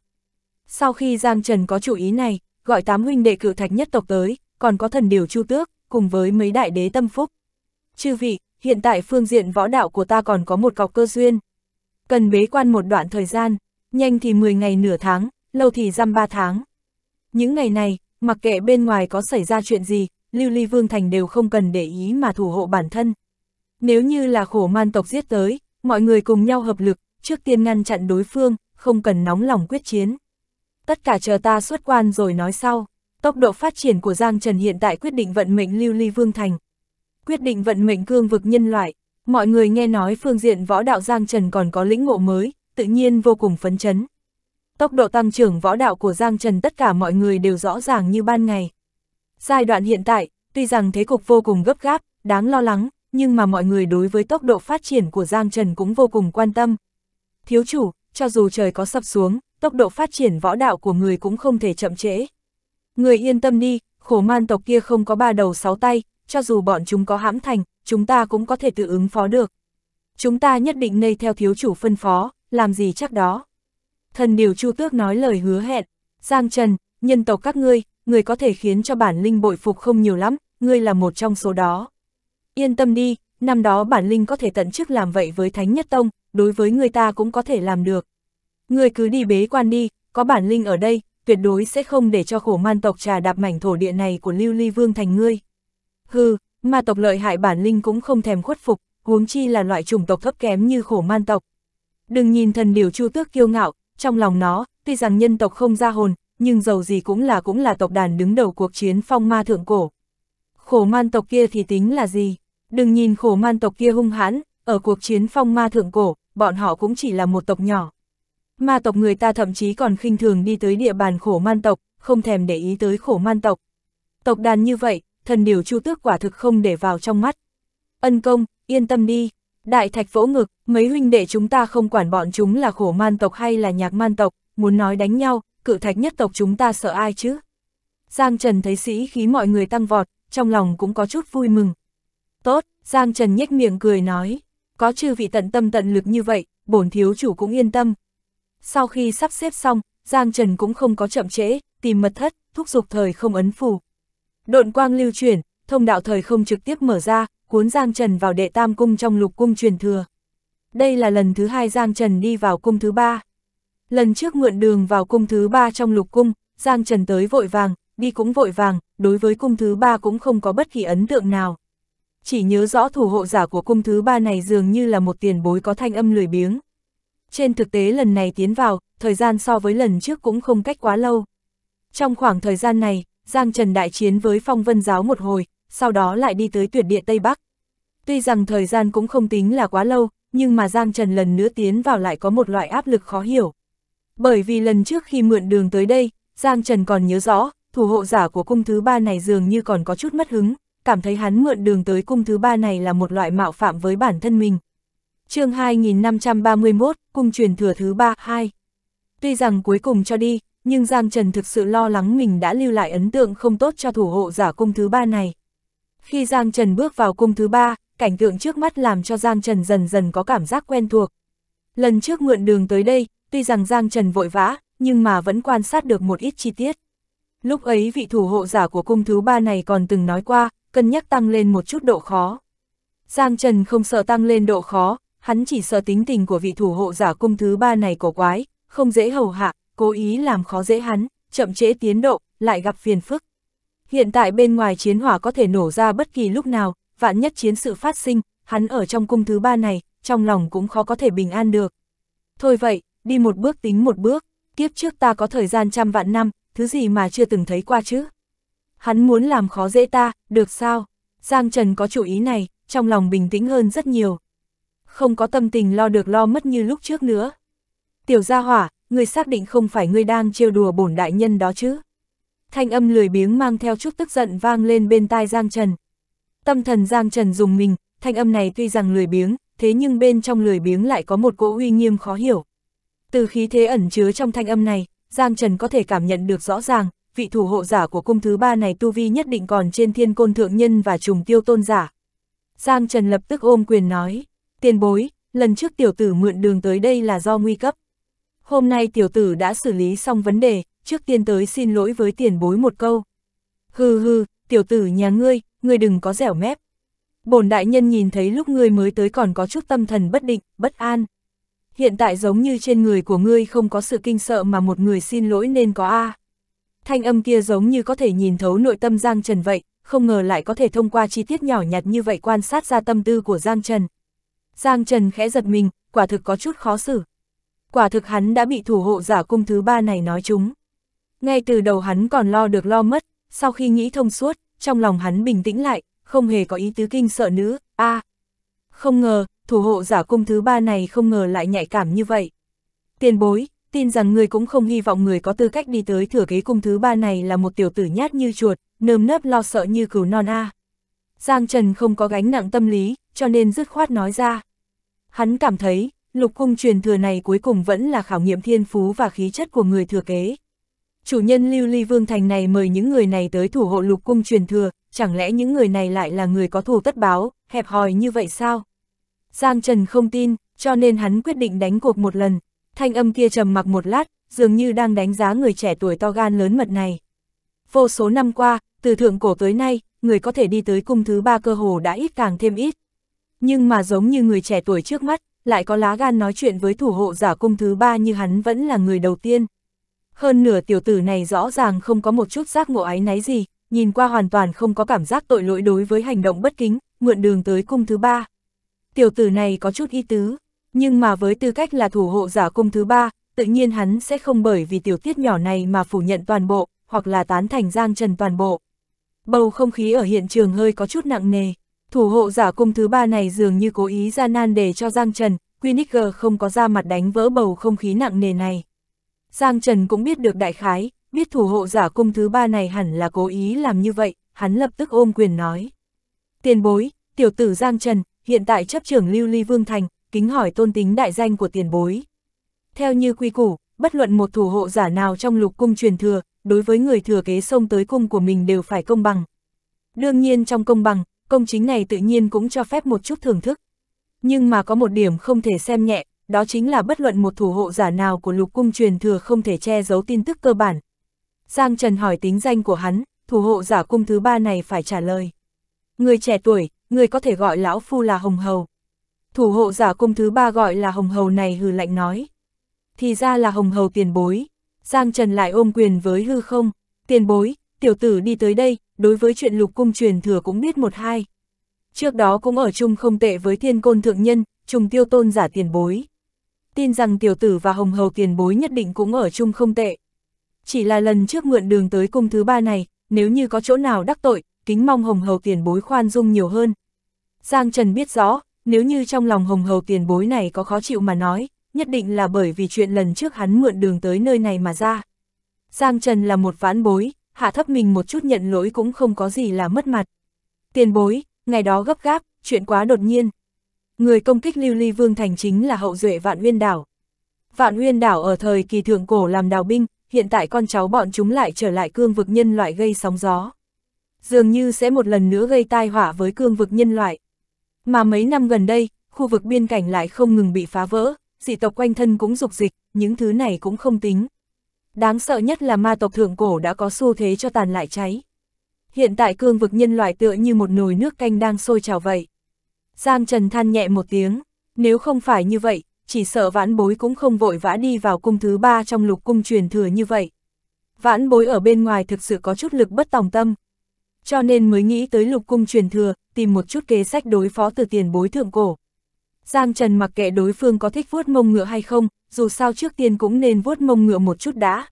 Sau khi Giang Trần có chủ ý này, gọi tám huynh đệ cự thạch nhất tộc tới, còn có thần điều chu tước, cùng với mấy đại đế tâm phúc. Chư vị, hiện tại phương diện võ đạo của ta còn có một cọc cơ duyên. Cần bế quan một đoạn thời gian, nhanh thì 10 ngày nửa tháng, lâu thì dăm 3 tháng. Những ngày này, mặc kệ bên ngoài có xảy ra chuyện gì, Lưu Ly Vương Thành đều không cần để ý mà thủ hộ bản thân. Nếu như là khổ man tộc giết tới, mọi người cùng nhau hợp lực, trước tiên ngăn chặn đối phương, không cần nóng lòng quyết chiến. Tất cả chờ ta xuất quan rồi nói sau. Tốc độ phát triển của Giang Trần hiện tại quyết định vận mệnh lưu ly vương thành. Quyết định vận mệnh cương vực nhân loại, mọi người nghe nói phương diện võ đạo Giang Trần còn có lĩnh ngộ mới, tự nhiên vô cùng phấn chấn. Tốc độ tăng trưởng võ đạo của Giang Trần tất cả mọi người đều rõ ràng như ban ngày. Giai đoạn hiện tại, tuy rằng thế cục vô cùng gấp gáp, đáng lo lắng, nhưng mà mọi người đối với tốc độ phát triển của Giang Trần cũng vô cùng quan tâm. Thiếu chủ, cho dù trời có sập xuống, tốc độ phát triển võ đạo của người cũng không thể chậm trễ. Người yên tâm đi, khổ man tộc kia không có ba đầu sáu tay, cho dù bọn chúng có hãm thành, chúng ta cũng có thể tự ứng phó được. Chúng ta nhất định nây theo thiếu chủ phân phó, làm gì chắc đó. Thần điều chu tước nói lời hứa hẹn, Giang Trần, nhân tộc các ngươi, người có thể khiến cho bản linh bội phục không nhiều lắm, ngươi là một trong số đó. Yên tâm đi, năm đó bản linh có thể tận chức làm vậy với Thánh Nhất Tông, đối với người ta cũng có thể làm được. Ngươi cứ đi bế quan đi, có bản linh ở đây, tuyệt đối sẽ không để cho khổ man tộc trà đạp mảnh thổ địa này của Lưu Ly Vương thành ngươi. Hừ, ma tộc lợi hại bản linh cũng không thèm khuất phục, huống chi là loại chủng tộc thấp kém như khổ man tộc. Đừng nhìn thần điều chu tước kiêu ngạo, trong lòng nó, tuy rằng nhân tộc không ra hồn, nhưng dầu gì cũng là cũng là tộc đàn đứng đầu cuộc chiến phong ma thượng cổ. Khổ man tộc kia thì tính là gì? Đừng nhìn khổ man tộc kia hung hãn, ở cuộc chiến phong ma thượng cổ, bọn họ cũng chỉ là một tộc nhỏ ma tộc người ta thậm chí còn khinh thường đi tới địa bàn khổ man tộc, không thèm để ý tới khổ man tộc. Tộc đàn như vậy, thần điều chu tước quả thực không để vào trong mắt. Ân công, yên tâm đi. Đại thạch vỗ ngực, mấy huynh đệ chúng ta không quản bọn chúng là khổ man tộc hay là nhạc man tộc, muốn nói đánh nhau, cự thạch nhất tộc chúng ta sợ ai chứ? Giang Trần thấy sĩ khí mọi người tăng vọt, trong lòng cũng có chút vui mừng. Tốt, Giang Trần nhếch miệng cười nói, có chư vị tận tâm tận lực như vậy, bổn thiếu chủ cũng yên tâm, sau khi sắp xếp xong, Giang Trần cũng không có chậm trễ, tìm mật thất, thúc giục thời không ấn phù, Độn quang lưu chuyển, thông đạo thời không trực tiếp mở ra, cuốn Giang Trần vào đệ tam cung trong lục cung truyền thừa. Đây là lần thứ hai Giang Trần đi vào cung thứ ba. Lần trước mượn đường vào cung thứ ba trong lục cung, Giang Trần tới vội vàng, đi cũng vội vàng, đối với cung thứ ba cũng không có bất kỳ ấn tượng nào. Chỉ nhớ rõ thủ hộ giả của cung thứ ba này dường như là một tiền bối có thanh âm lười biếng. Trên thực tế lần này tiến vào, thời gian so với lần trước cũng không cách quá lâu. Trong khoảng thời gian này, Giang Trần đại chiến với phong vân giáo một hồi, sau đó lại đi tới tuyệt địa Tây Bắc. Tuy rằng thời gian cũng không tính là quá lâu, nhưng mà Giang Trần lần nữa tiến vào lại có một loại áp lực khó hiểu. Bởi vì lần trước khi mượn đường tới đây, Giang Trần còn nhớ rõ, thủ hộ giả của cung thứ ba này dường như còn có chút mất hứng, cảm thấy hắn mượn đường tới cung thứ ba này là một loại mạo phạm với bản thân mình, chương 2531, cung truyền thừa thứ ba hai Tuy rằng cuối cùng cho đi, nhưng Giang Trần thực sự lo lắng mình đã lưu lại ấn tượng không tốt cho thủ hộ giả cung thứ ba này. Khi Giang Trần bước vào cung thứ ba, cảnh tượng trước mắt làm cho Giang Trần dần dần có cảm giác quen thuộc. Lần trước mượn đường tới đây, tuy rằng Giang Trần vội vã, nhưng mà vẫn quan sát được một ít chi tiết. Lúc ấy vị thủ hộ giả của cung thứ ba này còn từng nói qua, cân nhắc tăng lên một chút độ khó. Giang Trần không sợ tăng lên độ khó, hắn chỉ sợ tính tình của vị thủ hộ giả cung thứ ba này cổ quái, không dễ hầu hạ, cố ý làm khó dễ hắn, chậm trễ tiến độ, lại gặp phiền phức. Hiện tại bên ngoài chiến hỏa có thể nổ ra bất kỳ lúc nào, vạn nhất chiến sự phát sinh, hắn ở trong cung thứ ba này, trong lòng cũng khó có thể bình an được. Thôi vậy, đi một bước tính một bước, kiếp trước ta có thời gian trăm vạn năm, thứ gì mà chưa từng thấy qua chứ. Hắn muốn làm khó dễ ta, được sao? Giang Trần có chủ ý này, trong lòng bình tĩnh hơn rất nhiều không có tâm tình lo được lo mất như lúc trước nữa. Tiểu gia hỏa, ngươi xác định không phải ngươi đang trêu đùa bổn đại nhân đó chứ. Thanh âm lười biếng mang theo chút tức giận vang lên bên tai Giang Trần. Tâm thần Giang Trần dùng mình, thanh âm này tuy rằng lười biếng, thế nhưng bên trong lười biếng lại có một cỗ uy nghiêm khó hiểu. Từ khí thế ẩn chứa trong thanh âm này, Giang Trần có thể cảm nhận được rõ ràng, vị thủ hộ giả của cung thứ ba này tu vi nhất định còn trên thiên côn thượng nhân và trùng tiêu tôn giả. Giang Trần lập tức ôm quyền nói tiền bối, lần trước tiểu tử mượn đường tới đây là do nguy cấp. Hôm nay tiểu tử đã xử lý xong vấn đề, trước tiên tới xin lỗi với tiền bối một câu. Hừ hừ, tiểu tử nhà ngươi, ngươi đừng có dẻo mép. Bổn đại nhân nhìn thấy lúc ngươi mới tới còn có chút tâm thần bất định, bất an. Hiện tại giống như trên người của ngươi không có sự kinh sợ mà một người xin lỗi nên có A. Thanh âm kia giống như có thể nhìn thấu nội tâm Giang Trần vậy, không ngờ lại có thể thông qua chi tiết nhỏ nhặt như vậy quan sát ra tâm tư của Giang Trần. Giang Trần khẽ giật mình, quả thực có chút khó xử. Quả thực hắn đã bị thủ hộ giả cung thứ ba này nói chúng. Ngay từ đầu hắn còn lo được lo mất, sau khi nghĩ thông suốt, trong lòng hắn bình tĩnh lại, không hề có ý tứ kinh sợ nữ, a à, Không ngờ, thủ hộ giả cung thứ ba này không ngờ lại nhạy cảm như vậy. Tiền bối, tin rằng người cũng không hy vọng người có tư cách đi tới thừa kế cung thứ ba này là một tiểu tử nhát như chuột, nơm nớp lo sợ như cừu non a. À. Giang Trần không có gánh nặng tâm lý, cho nên dứt khoát nói ra. Hắn cảm thấy, lục cung truyền thừa này cuối cùng vẫn là khảo nghiệm thiên phú và khí chất của người thừa kế. Chủ nhân Lưu Ly Vương Thành này mời những người này tới thủ hộ lục cung truyền thừa, chẳng lẽ những người này lại là người có thù tất báo, hẹp hòi như vậy sao? Giang Trần không tin, cho nên hắn quyết định đánh cuộc một lần. Thanh âm kia trầm mặc một lát, dường như đang đánh giá người trẻ tuổi to gan lớn mật này. Vô số năm qua, từ thượng cổ tới nay, người có thể đi tới cung thứ ba cơ hồ đã ít càng thêm ít nhưng mà giống như người trẻ tuổi trước mắt, lại có lá gan nói chuyện với thủ hộ giả cung thứ ba như hắn vẫn là người đầu tiên. Hơn nửa tiểu tử này rõ ràng không có một chút giác ngộ ái náy gì, nhìn qua hoàn toàn không có cảm giác tội lỗi đối với hành động bất kính, mượn đường tới cung thứ ba. Tiểu tử này có chút ý tứ, nhưng mà với tư cách là thủ hộ giả cung thứ ba, tự nhiên hắn sẽ không bởi vì tiểu tiết nhỏ này mà phủ nhận toàn bộ, hoặc là tán thành Giang Trần toàn bộ. Bầu không khí ở hiện trường hơi có chút nặng nề. Thủ hộ giả cung thứ ba này dường như cố ý ra nan để cho Giang Trần, Quiniger không có ra mặt đánh vỡ bầu không khí nặng nề này. Giang Trần cũng biết được đại khái, biết thủ hộ giả cung thứ ba này hẳn là cố ý làm như vậy, hắn lập tức ôm quyền nói. Tiền bối, tiểu tử Giang Trần, hiện tại chấp trưởng Lưu Ly Vương Thành, kính hỏi tôn tính đại danh của tiền bối. Theo như quy củ, bất luận một thủ hộ giả nào trong lục cung truyền thừa, đối với người thừa kế sông tới cung của mình đều phải công bằng. Đương nhiên trong công bằng, công chính này tự nhiên cũng cho phép một chút thưởng thức. Nhưng mà có một điểm không thể xem nhẹ, đó chính là bất luận một thủ hộ giả nào của lục cung truyền thừa không thể che giấu tin tức cơ bản. Giang Trần hỏi tính danh của hắn, thủ hộ giả cung thứ ba này phải trả lời. Người trẻ tuổi, người có thể gọi lão phu là Hồng Hầu. Thủ hộ giả cung thứ ba gọi là Hồng Hầu này hừ lạnh nói. Thì ra là Hồng Hầu tiền bối. Giang Trần lại ôm quyền với hư không. Tiền bối, tiểu tử đi tới đây, đối với chuyện lục cung truyền thừa cũng biết một hai. Trước đó cũng ở chung không tệ với thiên côn thượng nhân, trùng tiêu tôn giả tiền bối. Tin rằng tiểu tử và hồng hầu tiền bối nhất định cũng ở chung không tệ. Chỉ là lần trước mượn đường tới cung thứ ba này, nếu như có chỗ nào đắc tội, kính mong hồng hầu tiền bối khoan dung nhiều hơn. Giang Trần biết rõ, nếu như trong lòng hồng hầu tiền bối này có khó chịu mà nói, nhất định là bởi vì chuyện lần trước hắn mượn đường tới nơi này mà ra. Giang Trần là một vãn bối, hạ thấp mình một chút nhận lỗi cũng không có gì là mất mặt. Tiền bối, ngày đó gấp gáp, chuyện quá đột nhiên. Người công kích lưu ly vương thành chính là hậu duệ vạn nguyên đảo. Vạn nguyên đảo ở thời kỳ thượng cổ làm đào binh, hiện tại con cháu bọn chúng lại trở lại cương vực nhân loại gây sóng gió. Dường như sẽ một lần nữa gây tai họa với cương vực nhân loại. Mà mấy năm gần đây, khu vực biên cảnh lại không ngừng bị phá vỡ, dị tộc quanh thân cũng dục dịch, những thứ này cũng không tính. Đáng sợ nhất là ma tộc thượng cổ đã có xu thế cho tàn lại cháy. Hiện tại cương vực nhân loại tựa như một nồi nước canh đang sôi trào vậy. Giang Trần than nhẹ một tiếng, nếu không phải như vậy, chỉ sợ vãn bối cũng không vội vã đi vào cung thứ ba trong lục cung truyền thừa như vậy. Vãn bối ở bên ngoài thực sự có chút lực bất tòng tâm. Cho nên mới nghĩ tới lục cung truyền thừa, tìm một chút kế sách đối phó từ tiền bối thượng cổ. Giang Trần mặc kệ đối phương có thích vuốt mông ngựa hay không, dù sao trước tiên cũng nên vuốt mông ngựa một chút đã.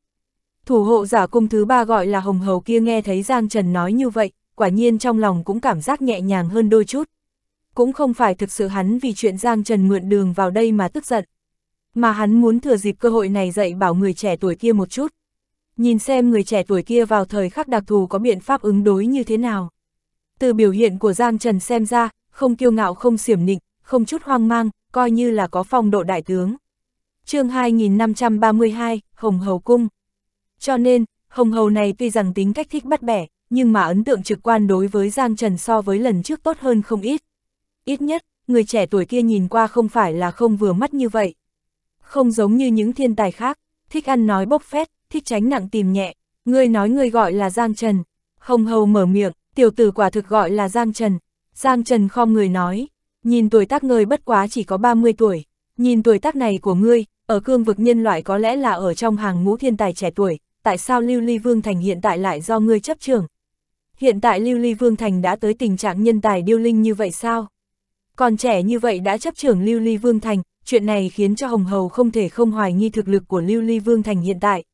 Thủ hộ giả cung thứ ba gọi là Hồng Hầu kia nghe thấy Giang Trần nói như vậy, quả nhiên trong lòng cũng cảm giác nhẹ nhàng hơn đôi chút. Cũng không phải thực sự hắn vì chuyện Giang Trần mượn đường vào đây mà tức giận. Mà hắn muốn thừa dịp cơ hội này dạy bảo người trẻ tuổi kia một chút. Nhìn xem người trẻ tuổi kia vào thời khắc đặc thù có biện pháp ứng đối như thế nào. Từ biểu hiện của Giang Trần xem ra, không kiêu ngạo không xiểm nịnh, không chút hoang mang, coi như là có phong độ đại tướng. chương 2532, Hồng Hầu Cung. Cho nên, Hồng Hầu này tuy rằng tính cách thích bắt bẻ, nhưng mà ấn tượng trực quan đối với Giang Trần so với lần trước tốt hơn không ít. Ít nhất, người trẻ tuổi kia nhìn qua không phải là không vừa mắt như vậy. Không giống như những thiên tài khác, thích ăn nói bốc phét, thích tránh nặng tìm nhẹ, người nói người gọi là Giang Trần. Hồng Hầu mở miệng, tiểu tử quả thực gọi là Giang Trần. Giang Trần khom người nói, Nhìn tuổi tác ngươi bất quá chỉ có 30 tuổi, nhìn tuổi tác này của ngươi, ở cương vực nhân loại có lẽ là ở trong hàng ngũ thiên tài trẻ tuổi, tại sao Lưu Ly Vương Thành hiện tại lại do ngươi chấp trưởng Hiện tại Lưu Ly Vương Thành đã tới tình trạng nhân tài điêu linh như vậy sao? Còn trẻ như vậy đã chấp trưởng Lưu Ly Vương Thành, chuyện này khiến cho Hồng Hầu không thể không hoài nghi thực lực của Lưu Ly Vương Thành hiện tại.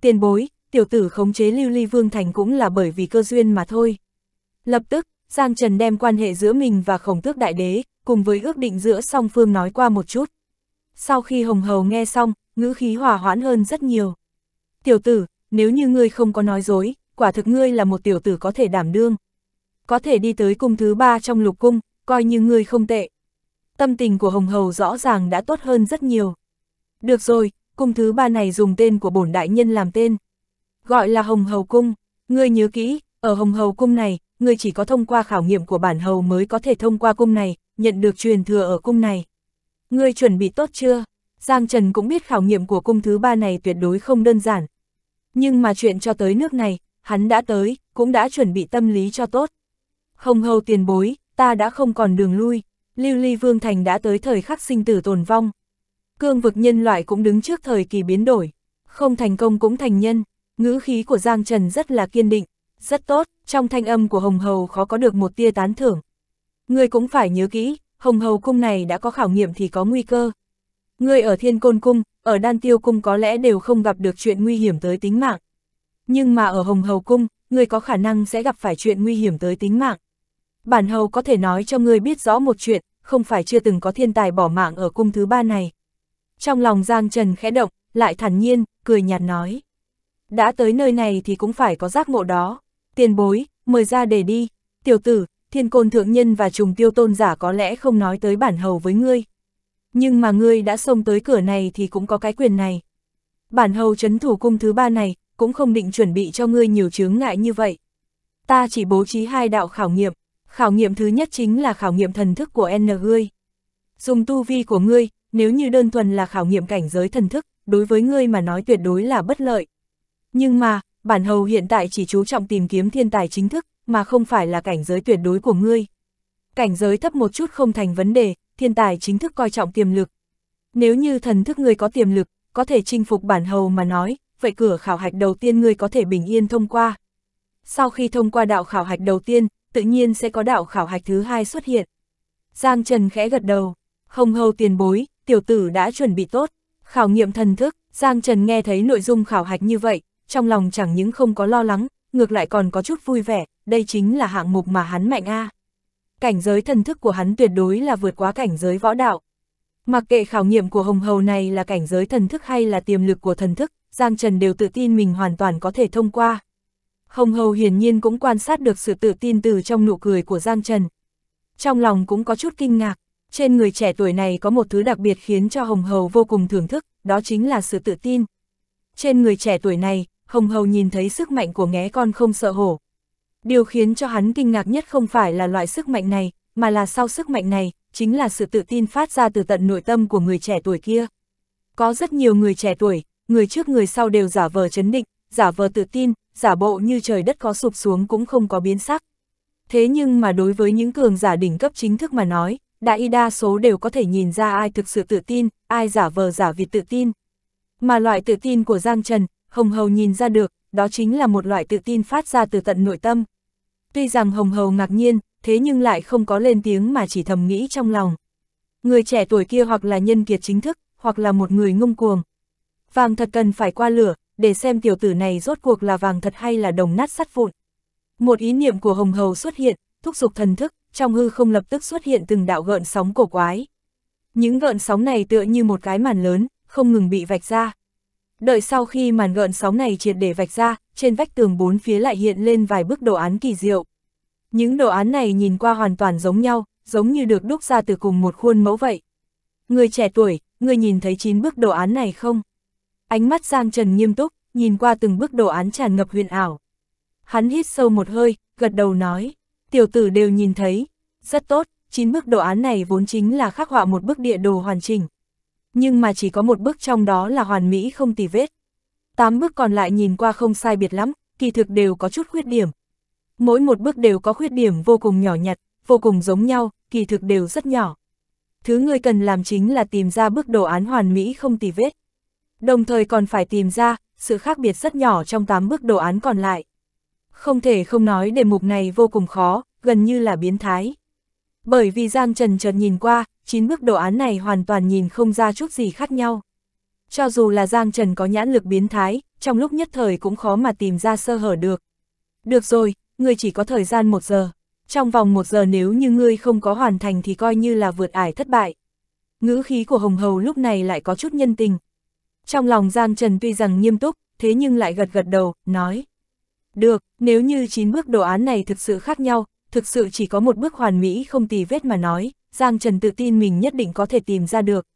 Tiền bối, tiểu tử khống chế Lưu Ly Vương Thành cũng là bởi vì cơ duyên mà thôi. Lập tức, Giang Trần đem quan hệ giữa mình và khổng tước đại đế, cùng với ước định giữa song phương nói qua một chút. Sau khi Hồng Hầu nghe xong, ngữ khí hòa hoãn hơn rất nhiều. Tiểu tử, nếu như ngươi không có nói dối, quả thực ngươi là một tiểu tử có thể đảm đương. Có thể đi tới cung thứ ba trong lục cung, coi như ngươi không tệ. Tâm tình của Hồng Hầu rõ ràng đã tốt hơn rất nhiều. Được rồi, cung thứ ba này dùng tên của bổn đại nhân làm tên. Gọi là Hồng Hầu Cung, ngươi nhớ kỹ, ở Hồng Hầu Cung này, ngươi chỉ có thông qua khảo nghiệm của bản hầu mới có thể thông qua cung này, nhận được truyền thừa ở cung này. Ngươi chuẩn bị tốt chưa? Giang Trần cũng biết khảo nghiệm của cung thứ ba này tuyệt đối không đơn giản. Nhưng mà chuyện cho tới nước này, hắn đã tới, cũng đã chuẩn bị tâm lý cho tốt. Không hầu tiền bối, ta đã không còn đường lui, Lưu Ly Vương Thành đã tới thời khắc sinh tử tồn vong. Cương vực nhân loại cũng đứng trước thời kỳ biến đổi, không thành công cũng thành nhân, ngữ khí của Giang Trần rất là kiên định, rất tốt, trong thanh âm của Hồng Hầu khó có được một tia tán thưởng. Ngươi cũng phải nhớ kỹ, Hồng Hầu cung này đã có khảo nghiệm thì có nguy cơ. Ngươi ở Thiên Côn Cung, ở Đan Tiêu Cung có lẽ đều không gặp được chuyện nguy hiểm tới tính mạng. Nhưng mà ở Hồng Hầu Cung, ngươi có khả năng sẽ gặp phải chuyện nguy hiểm tới tính mạng. Bản Hầu có thể nói cho ngươi biết rõ một chuyện, không phải chưa từng có thiên tài bỏ mạng ở cung thứ ba này. Trong lòng Giang Trần khẽ động, lại thản nhiên, cười nhạt nói. Đã tới nơi này thì cũng phải có giác ngộ đó tiền bối, mời ra để đi, tiểu tử, thiên côn thượng nhân và trùng tiêu tôn giả có lẽ không nói tới bản hầu với ngươi. Nhưng mà ngươi đã xông tới cửa này thì cũng có cái quyền này. Bản hầu chấn thủ cung thứ ba này, cũng không định chuẩn bị cho ngươi nhiều chướng ngại như vậy. Ta chỉ bố trí hai đạo khảo nghiệm, khảo nghiệm thứ nhất chính là khảo nghiệm thần thức của N ngươi. Dùng tu vi của ngươi, nếu như đơn thuần là khảo nghiệm cảnh giới thần thức, đối với ngươi mà nói tuyệt đối là bất lợi. Nhưng mà, bản hầu hiện tại chỉ chú trọng tìm kiếm thiên tài chính thức, mà không phải là cảnh giới tuyệt đối của ngươi. Cảnh giới thấp một chút không thành vấn đề, thiên tài chính thức coi trọng tiềm lực. Nếu như thần thức ngươi có tiềm lực, có thể chinh phục bản hầu mà nói, vậy cửa khảo hạch đầu tiên ngươi có thể bình yên thông qua. Sau khi thông qua đạo khảo hạch đầu tiên, tự nhiên sẽ có đạo khảo hạch thứ hai xuất hiện. Giang Trần khẽ gật đầu, không hầu tiền bối, tiểu tử đã chuẩn bị tốt, khảo nghiệm thần thức, Giang Trần nghe thấy nội dung khảo hạch như vậy, trong lòng chẳng những không có lo lắng, ngược lại còn có chút vui vẻ, đây chính là hạng mục mà hắn mạnh a. À. Cảnh giới thần thức của hắn tuyệt đối là vượt quá cảnh giới võ đạo. Mặc kệ khảo nghiệm của Hồng Hầu này là cảnh giới thần thức hay là tiềm lực của thần thức, Giang Trần đều tự tin mình hoàn toàn có thể thông qua. Hồng Hầu hiển nhiên cũng quan sát được sự tự tin từ trong nụ cười của Giang Trần. Trong lòng cũng có chút kinh ngạc, trên người trẻ tuổi này có một thứ đặc biệt khiến cho Hồng Hầu vô cùng thưởng thức, đó chính là sự tự tin. Trên người trẻ tuổi này, hồng hầu nhìn thấy sức mạnh của nghé con không sợ hổ. Điều khiến cho hắn kinh ngạc nhất không phải là loại sức mạnh này, mà là sau sức mạnh này, chính là sự tự tin phát ra từ tận nội tâm của người trẻ tuổi kia. Có rất nhiều người trẻ tuổi, người trước người sau đều giả vờ chấn định, giả vờ tự tin, giả bộ như trời đất có sụp xuống cũng không có biến sắc. Thế nhưng mà đối với những cường giả đỉnh cấp chính thức mà nói, đại đa số đều có thể nhìn ra ai thực sự tự tin, ai giả vờ giả việc tự tin. Mà loại tự tin của Giang Trần, Hồng Hầu nhìn ra được, đó chính là một loại tự tin phát ra từ tận nội tâm. Tuy rằng Hồng Hầu ngạc nhiên, thế nhưng lại không có lên tiếng mà chỉ thầm nghĩ trong lòng. Người trẻ tuổi kia hoặc là nhân kiệt chính thức, hoặc là một người ngông cuồng. Vàng thật cần phải qua lửa, để xem tiểu tử này rốt cuộc là vàng thật hay là đồng nát sắt vụn. Một ý niệm của Hồng Hầu xuất hiện, thúc giục thần thức, trong hư không lập tức xuất hiện từng đạo gợn sóng cổ quái. Những gợn sóng này tựa như một cái màn lớn, không ngừng bị vạch ra. Đợi sau khi màn gợn sóng này triệt để vạch ra, trên vách tường bốn phía lại hiện lên vài bức đồ án kỳ diệu. Những đồ án này nhìn qua hoàn toàn giống nhau, giống như được đúc ra từ cùng một khuôn mẫu vậy. Người trẻ tuổi, người nhìn thấy chín bức đồ án này không? Ánh mắt Giang Trần nghiêm túc, nhìn qua từng bức đồ án tràn ngập huyền ảo. Hắn hít sâu một hơi, gật đầu nói, tiểu tử đều nhìn thấy, rất tốt, chín bức đồ án này vốn chính là khắc họa một bức địa đồ hoàn chỉnh nhưng mà chỉ có một bức trong đó là hoàn mỹ không tì vết. Tám bức còn lại nhìn qua không sai biệt lắm, kỳ thực đều có chút khuyết điểm. Mỗi một bức đều có khuyết điểm vô cùng nhỏ nhặt, vô cùng giống nhau, kỳ thực đều rất nhỏ. Thứ ngươi cần làm chính là tìm ra bức đồ án hoàn mỹ không tì vết. Đồng thời còn phải tìm ra sự khác biệt rất nhỏ trong tám bức đồ án còn lại. Không thể không nói đề mục này vô cùng khó, gần như là biến thái. Bởi vì Giang Trần trần nhìn qua, chín bước đồ án này hoàn toàn nhìn không ra chút gì khác nhau. Cho dù là Giang Trần có nhãn lực biến thái, trong lúc nhất thời cũng khó mà tìm ra sơ hở được. Được rồi, ngươi chỉ có thời gian một giờ. Trong vòng một giờ nếu như ngươi không có hoàn thành thì coi như là vượt ải thất bại. Ngữ khí của Hồng Hầu lúc này lại có chút nhân tình. Trong lòng Giang Trần tuy rằng nghiêm túc, thế nhưng lại gật gật đầu, nói. Được, nếu như chín bước đồ án này thực sự khác nhau, thực sự chỉ có một bước hoàn mỹ không tì vết mà nói, Giang Trần tự tin mình nhất định có thể tìm ra được.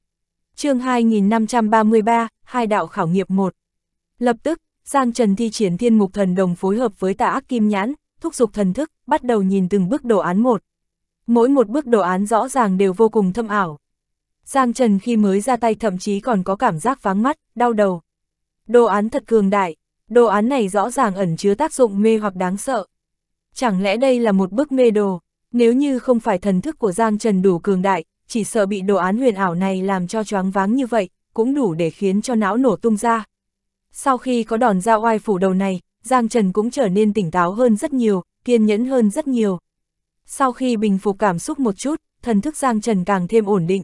chương 2533, Hai đạo khảo nghiệp 1. Lập tức, Giang Trần thi triển thiên mục thần đồng phối hợp với tà ác kim nhãn, thúc giục thần thức, bắt đầu nhìn từng bước đồ án một. Mỗi một bước đồ án rõ ràng đều vô cùng thâm ảo. Giang Trần khi mới ra tay thậm chí còn có cảm giác váng mắt, đau đầu. Đồ án thật cường đại, đồ án này rõ ràng ẩn chứa tác dụng mê hoặc đáng sợ. Chẳng lẽ đây là một bước mê đồ? Nếu như không phải thần thức của Giang Trần đủ cường đại, chỉ sợ bị đồ án huyền ảo này làm cho choáng váng như vậy, cũng đủ để khiến cho não nổ tung ra. Sau khi có đòn dao oai phủ đầu này, Giang Trần cũng trở nên tỉnh táo hơn rất nhiều, kiên nhẫn hơn rất nhiều. Sau khi bình phục cảm xúc một chút, thần thức Giang Trần càng thêm ổn định.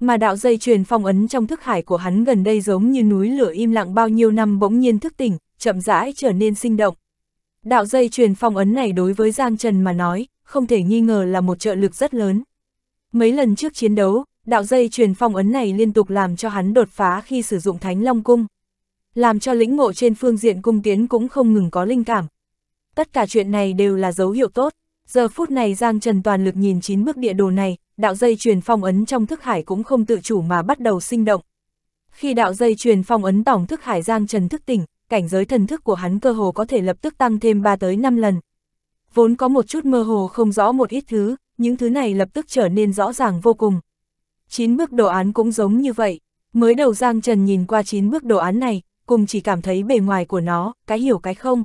Mà đạo dây truyền phong ấn trong thức hải của hắn gần đây giống như núi lửa im lặng bao nhiêu năm bỗng nhiên thức tỉnh, chậm rãi trở nên sinh động. Đạo dây truyền phong ấn này đối với Giang Trần mà nói, không thể nghi ngờ là một trợ lực rất lớn. Mấy lần trước chiến đấu, đạo dây truyền phong ấn này liên tục làm cho hắn đột phá khi sử dụng Thánh Long Cung. Làm cho lĩnh ngộ trên phương diện cung tiến cũng không ngừng có linh cảm. Tất cả chuyện này đều là dấu hiệu tốt. Giờ phút này Giang Trần toàn lực nhìn chín bước địa đồ này, đạo dây truyền phong ấn trong thức hải cũng không tự chủ mà bắt đầu sinh động. Khi đạo dây truyền phong ấn tổng thức hải Giang Trần thức tỉnh, cảnh giới thần thức của hắn cơ hồ có thể lập tức tăng thêm 3 tới 5 lần, vốn có một chút mơ hồ không rõ một ít thứ, những thứ này lập tức trở nên rõ ràng vô cùng. Chín bước đồ án cũng giống như vậy, mới đầu Giang Trần nhìn qua chín bước đồ án này, cùng chỉ cảm thấy bề ngoài của nó, cái hiểu cái không.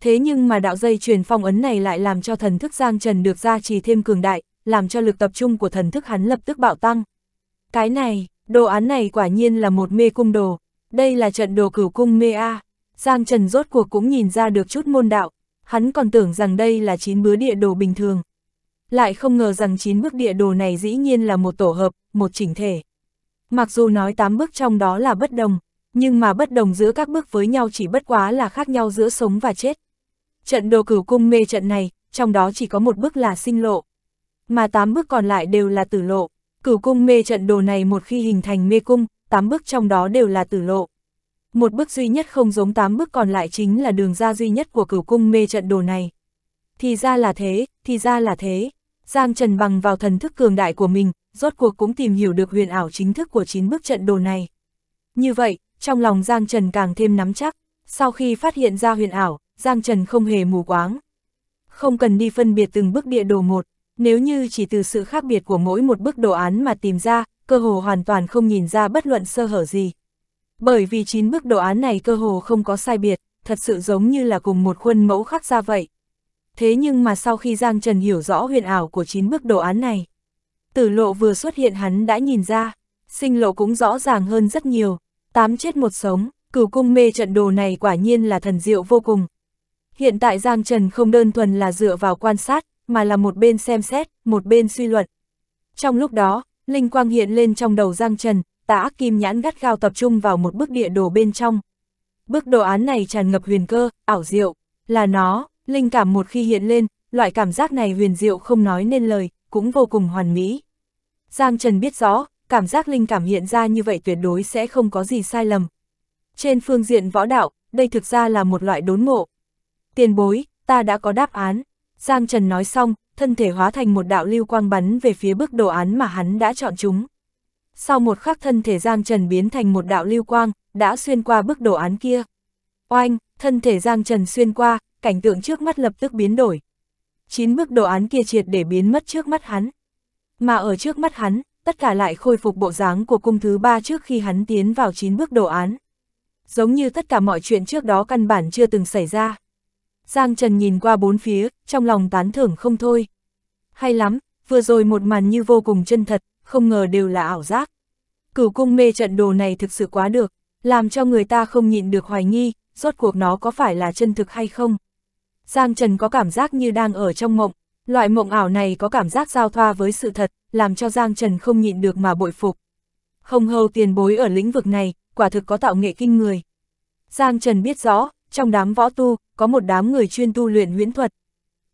Thế nhưng mà đạo dây truyền phong ấn này lại làm cho thần thức Giang Trần được gia trì thêm cường đại, làm cho lực tập trung của thần thức hắn lập tức bạo tăng. Cái này, đồ án này quả nhiên là một mê cung đồ, đây là trận đồ cửu cung mê A. Giang Trần rốt cuộc cũng nhìn ra được chút môn đạo, hắn còn tưởng rằng đây là chín bứa địa đồ bình thường. Lại không ngờ rằng chín bước địa đồ này dĩ nhiên là một tổ hợp, một chỉnh thể. Mặc dù nói tám bước trong đó là bất đồng, nhưng mà bất đồng giữa các bước với nhau chỉ bất quá là khác nhau giữa sống và chết. Trận đồ cửu cung mê trận này, trong đó chỉ có một bước là sinh lộ, mà tám bước còn lại đều là tử lộ. Cửu cung mê trận đồ này một khi hình thành mê cung, tám bước trong đó đều là tử lộ. Một bước duy nhất không giống tám bước còn lại chính là đường ra duy nhất của cửu cung mê trận đồ này. Thì ra là thế, thì ra là thế. Giang Trần bằng vào thần thức cường đại của mình, rốt cuộc cũng tìm hiểu được huyền ảo chính thức của chín bước trận đồ này. Như vậy, trong lòng Giang Trần càng thêm nắm chắc, sau khi phát hiện ra huyền ảo, Giang Trần không hề mù quáng. Không cần đi phân biệt từng bước địa đồ một, nếu như chỉ từ sự khác biệt của mỗi một bước đồ án mà tìm ra, cơ hồ hoàn toàn không nhìn ra bất luận sơ hở gì, bởi vì chín bức đồ án này cơ hồ không có sai biệt, thật sự giống như là cùng một khuôn mẫu khắc ra vậy. Thế nhưng mà sau khi Giang Trần hiểu rõ huyền ảo của chín bức đồ án này, tử lộ vừa xuất hiện hắn đã nhìn ra, sinh lộ cũng rõ ràng hơn rất nhiều, tám chết một sống, cửu cung mê trận đồ này quả nhiên là thần diệu vô cùng. Hiện tại Giang Trần không đơn thuần là dựa vào quan sát, mà là một bên xem xét, một bên suy luận. Trong lúc đó, Linh Quang hiện lên trong đầu Giang Trần, tả kim nhãn gắt gao tập trung vào một bức địa đồ bên trong. Bức đồ án này tràn ngập huyền cơ, ảo diệu, là nó, linh cảm một khi hiện lên, loại cảm giác này huyền diệu không nói nên lời, cũng vô cùng hoàn mỹ. Giang Trần biết rõ, cảm giác linh cảm hiện ra như vậy tuyệt đối sẽ không có gì sai lầm. Trên phương diện võ đạo, đây thực ra là một loại đốn ngộ. Tiền bối, ta đã có đáp án. Giang Trần nói xong, thân thể hóa thành một đạo lưu quang bắn về phía bức đồ án mà hắn đã chọn chúng sau một khắc thân thể Giang Trần biến thành một đạo lưu quang, đã xuyên qua bức đồ án kia. Oanh, thân thể Giang Trần xuyên qua, cảnh tượng trước mắt lập tức biến đổi. Chín bức đồ án kia triệt để biến mất trước mắt hắn. Mà ở trước mắt hắn, tất cả lại khôi phục bộ dáng của cung thứ ba trước khi hắn tiến vào chín bước đồ án. Giống như tất cả mọi chuyện trước đó căn bản chưa từng xảy ra. Giang Trần nhìn qua bốn phía, trong lòng tán thưởng không thôi. Hay lắm, vừa rồi một màn như vô cùng chân thật, không ngờ đều là ảo giác. Cửu cung mê trận đồ này thực sự quá được, làm cho người ta không nhịn được hoài nghi, rốt cuộc nó có phải là chân thực hay không. Giang Trần có cảm giác như đang ở trong mộng, loại mộng ảo này có cảm giác giao thoa với sự thật, làm cho Giang Trần không nhịn được mà bội phục. không hầu tiền bối ở lĩnh vực này, quả thực có tạo nghệ kinh người. Giang Trần biết rõ, trong đám võ tu, có một đám người chuyên tu luyện huyễn thuật.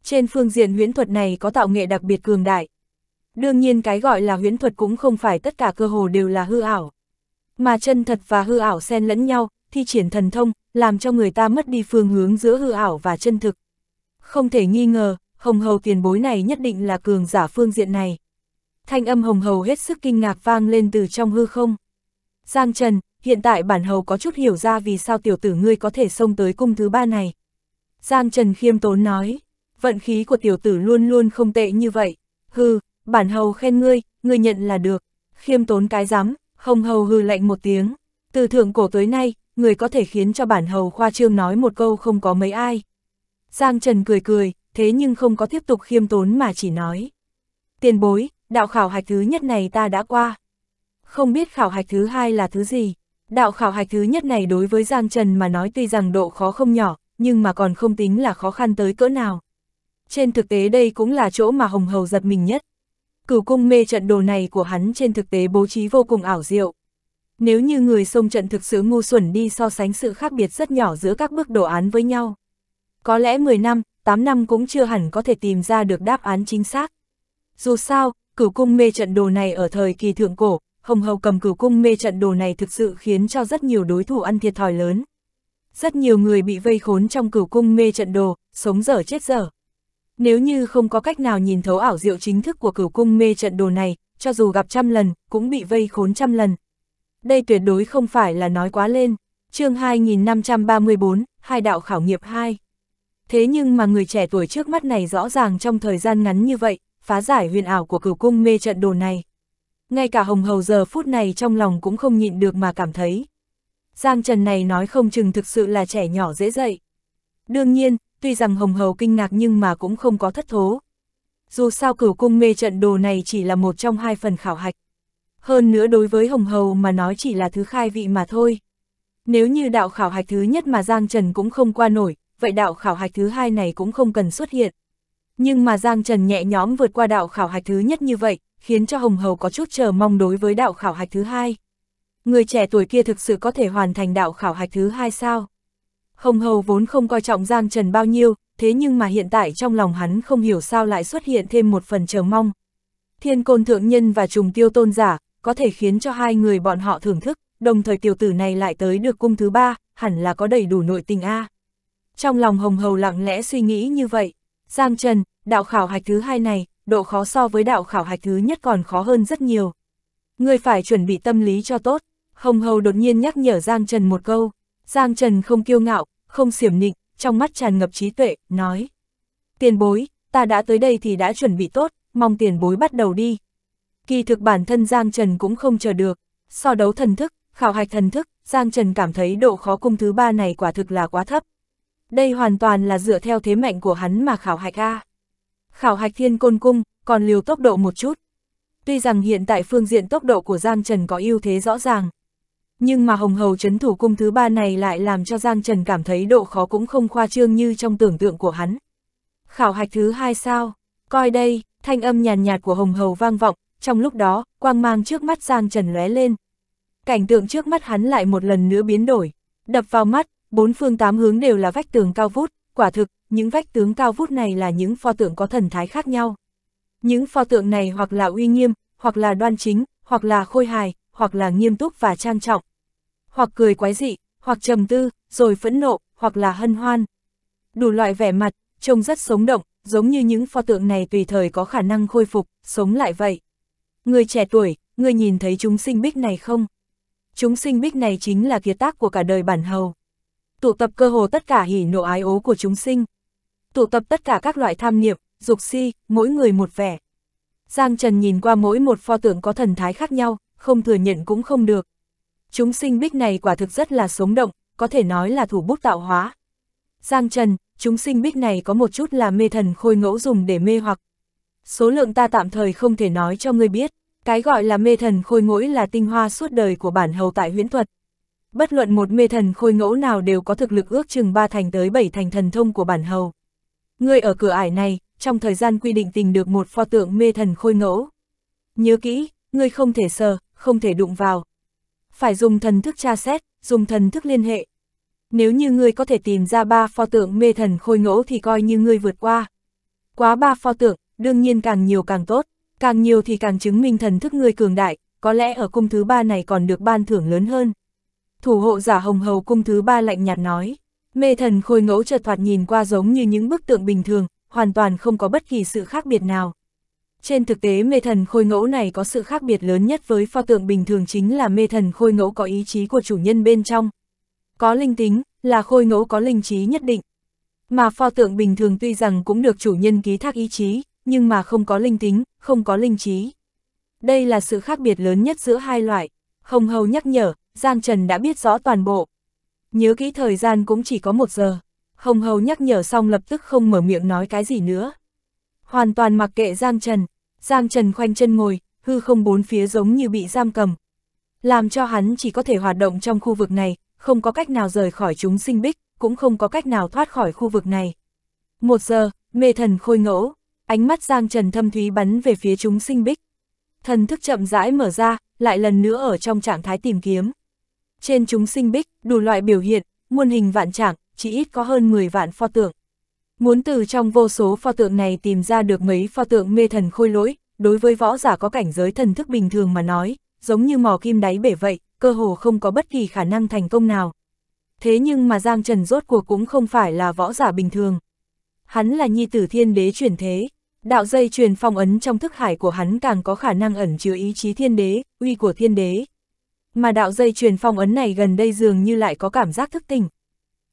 Trên phương diện huyễn thuật này có tạo nghệ đặc biệt cường đại. Đương nhiên cái gọi là huyễn thuật cũng không phải tất cả cơ hồ đều là hư ảo. Mà chân thật và hư ảo xen lẫn nhau, thi triển thần thông, làm cho người ta mất đi phương hướng giữa hư ảo và chân thực. Không thể nghi ngờ, hồng hầu tiền bối này nhất định là cường giả phương diện này. Thanh âm hồng hầu hết sức kinh ngạc vang lên từ trong hư không. Giang Trần, hiện tại bản hầu có chút hiểu ra vì sao tiểu tử ngươi có thể xông tới cung thứ ba này. Giang Trần khiêm tốn nói, vận khí của tiểu tử luôn luôn không tệ như vậy. hư bản hầu khen ngươi, ngươi nhận là được, khiêm tốn cái rắm hồng hầu hư lạnh một tiếng, từ thượng cổ tới nay, người có thể khiến cho bản hầu khoa trương nói một câu không có mấy ai. Giang Trần cười cười, thế nhưng không có tiếp tục khiêm tốn mà chỉ nói. Tiền bối, đạo khảo hạch thứ nhất này ta đã qua. Không biết khảo hạch thứ hai là thứ gì. Đạo khảo hạch thứ nhất này đối với Giang Trần mà nói tuy rằng độ khó không nhỏ, nhưng mà còn không tính là khó khăn tới cỡ nào. Trên thực tế đây cũng là chỗ mà Hồng Hầu giật mình nhất cửu cung mê trận đồ này của hắn trên thực tế bố trí vô cùng ảo diệu. Nếu như người xông trận thực sự ngu xuẩn đi so sánh sự khác biệt rất nhỏ giữa các bước đồ án với nhau. Có lẽ 10 năm, 8 năm cũng chưa hẳn có thể tìm ra được đáp án chính xác. Dù sao, cửu cung mê trận đồ này ở thời kỳ thượng cổ, Hồng Hầu cầm cửu cung mê trận đồ này thực sự khiến cho rất nhiều đối thủ ăn thiệt thòi lớn. Rất nhiều người bị vây khốn trong cửu cung mê trận đồ, sống dở chết dở. Nếu như không có cách nào nhìn thấu ảo diệu chính thức của cửu cung mê trận đồ này, cho dù gặp trăm lần, cũng bị vây khốn trăm lần. Đây tuyệt đối không phải là nói quá lên. chương 2534, hai đạo khảo nghiệp 2. Thế nhưng mà người trẻ tuổi trước mắt này rõ ràng trong thời gian ngắn như vậy, phá giải huyền ảo của cửu cung mê trận đồ này. Ngay cả hồng hầu giờ phút này trong lòng cũng không nhịn được mà cảm thấy. Giang Trần này nói không chừng thực sự là trẻ nhỏ dễ dậy. Đương nhiên, tuy rằng Hồng Hầu kinh ngạc nhưng mà cũng không có thất thố. Dù sao cửu cung mê trận đồ này chỉ là một trong hai phần khảo hạch. Hơn nữa đối với Hồng Hầu mà nói chỉ là thứ khai vị mà thôi. Nếu như đạo khảo hạch thứ nhất mà Giang Trần cũng không qua nổi, vậy đạo khảo hạch thứ hai này cũng không cần xuất hiện. Nhưng mà Giang Trần nhẹ nhõm vượt qua đạo khảo hạch thứ nhất như vậy, khiến cho Hồng Hầu có chút chờ mong đối với đạo khảo hạch thứ hai. Người trẻ tuổi kia thực sự có thể hoàn thành đạo khảo hạch thứ hai sao? Hồng Hầu vốn không coi trọng Giang Trần bao nhiêu, thế nhưng mà hiện tại trong lòng hắn không hiểu sao lại xuất hiện thêm một phần chờ mong. Thiên côn thượng nhân và trùng tiêu tôn giả, có thể khiến cho hai người bọn họ thưởng thức, đồng thời tiểu tử này lại tới được cung thứ ba, hẳn là có đầy đủ nội tình A. Trong lòng Hồng Hầu lặng lẽ suy nghĩ như vậy, Giang Trần, đạo khảo hạch thứ hai này, độ khó so với đạo khảo hạch thứ nhất còn khó hơn rất nhiều. Người phải chuẩn bị tâm lý cho tốt, Hồng Hầu đột nhiên nhắc nhở Giang Trần một câu. Giang Trần không kiêu ngạo, không xiểm nịnh, trong mắt tràn ngập trí tuệ, nói. Tiền bối, ta đã tới đây thì đã chuẩn bị tốt, mong tiền bối bắt đầu đi. Kỳ thực bản thân Giang Trần cũng không chờ được, so đấu thần thức, khảo hạch thần thức, Giang Trần cảm thấy độ khó cung thứ ba này quả thực là quá thấp. Đây hoàn toàn là dựa theo thế mạnh của hắn mà khảo hạch A. Khảo hạch thiên côn cung, còn liều tốc độ một chút. Tuy rằng hiện tại phương diện tốc độ của Giang Trần có ưu thế rõ ràng, nhưng mà Hồng Hầu chấn thủ cung thứ ba này lại làm cho Giang Trần cảm thấy độ khó cũng không khoa trương như trong tưởng tượng của hắn. Khảo hạch thứ hai sao? Coi đây, thanh âm nhàn nhạt, của Hồng Hầu vang vọng, trong lúc đó, quang mang trước mắt Giang Trần lóe lên. Cảnh tượng trước mắt hắn lại một lần nữa biến đổi, đập vào mắt, bốn phương tám hướng đều là vách tường cao vút, quả thực, những vách tướng cao vút này là những pho tượng có thần thái khác nhau. Những pho tượng này hoặc là uy nghiêm, hoặc là đoan chính, hoặc là khôi hài, hoặc là nghiêm túc và trang trọng hoặc cười quái dị, hoặc trầm tư, rồi phẫn nộ, hoặc là hân hoan. Đủ loại vẻ mặt, trông rất sống động, giống như những pho tượng này tùy thời có khả năng khôi phục, sống lại vậy. Người trẻ tuổi, người nhìn thấy chúng sinh bích này không? Chúng sinh bích này chính là kiệt tác của cả đời bản hầu. Tụ tập cơ hồ tất cả hỉ nộ ái ố của chúng sinh. Tụ tập tất cả các loại tham niệm, dục si, mỗi người một vẻ. Giang Trần nhìn qua mỗi một pho tượng có thần thái khác nhau, không thừa nhận cũng không được. Chúng sinh bích này quả thực rất là sống động, có thể nói là thủ bút tạo hóa. Giang Trần, chúng sinh bích này có một chút là mê thần khôi ngẫu dùng để mê hoặc. Số lượng ta tạm thời không thể nói cho ngươi biết, cái gọi là mê thần khôi ngỗi là tinh hoa suốt đời của bản hầu tại huyễn thuật. Bất luận một mê thần khôi ngẫu nào đều có thực lực ước chừng ba thành tới bảy thành thần thông của bản hầu. Ngươi ở cửa ải này, trong thời gian quy định tìm được một pho tượng mê thần khôi ngẫu. Nhớ kỹ, ngươi không thể sờ, không thể đụng vào, phải dùng thần thức tra xét, dùng thần thức liên hệ. Nếu như ngươi có thể tìm ra ba pho tượng mê thần khôi ngẫu thì coi như ngươi vượt qua. Quá ba pho tượng, đương nhiên càng nhiều càng tốt, càng nhiều thì càng chứng minh thần thức ngươi cường đại, có lẽ ở cung thứ ba này còn được ban thưởng lớn hơn. Thủ hộ giả hồng hầu cung thứ ba lạnh nhạt nói, mê thần khôi ngẫu chợt thoạt nhìn qua giống như những bức tượng bình thường, hoàn toàn không có bất kỳ sự khác biệt nào. Trên thực tế mê thần khôi ngẫu này có sự khác biệt lớn nhất với pho tượng bình thường chính là mê thần khôi ngẫu có ý chí của chủ nhân bên trong. Có linh tính, là khôi ngẫu có linh trí nhất định. Mà pho tượng bình thường tuy rằng cũng được chủ nhân ký thác ý chí, nhưng mà không có linh tính, không có linh trí. Đây là sự khác biệt lớn nhất giữa hai loại. Hồng Hầu nhắc nhở, Giang Trần đã biết rõ toàn bộ. Nhớ kỹ thời gian cũng chỉ có một giờ. Hồng Hầu nhắc nhở xong lập tức không mở miệng nói cái gì nữa. Hoàn toàn mặc kệ Giang Trần, Giang Trần khoanh chân ngồi, hư không bốn phía giống như bị giam cầm. Làm cho hắn chỉ có thể hoạt động trong khu vực này, không có cách nào rời khỏi chúng sinh bích, cũng không có cách nào thoát khỏi khu vực này. Một giờ, mê thần khôi ngẫu, ánh mắt Giang Trần thâm thúy bắn về phía chúng sinh bích. Thần thức chậm rãi mở ra, lại lần nữa ở trong trạng thái tìm kiếm. Trên chúng sinh bích, đủ loại biểu hiện, muôn hình vạn trạng, chỉ ít có hơn 10 vạn pho tượng. Muốn từ trong vô số pho tượng này tìm ra được mấy pho tượng mê thần khôi lỗi, đối với võ giả có cảnh giới thần thức bình thường mà nói, giống như mò kim đáy bể vậy, cơ hồ không có bất kỳ khả năng thành công nào. Thế nhưng mà Giang Trần rốt cuộc cũng không phải là võ giả bình thường. Hắn là nhi tử thiên đế chuyển thế, đạo dây truyền phong ấn trong thức hải của hắn càng có khả năng ẩn chứa ý chí thiên đế, uy của thiên đế. Mà đạo dây truyền phong ấn này gần đây dường như lại có cảm giác thức tỉnh.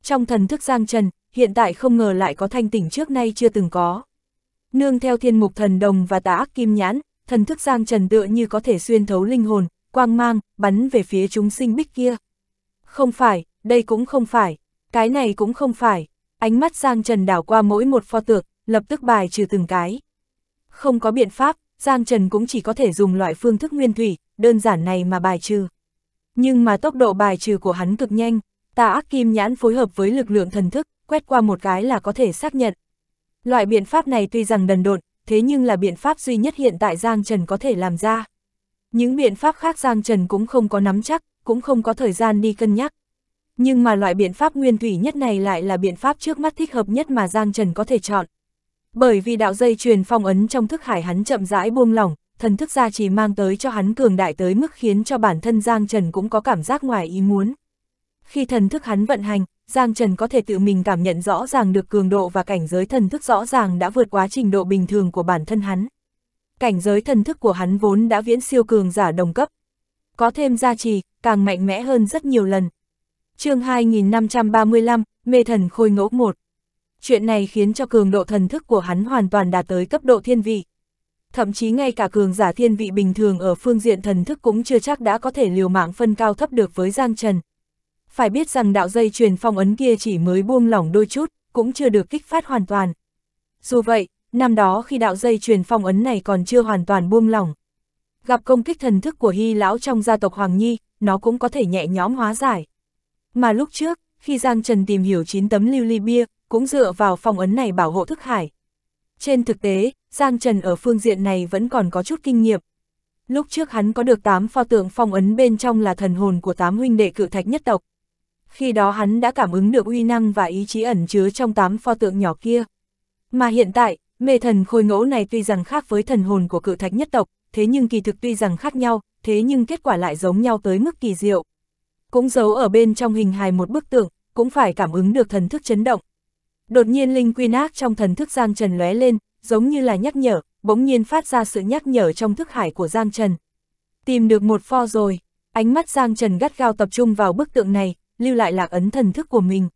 Trong thần thức Giang Trần, hiện tại không ngờ lại có thanh tỉnh trước nay chưa từng có. Nương theo thiên mục thần đồng và tà ác kim nhãn, thần thức giang trần tựa như có thể xuyên thấu linh hồn, quang mang, bắn về phía chúng sinh bích kia. Không phải, đây cũng không phải, cái này cũng không phải, ánh mắt giang trần đảo qua mỗi một pho tượng, lập tức bài trừ từng cái. Không có biện pháp, Giang Trần cũng chỉ có thể dùng loại phương thức nguyên thủy, đơn giản này mà bài trừ. Nhưng mà tốc độ bài trừ của hắn cực nhanh, tà ác kim nhãn phối hợp với lực lượng thần thức, quét qua một cái là có thể xác nhận. Loại biện pháp này tuy rằng đần độn, thế nhưng là biện pháp duy nhất hiện tại Giang Trần có thể làm ra. Những biện pháp khác Giang Trần cũng không có nắm chắc, cũng không có thời gian đi cân nhắc. Nhưng mà loại biện pháp nguyên thủy nhất này lại là biện pháp trước mắt thích hợp nhất mà Giang Trần có thể chọn. Bởi vì đạo dây truyền phong ấn trong thức hải hắn chậm rãi buông lỏng, thần thức gia trì mang tới cho hắn cường đại tới mức khiến cho bản thân Giang Trần cũng có cảm giác ngoài ý muốn. Khi thần thức hắn vận hành, Giang Trần có thể tự mình cảm nhận rõ ràng được cường độ và cảnh giới thần thức rõ ràng đã vượt quá trình độ bình thường của bản thân hắn. Cảnh giới thần thức của hắn vốn đã viễn siêu cường giả đồng cấp. Có thêm gia trì, càng mạnh mẽ hơn rất nhiều lần. chương 2535, Mê Thần Khôi ngỗ 1 Chuyện này khiến cho cường độ thần thức của hắn hoàn toàn đạt tới cấp độ thiên vị. Thậm chí ngay cả cường giả thiên vị bình thường ở phương diện thần thức cũng chưa chắc đã có thể liều mạng phân cao thấp được với Giang Trần phải biết rằng đạo dây truyền phong ấn kia chỉ mới buông lỏng đôi chút, cũng chưa được kích phát hoàn toàn. Dù vậy, năm đó khi đạo dây truyền phong ấn này còn chưa hoàn toàn buông lỏng, gặp công kích thần thức của Hy Lão trong gia tộc Hoàng Nhi, nó cũng có thể nhẹ nhõm hóa giải. Mà lúc trước, khi Giang Trần tìm hiểu chín tấm lưu ly bia, cũng dựa vào phong ấn này bảo hộ thức hải. Trên thực tế, Giang Trần ở phương diện này vẫn còn có chút kinh nghiệm. Lúc trước hắn có được 8 pho tượng phong ấn bên trong là thần hồn của 8 huynh đệ cự thạch nhất tộc khi đó hắn đã cảm ứng được uy năng và ý chí ẩn chứa trong tám pho tượng nhỏ kia. Mà hiện tại, mê thần khôi ngẫu này tuy rằng khác với thần hồn của cự thạch nhất tộc, thế nhưng kỳ thực tuy rằng khác nhau, thế nhưng kết quả lại giống nhau tới mức kỳ diệu. Cũng giấu ở bên trong hình hài một bức tượng, cũng phải cảm ứng được thần thức chấn động. Đột nhiên linh quy nác trong thần thức Giang Trần lóe lên, giống như là nhắc nhở, bỗng nhiên phát ra sự nhắc nhở trong thức hải của Giang Trần. Tìm được một pho rồi, ánh mắt Giang Trần gắt gao tập trung vào bức tượng này, lưu lại lạc ấn thần thức của mình.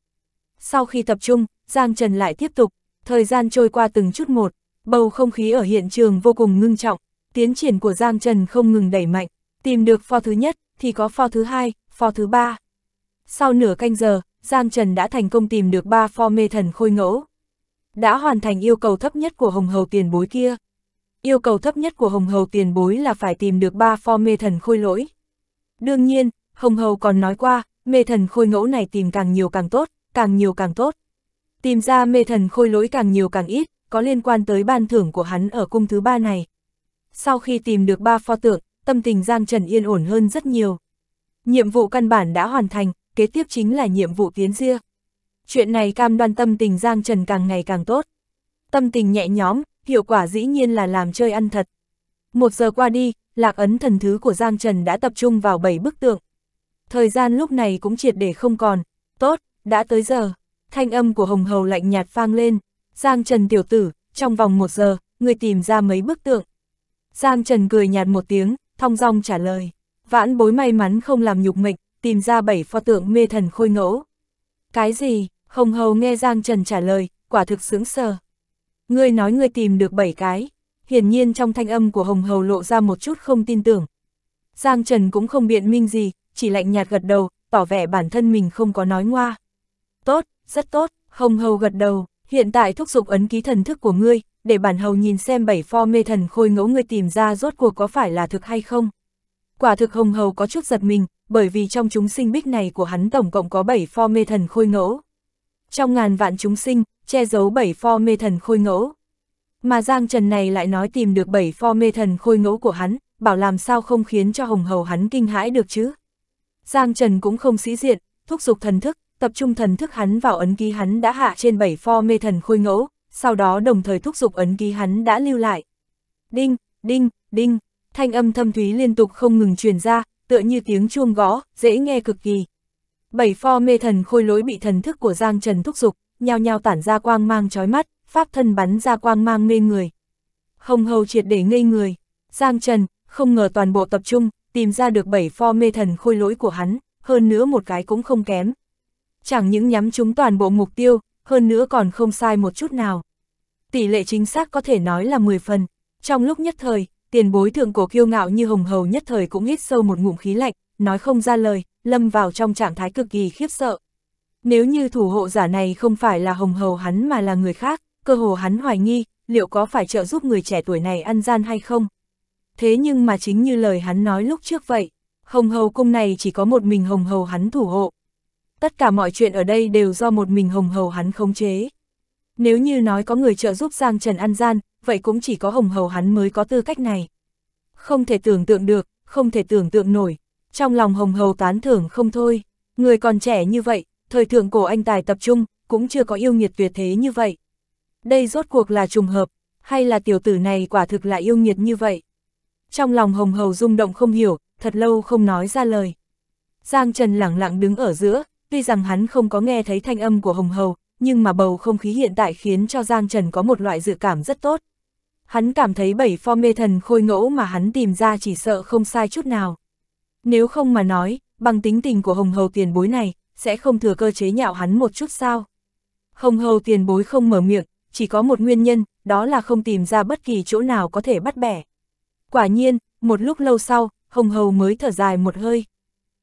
Sau khi tập trung, Giang Trần lại tiếp tục, thời gian trôi qua từng chút một, bầu không khí ở hiện trường vô cùng ngưng trọng, tiến triển của Giang Trần không ngừng đẩy mạnh, tìm được pho thứ nhất thì có pho thứ hai, pho thứ ba. Sau nửa canh giờ, Giang Trần đã thành công tìm được ba pho mê thần khôi ngẫu. Đã hoàn thành yêu cầu thấp nhất của hồng hầu tiền bối kia. Yêu cầu thấp nhất của hồng hầu tiền bối là phải tìm được ba pho mê thần khôi lỗi. Đương nhiên, hồng hầu còn nói qua, mê thần khôi ngẫu này tìm càng nhiều càng tốt, càng nhiều càng tốt. Tìm ra mê thần khôi lỗi càng nhiều càng ít, có liên quan tới ban thưởng của hắn ở cung thứ ba này. Sau khi tìm được ba pho tượng, tâm tình Giang Trần yên ổn hơn rất nhiều. Nhiệm vụ căn bản đã hoàn thành, kế tiếp chính là nhiệm vụ tiến riêng. Chuyện này cam đoan tâm tình Giang Trần càng ngày càng tốt. Tâm tình nhẹ nhõm, hiệu quả dĩ nhiên là làm chơi ăn thật. Một giờ qua đi, lạc ấn thần thứ của Giang Trần đã tập trung vào bảy bức tượng, Thời gian lúc này cũng triệt để không còn, tốt, đã tới giờ. Thanh âm của Hồng Hầu lạnh nhạt phang lên, Giang Trần tiểu tử, trong vòng một giờ, người tìm ra mấy bức tượng. Giang Trần cười nhạt một tiếng, thong dong trả lời, vãn bối may mắn không làm nhục mệnh, tìm ra bảy pho tượng mê thần khôi ngẫu. Cái gì, Hồng Hầu nghe Giang Trần trả lời, quả thực sướng sờ. Ngươi nói ngươi tìm được bảy cái, hiển nhiên trong thanh âm của Hồng Hầu lộ ra một chút không tin tưởng. Giang Trần cũng không biện minh gì, chỉ lạnh nhạt gật đầu, tỏ vẻ bản thân mình không có nói ngoa. Tốt, rất tốt, Hồng Hầu gật đầu, hiện tại thúc giục ấn ký thần thức của ngươi, để bản hầu nhìn xem bảy pho mê thần khôi ngẫu ngươi tìm ra rốt cuộc có phải là thực hay không. Quả thực Hồng Hầu có chút giật mình, bởi vì trong chúng sinh bích này của hắn tổng cộng có bảy pho mê thần khôi ngẫu. Trong ngàn vạn chúng sinh, che giấu bảy pho mê thần khôi ngẫu. Mà Giang Trần này lại nói tìm được bảy pho mê thần khôi ngẫu của hắn, bảo làm sao không khiến cho Hồng Hầu hắn kinh hãi được chứ. Giang Trần cũng không sĩ diện, thúc giục thần thức, tập trung thần thức hắn vào ấn ký hắn đã hạ trên bảy pho mê thần khôi ngẫu, sau đó đồng thời thúc giục ấn ký hắn đã lưu lại. Đinh, đinh, đinh, thanh âm thâm thúy liên tục không ngừng truyền ra, tựa như tiếng chuông gõ, dễ nghe cực kỳ. Bảy pho mê thần khôi lối bị thần thức của Giang Trần thúc giục, nhao nhao tản ra quang mang chói mắt, pháp thân bắn ra quang mang mê người. không hầu triệt để ngây người, Giang Trần, không ngờ toàn bộ tập trung, tìm ra được bảy pho mê thần khôi lỗi của hắn, hơn nữa một cái cũng không kém. Chẳng những nhắm chúng toàn bộ mục tiêu, hơn nữa còn không sai một chút nào. Tỷ lệ chính xác có thể nói là 10 phần. Trong lúc nhất thời, tiền bối thượng cổ kiêu ngạo như hồng hầu nhất thời cũng hít sâu một ngụm khí lạnh, nói không ra lời, lâm vào trong trạng thái cực kỳ khiếp sợ. Nếu như thủ hộ giả này không phải là hồng hầu hắn mà là người khác, cơ hồ hắn hoài nghi, liệu có phải trợ giúp người trẻ tuổi này ăn gian hay không? thế nhưng mà chính như lời hắn nói lúc trước vậy, hồng hầu cung này chỉ có một mình hồng hầu hắn thủ hộ. Tất cả mọi chuyện ở đây đều do một mình hồng hầu hắn khống chế. Nếu như nói có người trợ giúp Giang Trần ăn gian, vậy cũng chỉ có hồng hầu hắn mới có tư cách này. Không thể tưởng tượng được, không thể tưởng tượng nổi, trong lòng hồng hầu tán thưởng không thôi, người còn trẻ như vậy, thời thượng cổ anh tài tập trung, cũng chưa có yêu nghiệt tuyệt thế như vậy. Đây rốt cuộc là trùng hợp, hay là tiểu tử này quả thực là yêu nghiệt như vậy? trong lòng hồng hầu rung động không hiểu, thật lâu không nói ra lời. Giang Trần lẳng lặng đứng ở giữa, tuy rằng hắn không có nghe thấy thanh âm của hồng hầu, nhưng mà bầu không khí hiện tại khiến cho Giang Trần có một loại dự cảm rất tốt. Hắn cảm thấy bảy pho mê thần khôi ngẫu mà hắn tìm ra chỉ sợ không sai chút nào. Nếu không mà nói, bằng tính tình của hồng hầu tiền bối này, sẽ không thừa cơ chế nhạo hắn một chút sao. Hồng hầu tiền bối không mở miệng, chỉ có một nguyên nhân, đó là không tìm ra bất kỳ chỗ nào có thể bắt bẻ. Quả nhiên, một lúc lâu sau, Hồng Hầu mới thở dài một hơi.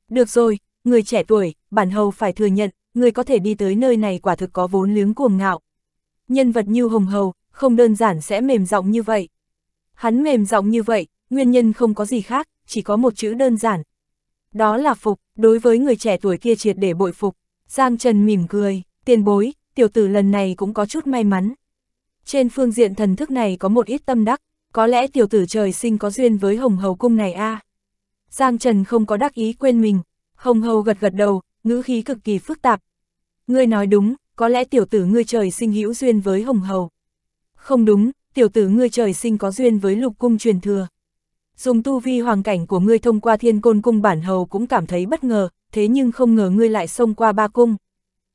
Được rồi, người trẻ tuổi, bản Hầu phải thừa nhận, người có thể đi tới nơi này quả thực có vốn liếng cuồng ngạo. Nhân vật như Hồng Hầu, không đơn giản sẽ mềm giọng như vậy. Hắn mềm giọng như vậy, nguyên nhân không có gì khác, chỉ có một chữ đơn giản. Đó là phục, đối với người trẻ tuổi kia triệt để bội phục. Giang Trần mỉm cười, tiền bối, tiểu tử lần này cũng có chút may mắn. Trên phương diện thần thức này có một ít tâm đắc có lẽ tiểu tử trời sinh có duyên với hồng hầu cung này a à? Giang Trần không có đắc ý quên mình, hồng hầu gật gật đầu, ngữ khí cực kỳ phức tạp. Ngươi nói đúng, có lẽ tiểu tử ngươi trời sinh hữu duyên với hồng hầu. Không đúng, tiểu tử ngươi trời sinh có duyên với lục cung truyền thừa. Dùng tu vi hoàng cảnh của ngươi thông qua thiên côn cung bản hầu cũng cảm thấy bất ngờ, thế nhưng không ngờ ngươi lại xông qua ba cung.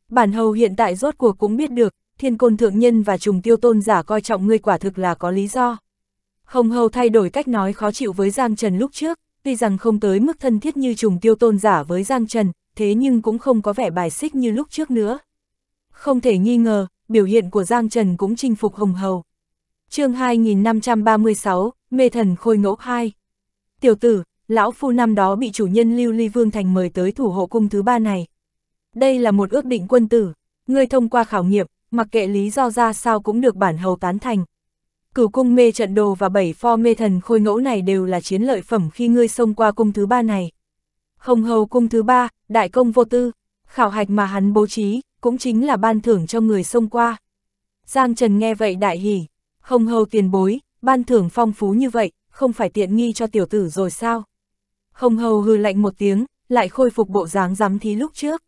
Bản hầu hiện tại rốt cuộc cũng biết được, thiên côn thượng nhân và trùng tiêu tôn giả coi trọng ngươi quả thực là có lý do. Hồng Hầu thay đổi cách nói khó chịu với Giang Trần lúc trước, tuy rằng không tới mức thân thiết như trùng tiêu tôn giả với Giang Trần, thế nhưng cũng không có vẻ bài xích như lúc trước nữa. Không thể nghi ngờ, biểu hiện của Giang Trần cũng chinh phục Hồng Hầu. chương 2536, Mê Thần Khôi Ngẫu 2 Tiểu tử, lão phu năm đó bị chủ nhân Lưu Ly Vương Thành mời tới thủ hộ cung thứ ba này. Đây là một ước định quân tử, ngươi thông qua khảo nghiệm, mặc kệ lý do ra sao cũng được bản hầu tán thành, cửu cung mê trận đồ và bảy pho mê thần khôi ngẫu này đều là chiến lợi phẩm khi ngươi xông qua cung thứ ba này. Hồng hầu cung thứ ba, đại công vô tư, khảo hạch mà hắn bố trí, cũng chính là ban thưởng cho người xông qua. Giang Trần nghe vậy đại hỉ, hồng hầu tiền bối, ban thưởng phong phú như vậy, không phải tiện nghi cho tiểu tử rồi sao? Hồng hầu hư lạnh một tiếng, lại khôi phục bộ dáng giám thí lúc trước.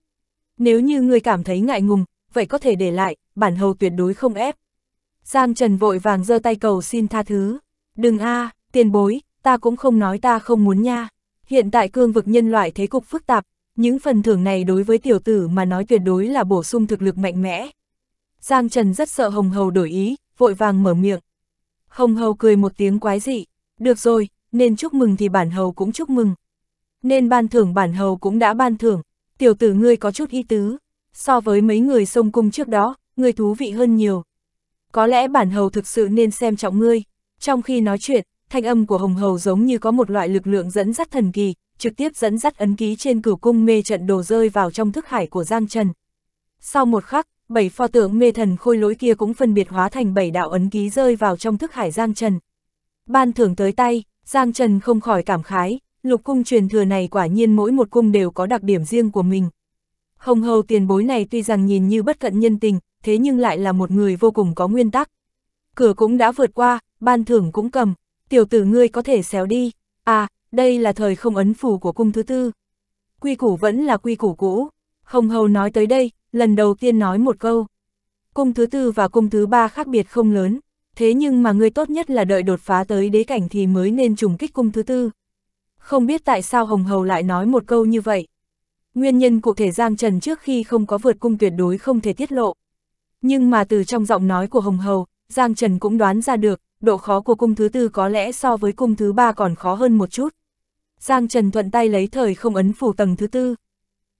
Nếu như ngươi cảm thấy ngại ngùng, vậy có thể để lại, bản hầu tuyệt đối không ép. Giang Trần vội vàng giơ tay cầu xin tha thứ. Đừng a, à, tiền bối, ta cũng không nói ta không muốn nha. Hiện tại cương vực nhân loại thế cục phức tạp, những phần thưởng này đối với tiểu tử mà nói tuyệt đối là bổ sung thực lực mạnh mẽ. Giang Trần rất sợ Hồng Hầu đổi ý, vội vàng mở miệng. Hồng Hầu cười một tiếng quái dị, được rồi, nên chúc mừng thì bản Hầu cũng chúc mừng. Nên ban thưởng bản Hầu cũng đã ban thưởng, tiểu tử ngươi có chút ý tứ. So với mấy người sông cung trước đó, ngươi thú vị hơn nhiều, có lẽ bản hầu thực sự nên xem trọng ngươi. Trong khi nói chuyện, thanh âm của hồng hầu giống như có một loại lực lượng dẫn dắt thần kỳ, trực tiếp dẫn dắt ấn ký trên cửu cung mê trận đồ rơi vào trong thức hải của Giang Trần. Sau một khắc, bảy pho tượng mê thần khôi lỗi kia cũng phân biệt hóa thành bảy đạo ấn ký rơi vào trong thức hải Giang Trần. Ban thưởng tới tay, Giang Trần không khỏi cảm khái, lục cung truyền thừa này quả nhiên mỗi một cung đều có đặc điểm riêng của mình. Hồng hầu tiền bối này tuy rằng nhìn như bất cận nhân tình, thế nhưng lại là một người vô cùng có nguyên tắc. Cửa cũng đã vượt qua, ban thưởng cũng cầm, tiểu tử ngươi có thể xéo đi, à, đây là thời không ấn phủ của cung thứ tư. Quy củ vẫn là quy củ cũ, Hồng Hầu nói tới đây, lần đầu tiên nói một câu. Cung thứ tư và cung thứ ba khác biệt không lớn, thế nhưng mà ngươi tốt nhất là đợi đột phá tới đế cảnh thì mới nên trùng kích cung thứ tư. Không biết tại sao Hồng Hầu lại nói một câu như vậy. Nguyên nhân cụ thể Giang Trần trước khi không có vượt cung tuyệt đối không thể tiết lộ, nhưng mà từ trong giọng nói của Hồng Hầu, Giang Trần cũng đoán ra được, độ khó của cung thứ tư có lẽ so với cung thứ ba còn khó hơn một chút. Giang Trần thuận tay lấy thời không ấn phù tầng thứ tư.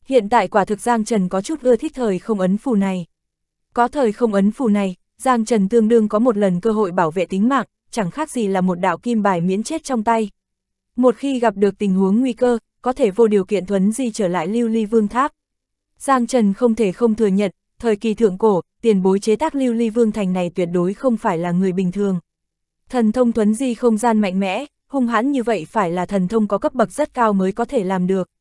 Hiện tại quả thực Giang Trần có chút ưa thích thời không ấn phù này. Có thời không ấn phù này, Giang Trần tương đương có một lần cơ hội bảo vệ tính mạng, chẳng khác gì là một đạo kim bài miễn chết trong tay. Một khi gặp được tình huống nguy cơ, có thể vô điều kiện thuấn di trở lại lưu ly vương tháp. Giang Trần không thể không thừa nhận, thời kỳ thượng cổ, tiền bối chế tác lưu ly vương thành này tuyệt đối không phải là người bình thường. Thần thông thuấn di không gian mạnh mẽ, hung hãn như vậy phải là thần thông có cấp bậc rất cao mới có thể làm được.